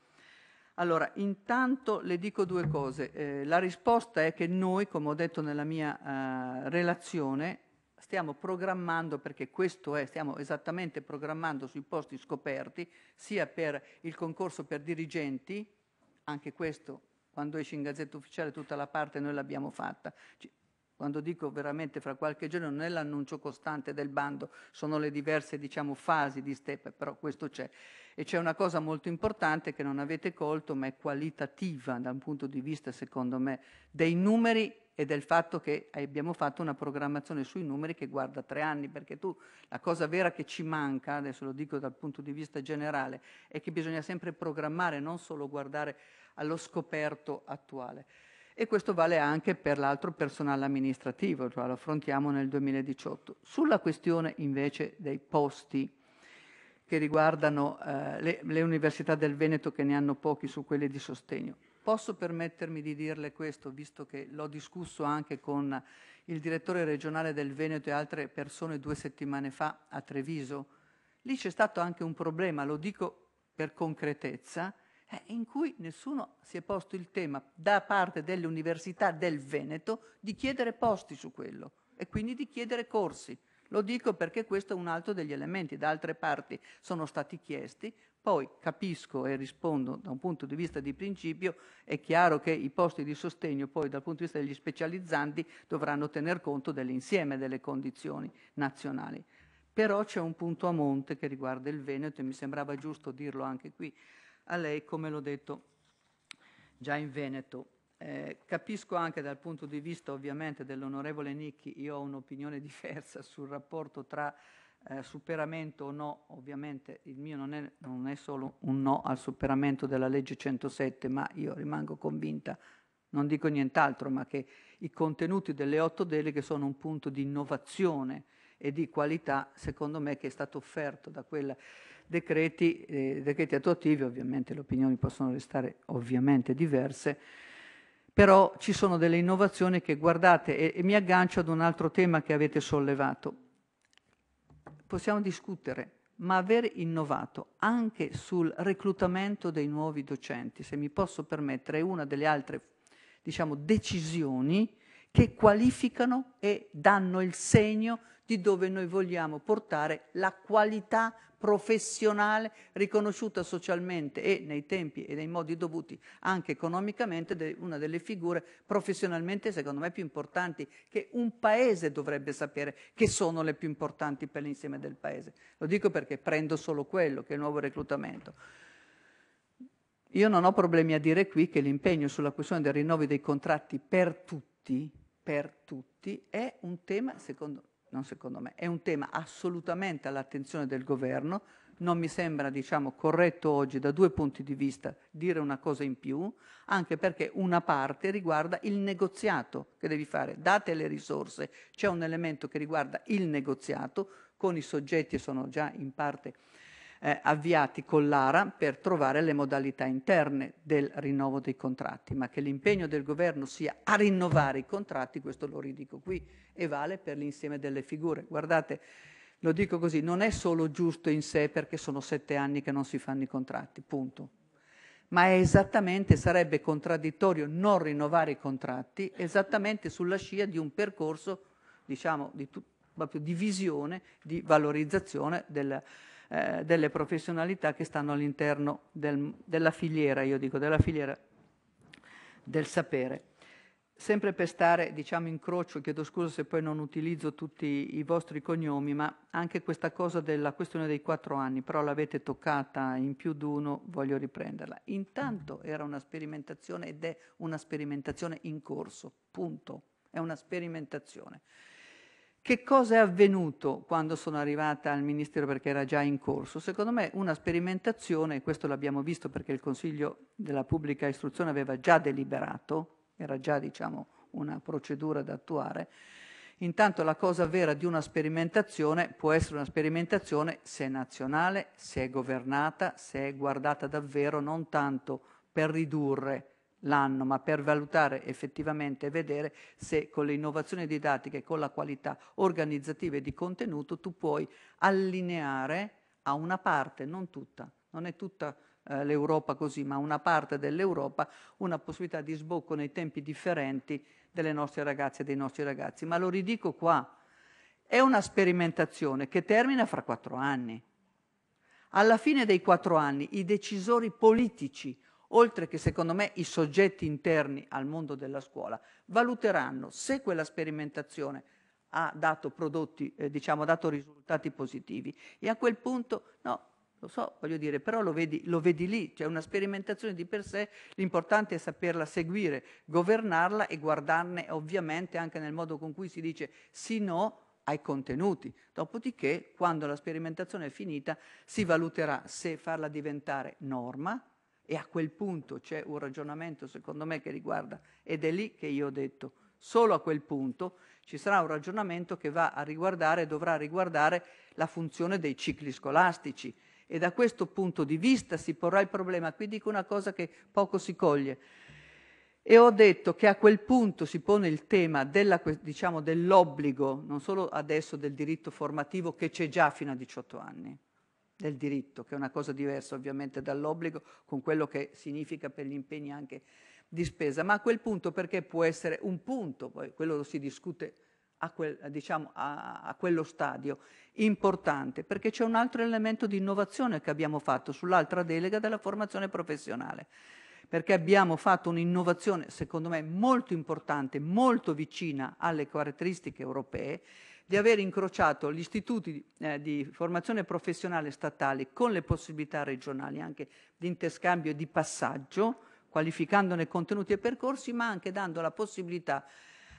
allora, intanto le dico due cose. Eh, la risposta è che noi, come ho detto nella mia eh, relazione, stiamo programmando, perché questo è, stiamo esattamente programmando sui posti scoperti, sia per il concorso per dirigenti, anche questo quando esce in Gazzetta Ufficiale tutta la parte noi l'abbiamo fatta. Quando dico veramente fra qualche giorno non è l'annuncio costante del bando, sono le diverse diciamo, fasi di step, però questo c'è. E c'è una cosa molto importante che non avete colto, ma è qualitativa da un punto di vista, secondo me, dei numeri e del fatto che abbiamo fatto una programmazione sui numeri che guarda tre anni, perché tu la cosa vera che ci manca, adesso lo dico dal punto di vista generale, è che bisogna sempre programmare, non solo guardare allo scoperto attuale. E questo vale anche per l'altro personale amministrativo, cioè lo affrontiamo nel 2018. Sulla questione invece dei posti che riguardano eh, le, le università del Veneto che ne hanno pochi su quelle di sostegno, Posso permettermi di dirle questo, visto che l'ho discusso anche con il direttore regionale del Veneto e altre persone due settimane fa a Treviso? Lì c'è stato anche un problema, lo dico per concretezza, eh, in cui nessuno si è posto il tema da parte delle università del Veneto di chiedere posti su quello e quindi di chiedere corsi. Lo dico perché questo è un altro degli elementi, da altre parti sono stati chiesti, poi capisco e rispondo da un punto di vista di principio, è chiaro che i posti di sostegno poi dal punto di vista degli specializzanti dovranno tener conto dell'insieme delle condizioni nazionali. Però c'è un punto a monte che riguarda il Veneto e mi sembrava giusto dirlo anche qui a lei, come l'ho detto già in Veneto. Eh, capisco anche dal punto di vista ovviamente dell'onorevole Nicchi, io ho un'opinione diversa sul rapporto tra eh, superamento o no, ovviamente il mio non è, non è solo un no al superamento della legge 107, ma io rimango convinta, non dico nient'altro, ma che i contenuti delle otto deleghe sono un punto di innovazione e di qualità, secondo me, che è stato offerto da quella decreti, eh, decreti attuativi, ovviamente le opinioni possono restare ovviamente diverse, però ci sono delle innovazioni che guardate e, e mi aggancio ad un altro tema che avete sollevato possiamo discutere, ma aver innovato anche sul reclutamento dei nuovi docenti, se mi posso permettere, è una delle altre diciamo, decisioni che qualificano e danno il segno di dove noi vogliamo portare la qualità professionale riconosciuta socialmente e nei tempi e nei modi dovuti anche economicamente una delle figure professionalmente secondo me più importanti che un paese dovrebbe sapere che sono le più importanti per l'insieme del paese. Lo dico perché prendo solo quello che è il nuovo reclutamento. Io non ho problemi a dire qui che l'impegno sulla questione del rinnovo dei contratti per tutti, per tutti è un tema secondo me non secondo me, è un tema assolutamente all'attenzione del governo, non mi sembra diciamo, corretto oggi da due punti di vista dire una cosa in più, anche perché una parte riguarda il negoziato che devi fare, date le risorse, c'è un elemento che riguarda il negoziato con i soggetti, che sono già in parte eh, avviati con l'ARA per trovare le modalità interne del rinnovo dei contratti, ma che l'impegno del governo sia a rinnovare i contratti, questo lo ridico qui e vale per l'insieme delle figure. Guardate, lo dico così, non è solo giusto in sé perché sono sette anni che non si fanno i contratti, punto. Ma è esattamente, sarebbe contraddittorio non rinnovare i contratti, esattamente sulla scia di un percorso, diciamo, di, tut- proprio di visione, di valorizzazione del, eh, delle professionalità che stanno all'interno del, della filiera, io dico, della filiera del sapere. Sempre per stare, diciamo, in crocio, chiedo scusa se poi non utilizzo tutti i vostri cognomi, ma anche questa cosa della questione dei quattro anni, però l'avete toccata in più di uno, voglio riprenderla. Intanto era una sperimentazione ed è una sperimentazione in corso, punto. È una sperimentazione. Che cosa è avvenuto quando sono arrivata al Ministero perché era già in corso? Secondo me una sperimentazione, e questo l'abbiamo visto perché il Consiglio della Pubblica Istruzione aveva già deliberato, era già diciamo, una procedura da attuare, intanto la cosa vera di una sperimentazione può essere una sperimentazione se è nazionale, se è governata, se è guardata davvero non tanto per ridurre l'anno, ma per valutare effettivamente e vedere se con le innovazioni didattiche e con la qualità organizzativa e di contenuto tu puoi allineare a una parte, non tutta, non è tutta eh, l'Europa così, ma una parte dell'Europa, una possibilità di sbocco nei tempi differenti delle nostre ragazze e dei nostri ragazzi. Ma lo ridico qua, è una sperimentazione che termina fra quattro anni. Alla fine dei quattro anni i decisori politici oltre che secondo me i soggetti interni al mondo della scuola, valuteranno se quella sperimentazione ha dato prodotti, eh, diciamo, ha dato risultati positivi. E a quel punto, no, lo so, voglio dire, però lo vedi, lo vedi lì, cioè una sperimentazione di per sé, l'importante è saperla seguire, governarla e guardarne ovviamente anche nel modo con cui si dice sì no ai contenuti. Dopodiché, quando la sperimentazione è finita, si valuterà se farla diventare norma e a quel punto c'è un ragionamento, secondo me, che riguarda, ed è lì che io ho detto, solo a quel punto ci sarà un ragionamento che va a riguardare, dovrà riguardare la funzione dei cicli scolastici. E da questo punto di vista si porrà il problema. Qui dico una cosa che poco si coglie. E ho detto che a quel punto si pone il tema della, diciamo, dell'obbligo, non solo adesso del diritto formativo che c'è già fino a 18 anni, del diritto, che è una cosa diversa ovviamente dall'obbligo, con quello che significa per gli impegni anche di spesa, ma a quel punto perché può essere un punto, poi quello lo si discute a, quel, diciamo, a, a quello stadio, importante, perché c'è un altro elemento di innovazione che abbiamo fatto sull'altra delega della formazione professionale perché abbiamo fatto un'innovazione, secondo me, molto importante, molto vicina alle caratteristiche europee di aver incrociato gli istituti eh, di formazione professionale statale con le possibilità regionali anche di interscambio e di passaggio, qualificandone contenuti e percorsi, ma anche dando la possibilità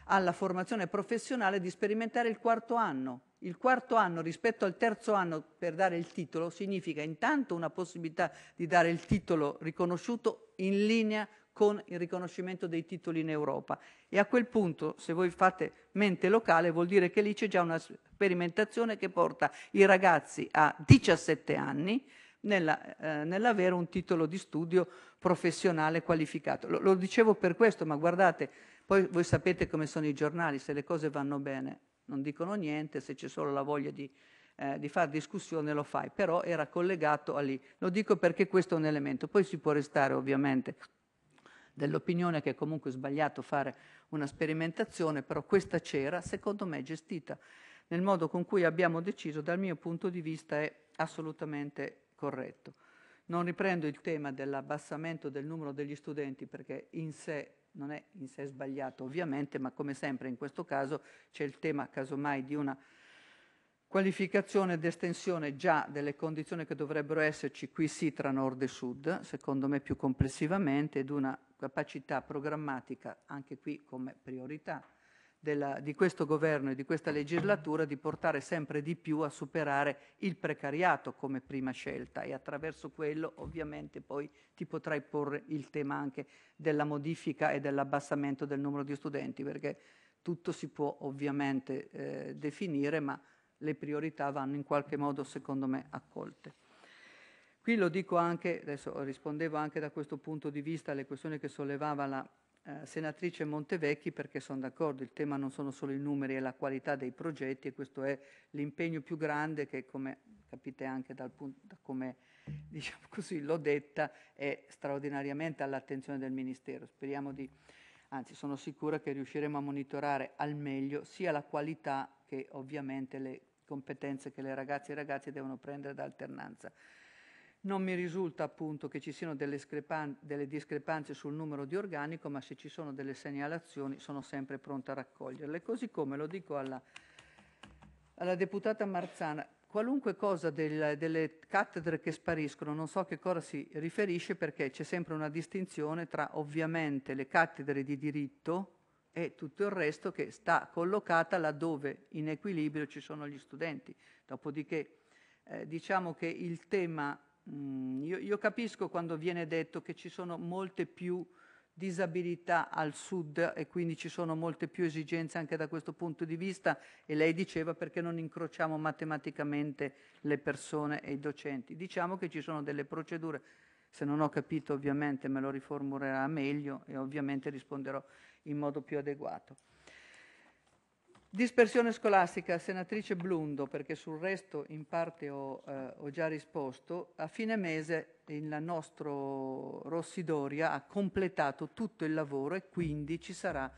alla formazione professionale di sperimentare il quarto anno. Il quarto anno rispetto al terzo anno per dare il titolo significa intanto una possibilità di dare il titolo riconosciuto in linea con il riconoscimento dei titoli in Europa. E a quel punto, se voi fate mente locale, vuol dire che lì c'è già una sperimentazione che porta i ragazzi a 17 anni nella, eh, nell'avere un titolo di studio professionale qualificato. Lo, lo dicevo per questo, ma guardate, poi voi sapete come sono i giornali, se le cose vanno bene non dicono niente, se c'è solo la voglia di eh, di fare discussione lo fai, però era collegato a lì. Lo dico perché questo è un elemento, poi si può restare ovviamente dell'opinione che è comunque sbagliato fare una sperimentazione, però questa c'era, secondo me gestita nel modo con cui abbiamo deciso, dal mio punto di vista è assolutamente corretto. Non riprendo il tema dell'abbassamento del numero degli studenti perché in sé non è in sé sbagliato ovviamente, ma come sempre in questo caso c'è il tema casomai di una qualificazione ed estensione già delle condizioni che dovrebbero esserci qui sì tra nord e sud, secondo me più complessivamente, ed una capacità programmatica, anche qui come priorità, della, di questo governo e di questa legislatura di portare sempre di più a superare il precariato come prima scelta e attraverso quello ovviamente poi ti potrai porre il tema anche della modifica e dell'abbassamento del numero di studenti perché tutto si può ovviamente eh, definire ma le priorità vanno in qualche modo secondo me accolte. Qui lo dico anche, adesso rispondevo anche da questo punto di vista alle questioni che sollevava la eh, senatrice Montevecchi perché sono d'accordo, il tema non sono solo i numeri e la qualità dei progetti e questo è l'impegno più grande che come capite anche dal punto, da come diciamo così, l'ho detta, è straordinariamente all'attenzione del Ministero. Speriamo di, anzi sono sicura che riusciremo a monitorare al meglio sia la qualità che ovviamente le competenze che le ragazze e i ragazzi devono prendere da alternanza. Non mi risulta appunto che ci siano delle, delle, discrepanze sul numero di organico, ma se ci sono delle segnalazioni sono sempre pronta a raccoglierle. Così come lo dico alla, alla deputata Marzana, qualunque cosa del, delle cattedre che spariscono, non so a che cosa si riferisce perché c'è sempre una distinzione tra ovviamente le cattedre di diritto e tutto il resto che sta collocata laddove in equilibrio ci sono gli studenti. Dopodiché eh, diciamo che il tema Mm, io, io, capisco quando viene detto che ci sono molte più disabilità al sud e quindi ci sono molte più esigenze anche da questo punto di vista e lei diceva perché non incrociamo matematicamente le persone e i docenti. Diciamo che ci sono delle procedure, se non ho capito ovviamente me lo riformulerà meglio e ovviamente risponderò in modo più adeguato. Dispersione scolastica, senatrice Blundo, perché sul resto in parte ho, eh, ho già risposto, a fine mese il nostro Rossidoria ha completato tutto il lavoro e quindi ci sarà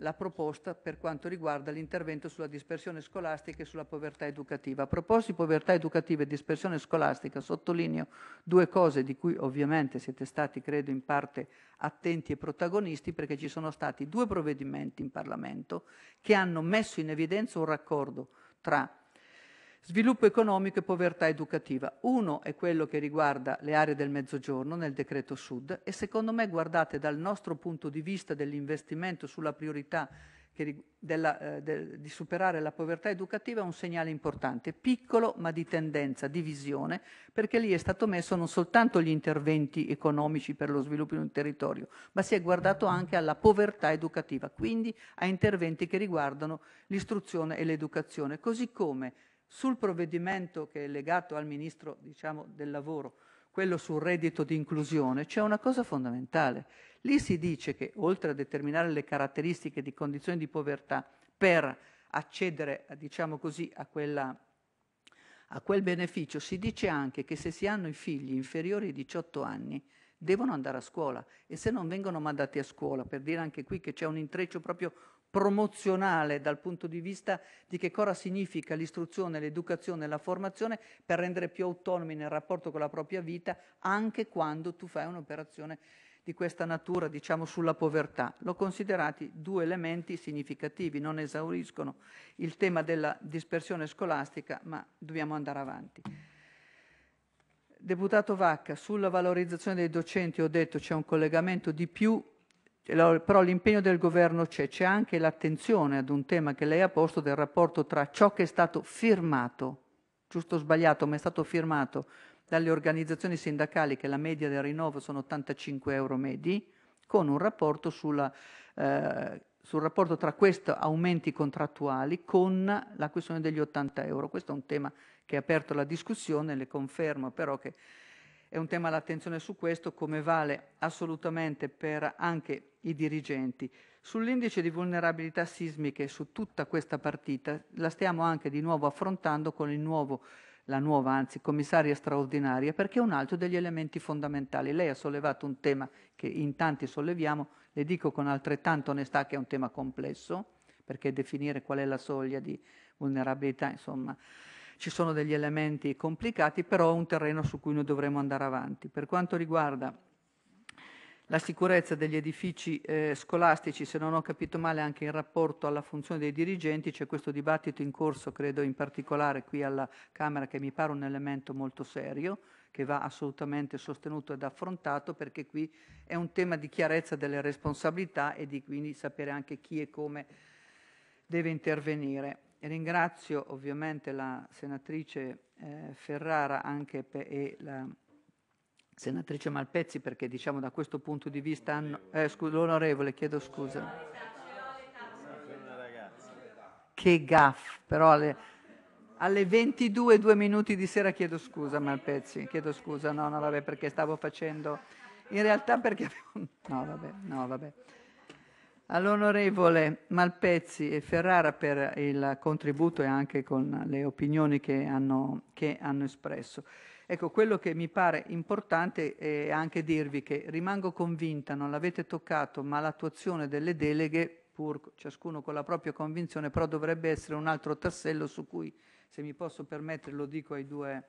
la proposta per quanto riguarda l'intervento sulla dispersione scolastica e sulla povertà educativa. A proposito di povertà educativa e dispersione scolastica, sottolineo due cose di cui ovviamente siete stati, credo, in parte attenti e protagonisti, perché ci sono stati due provvedimenti in Parlamento che hanno messo in evidenza un raccordo tra Sviluppo economico e povertà educativa. Uno è quello che riguarda le aree del mezzogiorno nel decreto sud e secondo me, guardate, dal nostro punto di vista dell'investimento sulla priorità che, della, eh, de, di superare la povertà educativa è un segnale importante, piccolo ma di tendenza, di visione, perché lì è stato messo non soltanto gli interventi economici per lo sviluppo di un territorio, ma si è guardato anche alla povertà educativa, quindi a interventi che riguardano l'istruzione e l'educazione, così come sul provvedimento che è legato al Ministro diciamo, del Lavoro, quello sul reddito di inclusione, c'è una cosa fondamentale. Lì si dice che oltre a determinare le caratteristiche di condizioni di povertà per accedere diciamo così, a, quella, a quel beneficio, si dice anche che se si hanno i figli inferiori ai 18 anni, devono andare a scuola e se non vengono mandati a scuola, per dire anche qui che c'è un intreccio proprio promozionale dal punto di vista di che cosa significa l'istruzione, l'educazione, e la formazione per rendere più autonomi nel rapporto con la propria vita anche quando tu fai un'operazione di questa natura, diciamo, sulla povertà. L'ho considerati due elementi significativi, non esauriscono il tema della dispersione scolastica, ma dobbiamo andare avanti. Deputato Vacca, sulla valorizzazione dei docenti ho detto c'è un collegamento di più però l'impegno del governo c'è, c'è anche l'attenzione ad un tema che lei ha posto del rapporto tra ciò che è stato firmato, giusto o sbagliato, ma è stato firmato dalle organizzazioni sindacali che la media del rinnovo sono 85 euro medi, con un rapporto sulla, eh, sul rapporto tra questi aumenti contrattuali con la questione degli 80 euro. Questo è un tema che ha aperto la discussione, le confermo però che è un tema l'attenzione su questo come vale assolutamente per anche i dirigenti. Sull'indice di vulnerabilità sismiche su tutta questa partita la stiamo anche di nuovo affrontando con nuovo, la nuova anzi commissaria straordinaria perché è un altro degli elementi fondamentali. Lei ha sollevato un tema che in tanti solleviamo, le dico con altrettanta onestà che è un tema complesso perché definire qual è la soglia di vulnerabilità, insomma, ci sono degli elementi complicati, però è un terreno su cui noi dovremo andare avanti. Per quanto riguarda la sicurezza degli edifici eh, scolastici, se non ho capito male anche in rapporto alla funzione dei dirigenti, c'è questo dibattito in corso, credo in particolare qui alla Camera, che mi pare un elemento molto serio, che va assolutamente sostenuto ed affrontato, perché qui è un tema di chiarezza delle responsabilità e di quindi sapere anche chi e come deve intervenire. Ringrazio ovviamente la senatrice eh, Ferrara anche e la senatrice Malpezzi perché diciamo da questo punto di vista hanno... Eh, scu- l'onorevole, chiedo scusa. Che gaff, però alle, alle 22 due minuti di sera chiedo scusa Malpezzi, chiedo scusa, no, no, vabbè, perché stavo facendo... In realtà perché No, vabbè, no, vabbè all'onorevole Malpezzi e Ferrara per il contributo e anche con le opinioni che hanno, che hanno espresso. Ecco, quello che mi pare importante è anche dirvi che rimango convinta, non l'avete toccato, ma l'attuazione delle deleghe, pur ciascuno con la propria convinzione, però dovrebbe essere un altro tassello su cui, se mi posso permettere, lo dico ai due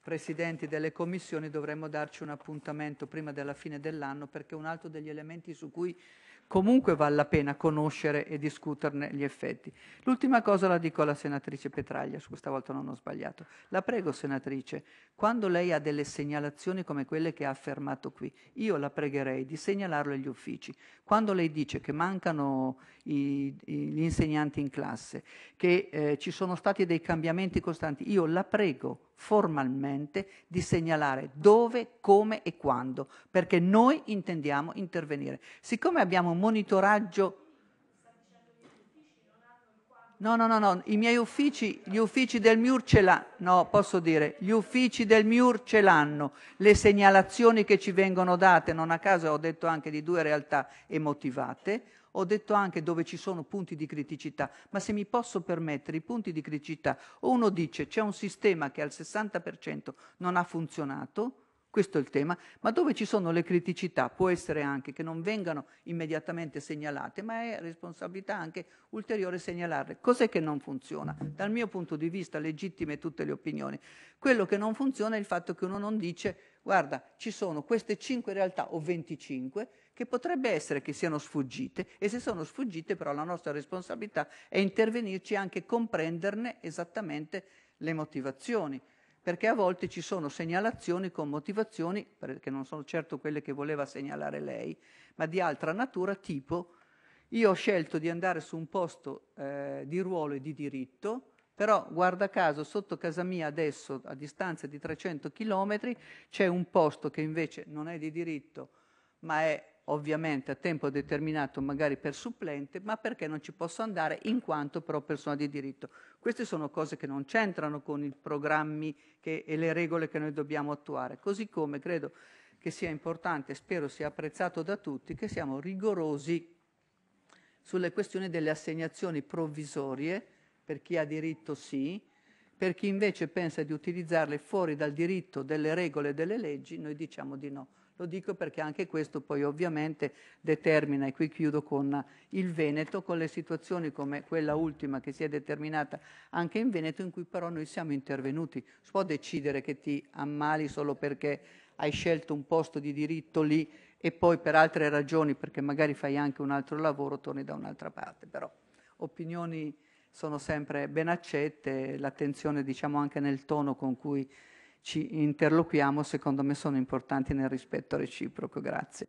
presidenti delle commissioni, dovremmo darci un appuntamento prima della fine dell'anno perché è un altro degli elementi su cui comunque vale la pena conoscere e discuterne gli effetti. L'ultima cosa la dico alla senatrice Petraglia, su questa volta non ho sbagliato. La prego, senatrice, quando lei ha delle segnalazioni come quelle che ha affermato qui, io la pregherei di segnalarlo agli uffici. Quando lei dice che mancano i, i, gli insegnanti in classe, che eh, ci sono stati dei cambiamenti costanti, io la prego formalmente di segnalare dove, come e quando, perché noi intendiamo intervenire. Siccome abbiamo un monitoraggio... No, no, no, no, i miei uffici, gli uffici del MIUR ce l'hanno, no, posso dire, gli uffici del MIUR ce l'hanno, le segnalazioni che ci vengono date, non a caso ho detto anche di due realtà emotivate, ho detto anche dove ci sono punti di criticità, ma se mi posso permettere i punti di criticità, o uno dice c'è un sistema che al 60% non ha funzionato, questo è il tema, ma dove ci sono le criticità può essere anche che non vengano immediatamente segnalate, ma è responsabilità anche ulteriore segnalarle. Cos'è che non funziona? Dal mio punto di vista, legittime tutte le opinioni, quello che non funziona è il fatto che uno non dice guarda, ci sono queste 5 realtà o 25 che potrebbe essere che siano sfuggite e se sono sfuggite però la nostra responsabilità è intervenirci e anche comprenderne esattamente le motivazioni, perché a volte ci sono segnalazioni con motivazioni, che non sono certo quelle che voleva segnalare lei, ma di altra natura, tipo io ho scelto di andare su un posto eh, di ruolo e di diritto, però guarda caso sotto casa mia adesso a distanza di 300 km c'è un posto che invece non è di diritto, ma è ovviamente a tempo determinato magari per supplente, ma perché non ci posso andare in quanto però persona di diritto. Queste sono cose che non c'entrano con i programmi che, e le regole che noi dobbiamo attuare, così come credo che sia importante, spero sia apprezzato da tutti, che siamo rigorosi sulle questioni delle assegnazioni provvisorie, per chi ha diritto sì, per chi invece pensa di utilizzarle fuori dal diritto delle regole e delle leggi, noi diciamo di no. Lo dico perché anche questo poi ovviamente determina, e qui chiudo con il Veneto, con le situazioni come quella ultima che si è determinata anche in Veneto, in cui però noi siamo intervenuti. Si può decidere che ti ammali solo perché hai scelto un posto di diritto lì e poi per altre ragioni, perché magari fai anche un altro lavoro, torni da un'altra parte. Però opinioni sono sempre ben accette, l'attenzione diciamo anche nel tono con cui ci interloquiamo, secondo me sono importanti nel rispetto reciproco. Grazie.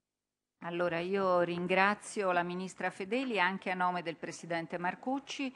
Allora io ringrazio la Ministra Fedeli anche a nome del Presidente Marcucci,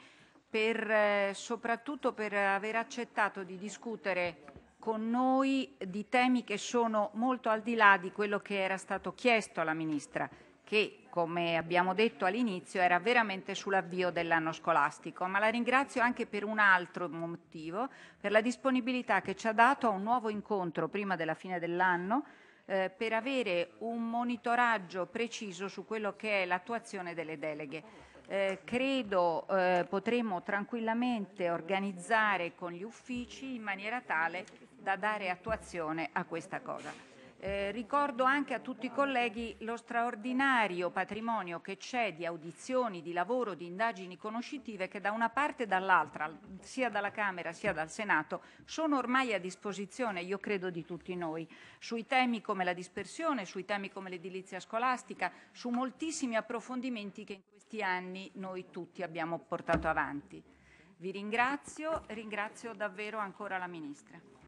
per, eh, soprattutto per aver accettato di discutere con noi di temi che sono molto al di là di quello che era stato chiesto alla Ministra, che come abbiamo detto all'inizio, era veramente sull'avvio dell'anno scolastico, ma la ringrazio anche per un altro motivo, per la disponibilità che ci ha dato a un nuovo incontro prima della fine dell'anno eh, per avere un monitoraggio preciso su quello che è l'attuazione delle deleghe. Eh, credo eh, potremo tranquillamente organizzare con gli uffici in maniera tale da dare attuazione a questa cosa. Eh, ricordo anche a tutti i colleghi lo straordinario patrimonio che c'è di audizioni, di lavoro, di indagini conoscitive che da una parte e dall'altra, sia dalla Camera sia dal Senato, sono ormai a disposizione, io credo, di tutti noi, sui temi come la dispersione, sui temi come l'edilizia scolastica, su moltissimi approfondimenti che in questi anni noi tutti abbiamo portato avanti. Vi ringrazio, ringrazio davvero ancora la Ministra.